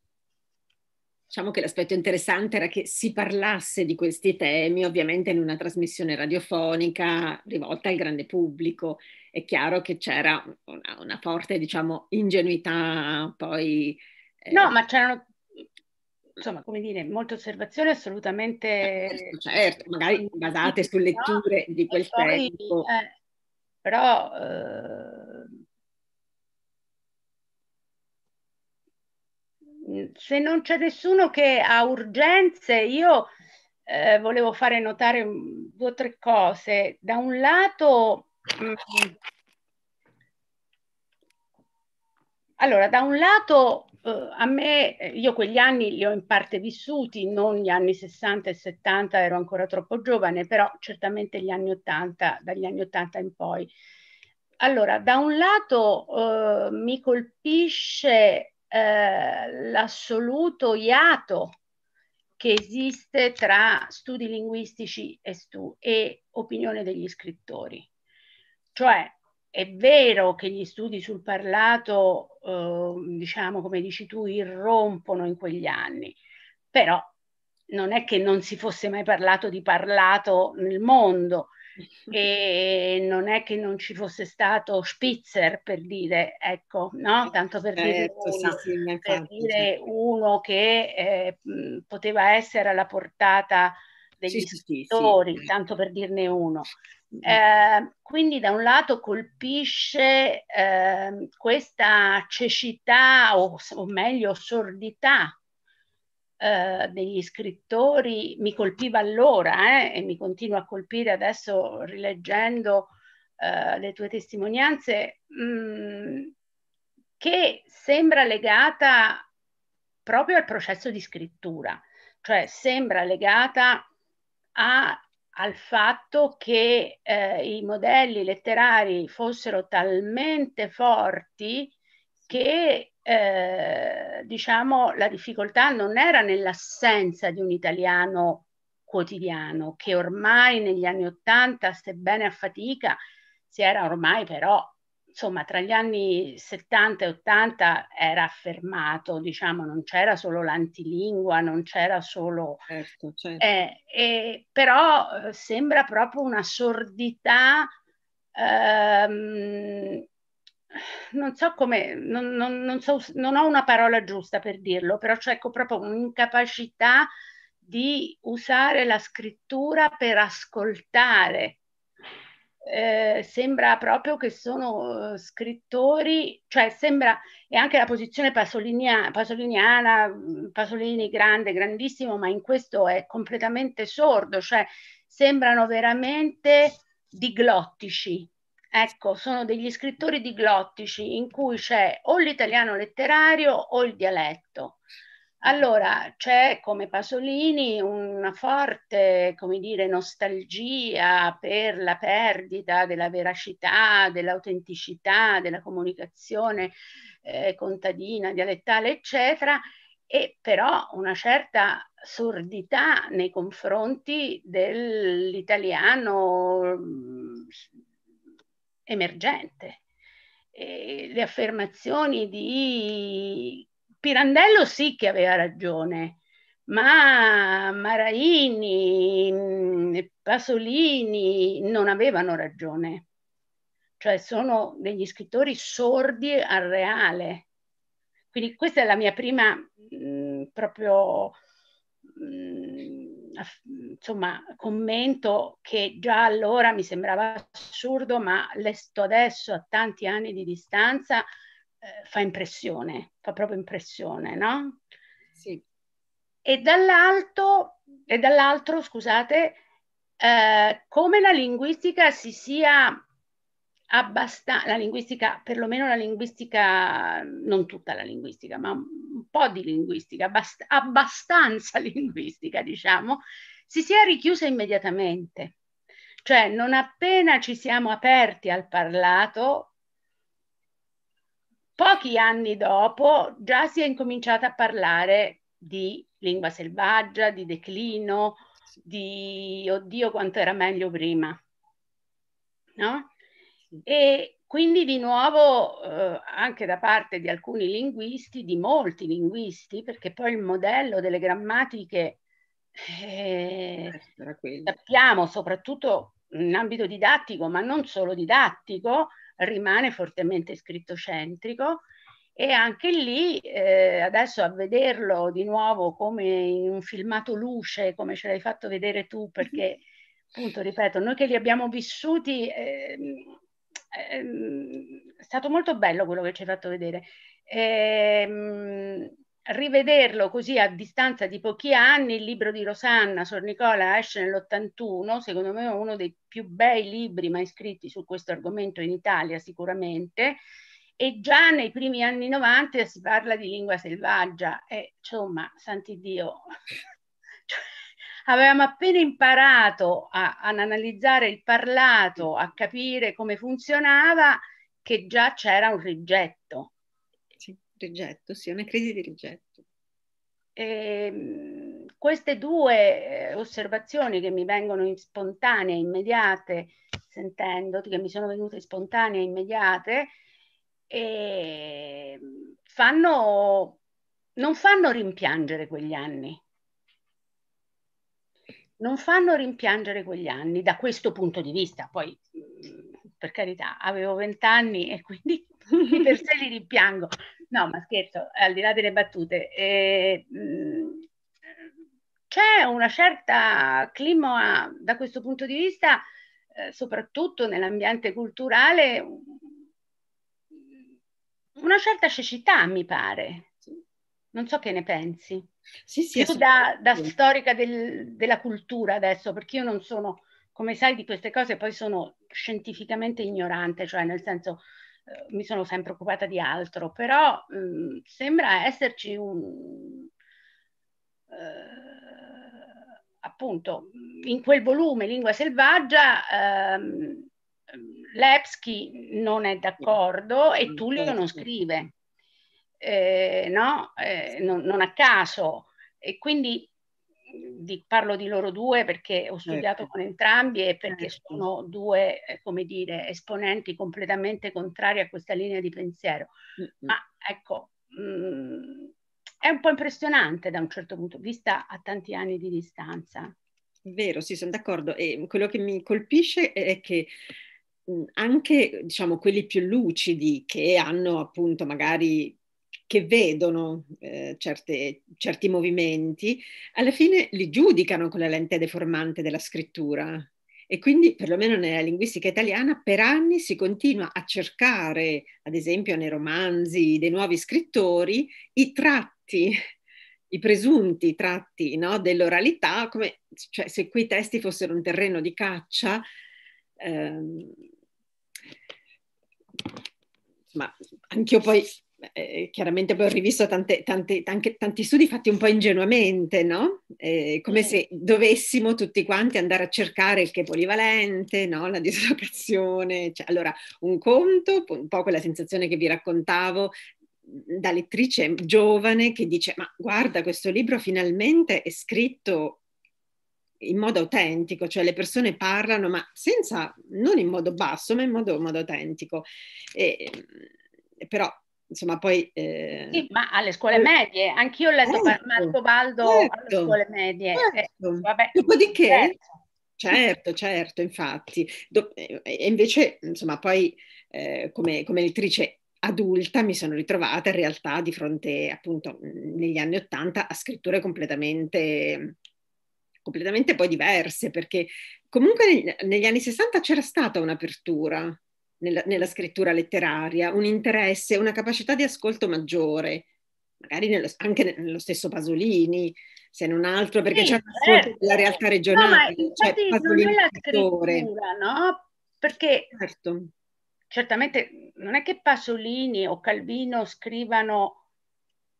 Diciamo che l'aspetto interessante era che si parlasse di questi temi, ovviamente in una trasmissione radiofonica rivolta al grande pubblico. È chiaro che c'era una, una forte, diciamo, ingenuità, poi... Eh... No, ma c'erano, insomma, come dire, molte osservazioni assolutamente... Certo, certo magari basate su letture no, di quel poi, tempo. Eh, però... Eh se non c'è nessuno che ha urgenze, io eh, volevo fare notare due o tre cose. Da un lato, mh, mm, allora, da un lato eh, a me, io quegli anni li ho in parte vissuti, non gli anni 60 e 70, ero ancora troppo giovane, però certamente gli anni 80, dagli anni 80 in poi. Allora, da un lato eh, mi colpisce eh, l'assoluto iato che esiste tra studi linguistici e, stu- e opinione degli scrittori. Cioè, è vero che gli studi sul parlato, eh, diciamo come dici tu, irrompono in quegli anni, però non è che non si fosse mai parlato di parlato nel mondo, e non è che non ci fosse stato Spitzer per dire, ecco, no? Tanto per dire, certo, uno, sì, sì, per dire sì. Cioè uno che eh, poteva essere alla portata degli scrittori, tanto per dirne uno. Mm. Eh, quindi da un lato colpisce ehm, questa cecità o, o meglio sordità eh, degli scrittori mi colpiva allora eh, e mi continua a colpire adesso rileggendo eh, le tue testimonianze, mh, mm, che sembra legata proprio al processo di scrittura, cioè sembra legata a, al fatto che eh, i modelli letterari fossero talmente forti che eh, diciamo, la difficoltà non era nell'assenza di un italiano quotidiano, che ormai negli anni Ottanta, sebbene a fatica, si era ormai però, insomma, tra gli anni 70 e 80 era affermato, diciamo, non c'era solo l'antilingua, non c'era solo... Certo, certo. Eh, eh, però sembra proprio una sordità ehm, non so come, non, non, non, so, non ho una parola giusta per dirlo, però c'è ecco proprio un'incapacità di usare la scrittura per ascoltare. Eh, sembra proprio che sono eh, scrittori, cioè sembra, e anche la posizione pasolinia, pasoliniana, mm, Pasolini grande, grandissimo, ma in questo è completamente sordo, cioè sembrano veramente diglottici, Ecco, sono degli scrittori diglottici in cui c'è o l'italiano letterario o il dialetto. Allora, c'è come Pasolini una forte, come dire, nostalgia per la perdita della veracità, dell'autenticità, della comunicazione eh, contadina, dialettale, eccetera, e però una certa sordità nei confronti dell'italiano emergente. E le affermazioni di Pirandello sì che aveva ragione, ma Maraini, mm, Pasolini non avevano ragione. Cioè sono degli scrittori sordi al reale. Quindi questa è la mia prima mh, mm, proprio mh, mm, insomma, commento che già allora mi sembrava assurdo, ma lesto adesso a tanti anni di distanza eh, fa impressione, fa proprio impressione, no? Sì. E dall'alto, e dall'altro, scusate, eh, come la linguistica si sia abbastanza, la linguistica, perlomeno la linguistica, non tutta la linguistica, ma un po' di linguistica, abbast- abbastanza linguistica, diciamo, si sia richiusa immediatamente. Cioè, non appena ci siamo aperti al parlato, pochi anni dopo già si è incominciata a parlare di lingua selvaggia, di declino, di oddio quanto era meglio prima. No? E quindi di nuovo eh, anche da parte di alcuni linguisti, di molti linguisti, perché poi il modello delle grammatiche eh, sappiamo soprattutto in ambito didattico, ma non solo didattico, rimane fortemente scrittocentrico e anche lì eh, adesso a vederlo di nuovo come in un filmato luce, come ce l'hai fatto vedere tu, perché appunto, ripeto, noi che li abbiamo vissuti eh, Ehm, è stato molto bello quello che ci hai fatto vedere. Ehm, rivederlo così a distanza di pochi anni, il libro di Rosanna Sor Nicola esce nell'81, secondo me è uno dei più bei libri mai scritti su questo argomento in Italia sicuramente, e già nei primi anni 90 si parla di lingua selvaggia e insomma, santi Dio, avevamo appena imparato a, ad analizzare il parlato, a capire come funzionava, che già c'era un rigetto. Sì, rigetto, sì, una crisi di rigetto. E, ehm, queste due eh, osservazioni che mi vengono in spontanee, immediate, sentendo, che mi sono venute spontanee, immediate, e ehm, fanno, non fanno rimpiangere quegli anni, non fanno rimpiangere quegli anni da questo punto di vista. Poi, mm, per carità, avevo vent'anni e quindi per sé li rimpiango. No, ma scherzo, al di là delle battute, eh, c'è una certa clima da questo punto di vista, eh, soprattutto nell'ambiente culturale, una certa cecità, mi pare. Non so che ne pensi. Sì, sì, Più cioè, da, da storica del, della cultura adesso, perché io non sono, come sai, di queste cose poi sono scientificamente ignorante, cioè nel senso eh, mi sono sempre occupata di altro, però mh, mm, sembra esserci un... Eh, appunto, in quel volume, Lingua Selvaggia, ehm, ehm Lepsky non è d'accordo e Tullio certo, non scrive eh, no? eh, non, non, a caso. E quindi di, parlo di loro due perché ho studiato ecco. con entrambi e perché ecco. sono due, eh, come dire, esponenti completamente contrari a questa linea di pensiero. Mm-hmm. Ma ecco, mh, mm, è un po' impressionante da un certo punto di vista a tanti anni di distanza. Vero, sì, sono d'accordo. E quello che mi colpisce è che mm, anche diciamo, quelli più lucidi che hanno appunto magari che vedono eh, certe, certi movimenti, alla fine li giudicano con la lente deformante della scrittura. E quindi, perlomeno nella linguistica italiana, per anni si continua a cercare, ad esempio nei romanzi dei nuovi scrittori, i tratti, i presunti tratti no, dell'oralità, come cioè, se quei testi fossero un terreno di caccia. Ehm, ma anch'io poi eh, chiaramente poi ho rivisto tante, tante, tanti, tanti studi fatti un po' ingenuamente, no? Eh, come se dovessimo tutti quanti andare a cercare il che è polivalente, no? La dislocazione. Cioè, allora, un conto, un po' quella sensazione che vi raccontavo da lettrice giovane che dice ma guarda questo libro finalmente è scritto in modo autentico, cioè le persone parlano ma senza, non in modo basso ma in modo, in modo autentico. E, però insomma poi... Eh... Sì, ma alle scuole eh, medie, anch'io ho letto certo, Marco Baldo certo, alle scuole medie. Eh, certo. Eh, vabbè, Dopodiché, certo. certo, certo, infatti. Do- eh, e invece, insomma, poi eh, come, come lettrice adulta mi sono ritrovata in realtà di fronte, appunto, negli anni Ottanta a scritture completamente completamente poi diverse perché comunque negli, negli anni Sessanta c'era stata un'apertura nella, nella scrittura letteraria, un interesse, una capacità di ascolto maggiore, magari nello, anche nello stesso Pasolini, se non altro, perché sì, c'è un eh, ascolto della realtà regionale. No, cioè Pasolini non è la scrittura, no? Perché certo. certamente non è che Pasolini o Calvino scrivano,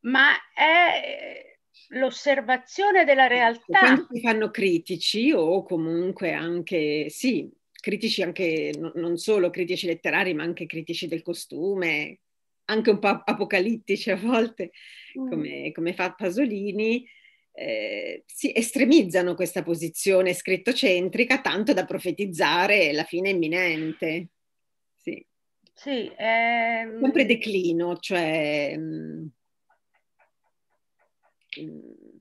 ma è eh, l'osservazione della realtà. Quando si fanno critici o comunque anche, sì, critici anche, non solo critici letterari, ma anche critici del costume, anche un po' apocalittici a volte, mm. come, come, fa Pasolini, eh, si estremizzano questa posizione scrittocentrica tanto da profetizzare la fine imminente. Sì. sì ehm... Sempre declino, cioè... Mh, mm, mh, mm,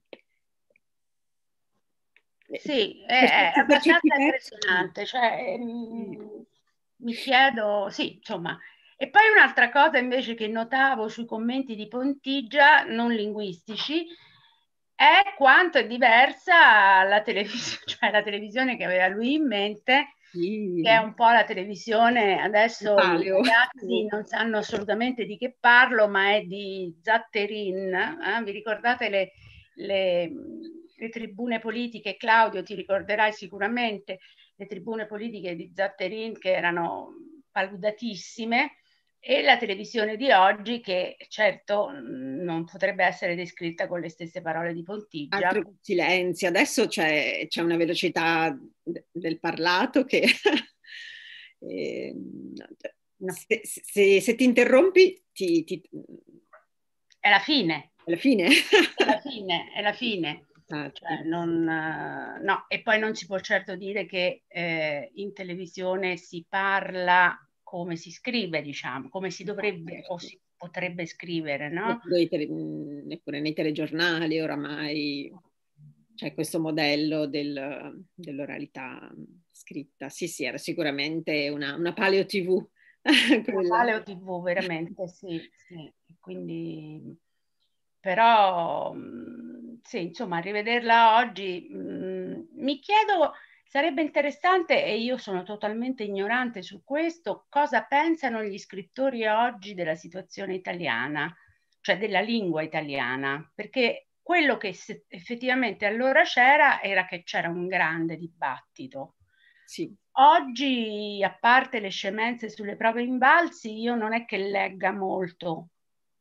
eh, sì, cioè, eh, eh, è, è abbastanza impressionante, cioè, mh, mm, mi chiedo, sì, insomma. E poi un'altra cosa invece che notavo sui commenti di Pontigia, non linguistici, è quanto è diversa la televisione, cioè la televisione che aveva lui in mente, sì. che è un po' la televisione, adesso i ragazzi non sanno assolutamente di che parlo, ma è di Zatterin, eh? vi ricordate le, le le tribune politiche, Claudio ti ricorderai sicuramente, le tribune politiche di Zatterin che erano paludatissime e la televisione di oggi che certo mm, non potrebbe essere descritta con le stesse parole di Pontigia. Altro silenzi, adesso c'è, c'è una velocità del parlato che... Ehm, se, se, se, ti interrompi ti, ti... È la fine. È la fine. è la fine, è la fine. Ah, cioè non, eh, no, e poi non si può certo dire che eh, in televisione si parla come si scrive, diciamo, come si esatto, dovrebbe o si potrebbe scrivere, no? Tele, mm, neppure nei telegiornali oramai c'è questo modello del, dell'oralità scritta. Sì, sì, era sicuramente una, una paleo TV. una paleo TV, veramente, sì, sì. Quindi, però mm, sì, insomma, rivederla oggi mh, mm, mi chiedo, sarebbe interessante, e io sono totalmente ignorante su questo, cosa pensano gli scrittori oggi della situazione italiana, cioè della lingua italiana, perché quello che effettivamente allora c'era era che c'era un grande dibattito. Sì. Oggi, a parte le scemenze sulle prove invalsi, io non è che legga molto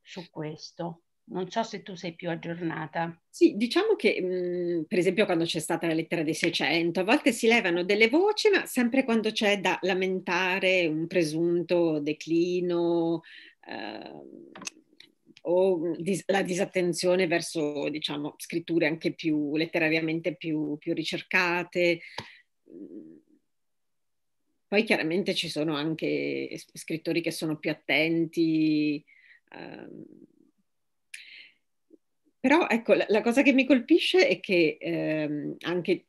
su questo. Non so se tu sei più aggiornata. Sì, diciamo che mh, mm, per esempio quando c'è stata la lettera dei 600, a volte si levano delle voci, ma sempre quando c'è da lamentare un presunto declino eh, o dis- la disattenzione verso, diciamo, scritture anche più letterariamente più, più ricercate. Poi chiaramente ci sono anche scrittori che sono più attenti. Eh, però ecco, la, la, cosa che mi colpisce è che ehm, anche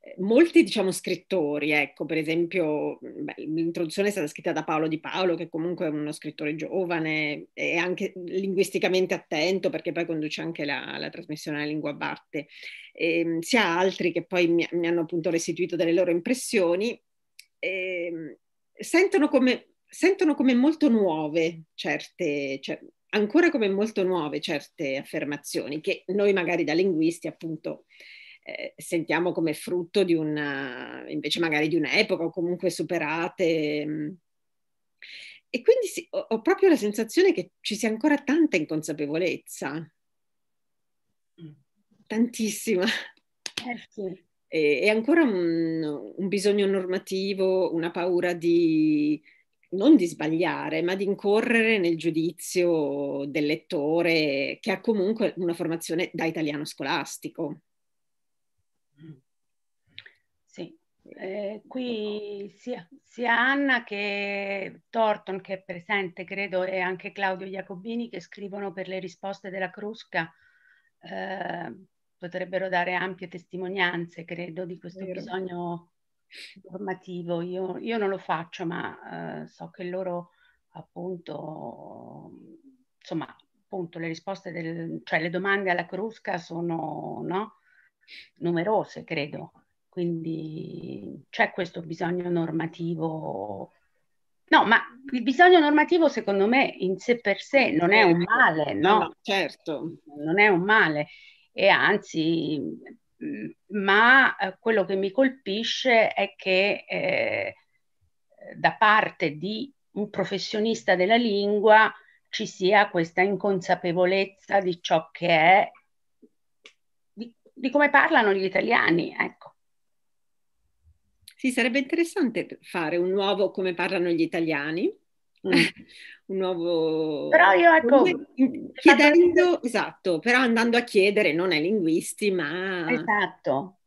eh, molti diciamo scrittori, ecco per esempio beh, l'introduzione è stata scritta da Paolo Di Paolo che comunque è uno scrittore giovane e anche linguisticamente attento perché poi conduce anche la, la trasmissione alla lingua Barte, e, ehm, sia altri che poi mi, mi, hanno appunto restituito delle loro impressioni, e, ehm, sentono, come, sentono come molto nuove certe, cioè, ancora come molto nuove certe affermazioni che noi magari da linguisti appunto eh, sentiamo come frutto di una, invece magari di un'epoca o comunque superate. Mm. E quindi sì, ho, ho, proprio la sensazione che ci sia ancora tanta inconsapevolezza, mm. tantissima. Eh sì. e, ancora un, un bisogno normativo, una paura di non di sbagliare, ma di incorrere nel giudizio del lettore che ha comunque una formazione da italiano scolastico. Sì, eh, eh qui sia, sia, Anna che Thornton che è presente, credo, e anche Claudio Jacobini che scrivono per le risposte della Crusca. Eh, potrebbero dare ampie testimonianze, credo, di questo Vero. bisogno formativo. Io, io non lo faccio, ma eh, so che loro appunto, insomma, appunto le risposte, del, cioè le domande alla crusca sono no? numerose, credo. Quindi c'è questo bisogno normativo. No, ma il bisogno normativo secondo me in sé per sé non è un certo. male, no? no certo. Non è un male e anzi ma eh, quello che mi colpisce è che eh, da parte di un professionista della lingua ci sia questa inconsapevolezza di ciò che è, di, di come parlano gli italiani, ecco. Sì, sarebbe interessante fare un nuovo come parlano gli italiani, Mm. un nuovo... Però io ecco... Mm, chiedendo, esatto, però andando a chiedere non ai linguisti, ma... Esatto.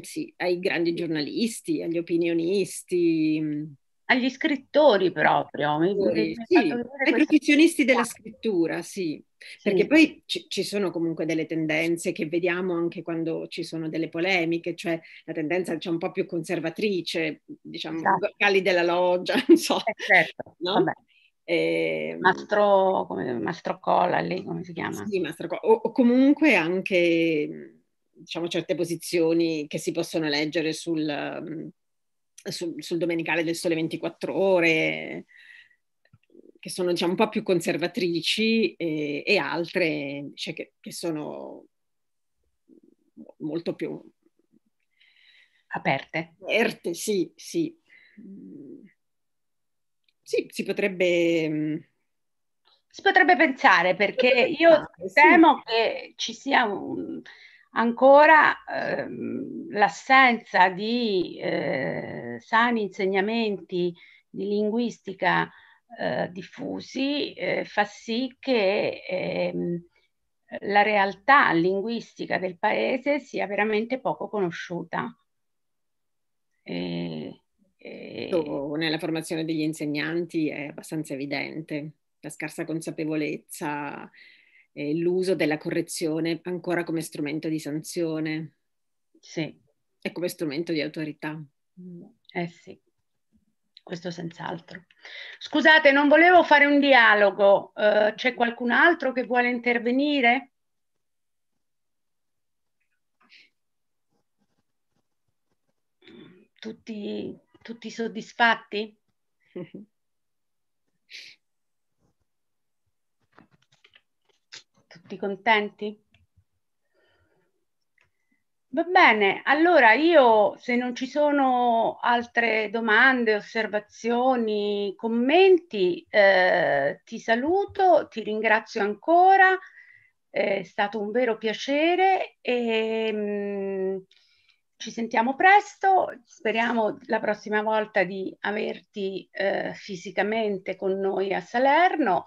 Sì, ai grandi giornalisti, agli opinionisti. Mm agli scrittori proprio. Mi, sì, mi sì, ai professionisti della scrittura, sì. sì. Perché poi ci, ci, sono comunque delle tendenze che vediamo anche quando ci sono delle polemiche, cioè la tendenza c'è diciamo, un po' più conservatrice, diciamo, esatto. cali della loggia, non so. Eh, certo, no? Vabbè. Eh, Mastro, come, Mastro Cola, lì come si chiama? Sì, Mastro Cola. O, o comunque anche diciamo, certe posizioni che si possono leggere sul, sul, sul Domenicale del Sole 24 Ore, che sono diciamo, un po' più conservatrici, e, e altre cioè, che, che sono molto più aperte. Aperte, sì, sì. Sì, si potrebbe... Mm, si potrebbe pensare perché potrebbe io pensare, temo sì. che ci sia un, ancora ehm, l'assenza di eh, sani insegnamenti di linguistica eh, diffusi eh, fa sì che ehm, la realtà linguistica del paese sia veramente poco conosciuta. E, e... Nella formazione degli insegnanti è abbastanza evidente la scarsa consapevolezza eh, l'uso della correzione ancora come strumento di sanzione. Sì. E come strumento di autorità. Eh sì, questo senz'altro. Scusate, non volevo fare un dialogo. Uh, c'è qualcun altro che vuole intervenire? Tutti, tutti soddisfatti? Tutti contenti? Va bene, allora io se non ci sono altre domande, osservazioni, commenti, eh, ti saluto, ti ringrazio ancora, è stato un vero piacere e mh, mm, ci sentiamo presto, speriamo la prossima volta di averti eh, fisicamente con noi a Salerno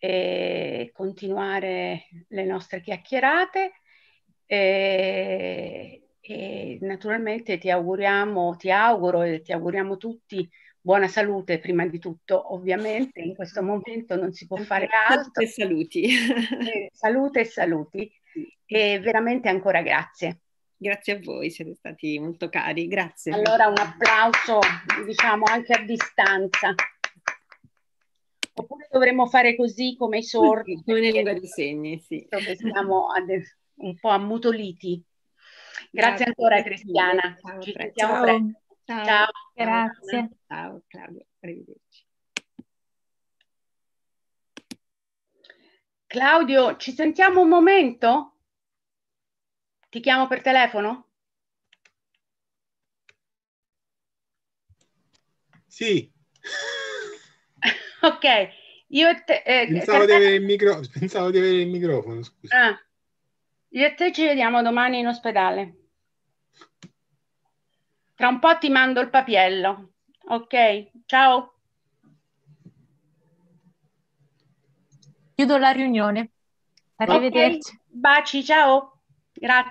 e continuare le nostre chiacchierate e, e naturalmente ti auguriamo, ti auguro e ti auguriamo tutti buona salute prima di tutto, ovviamente in questo momento non si può fare altro. Eh, salute e saluti. salute e saluti e veramente ancora grazie. Grazie a voi, siete stati molto cari, grazie. Allora un applauso diciamo anche a distanza. Oppure dovremmo fare così come i sordi. Come lingua dei segni, sì. Siamo un po' ammutoliti. Grazie, grazie ancora Cristiana. Ciao, Ci sentiamo ciao. Ciao. ciao. Grazie. Ciao Claudia, arrivederci. Claudio, ci sentiamo un momento? Ti chiamo per telefono? Sì. Ok, io e te... Eh, pensavo, Cartella... di micro... pensavo, di avere il microfono, scusa. Ah. Io e te ci vediamo domani in ospedale. Tra un po' ti mando il papiello. Ok, ciao. Chiudo la riunione. Arrivederci. Okay. Baci, ciao. Grazie.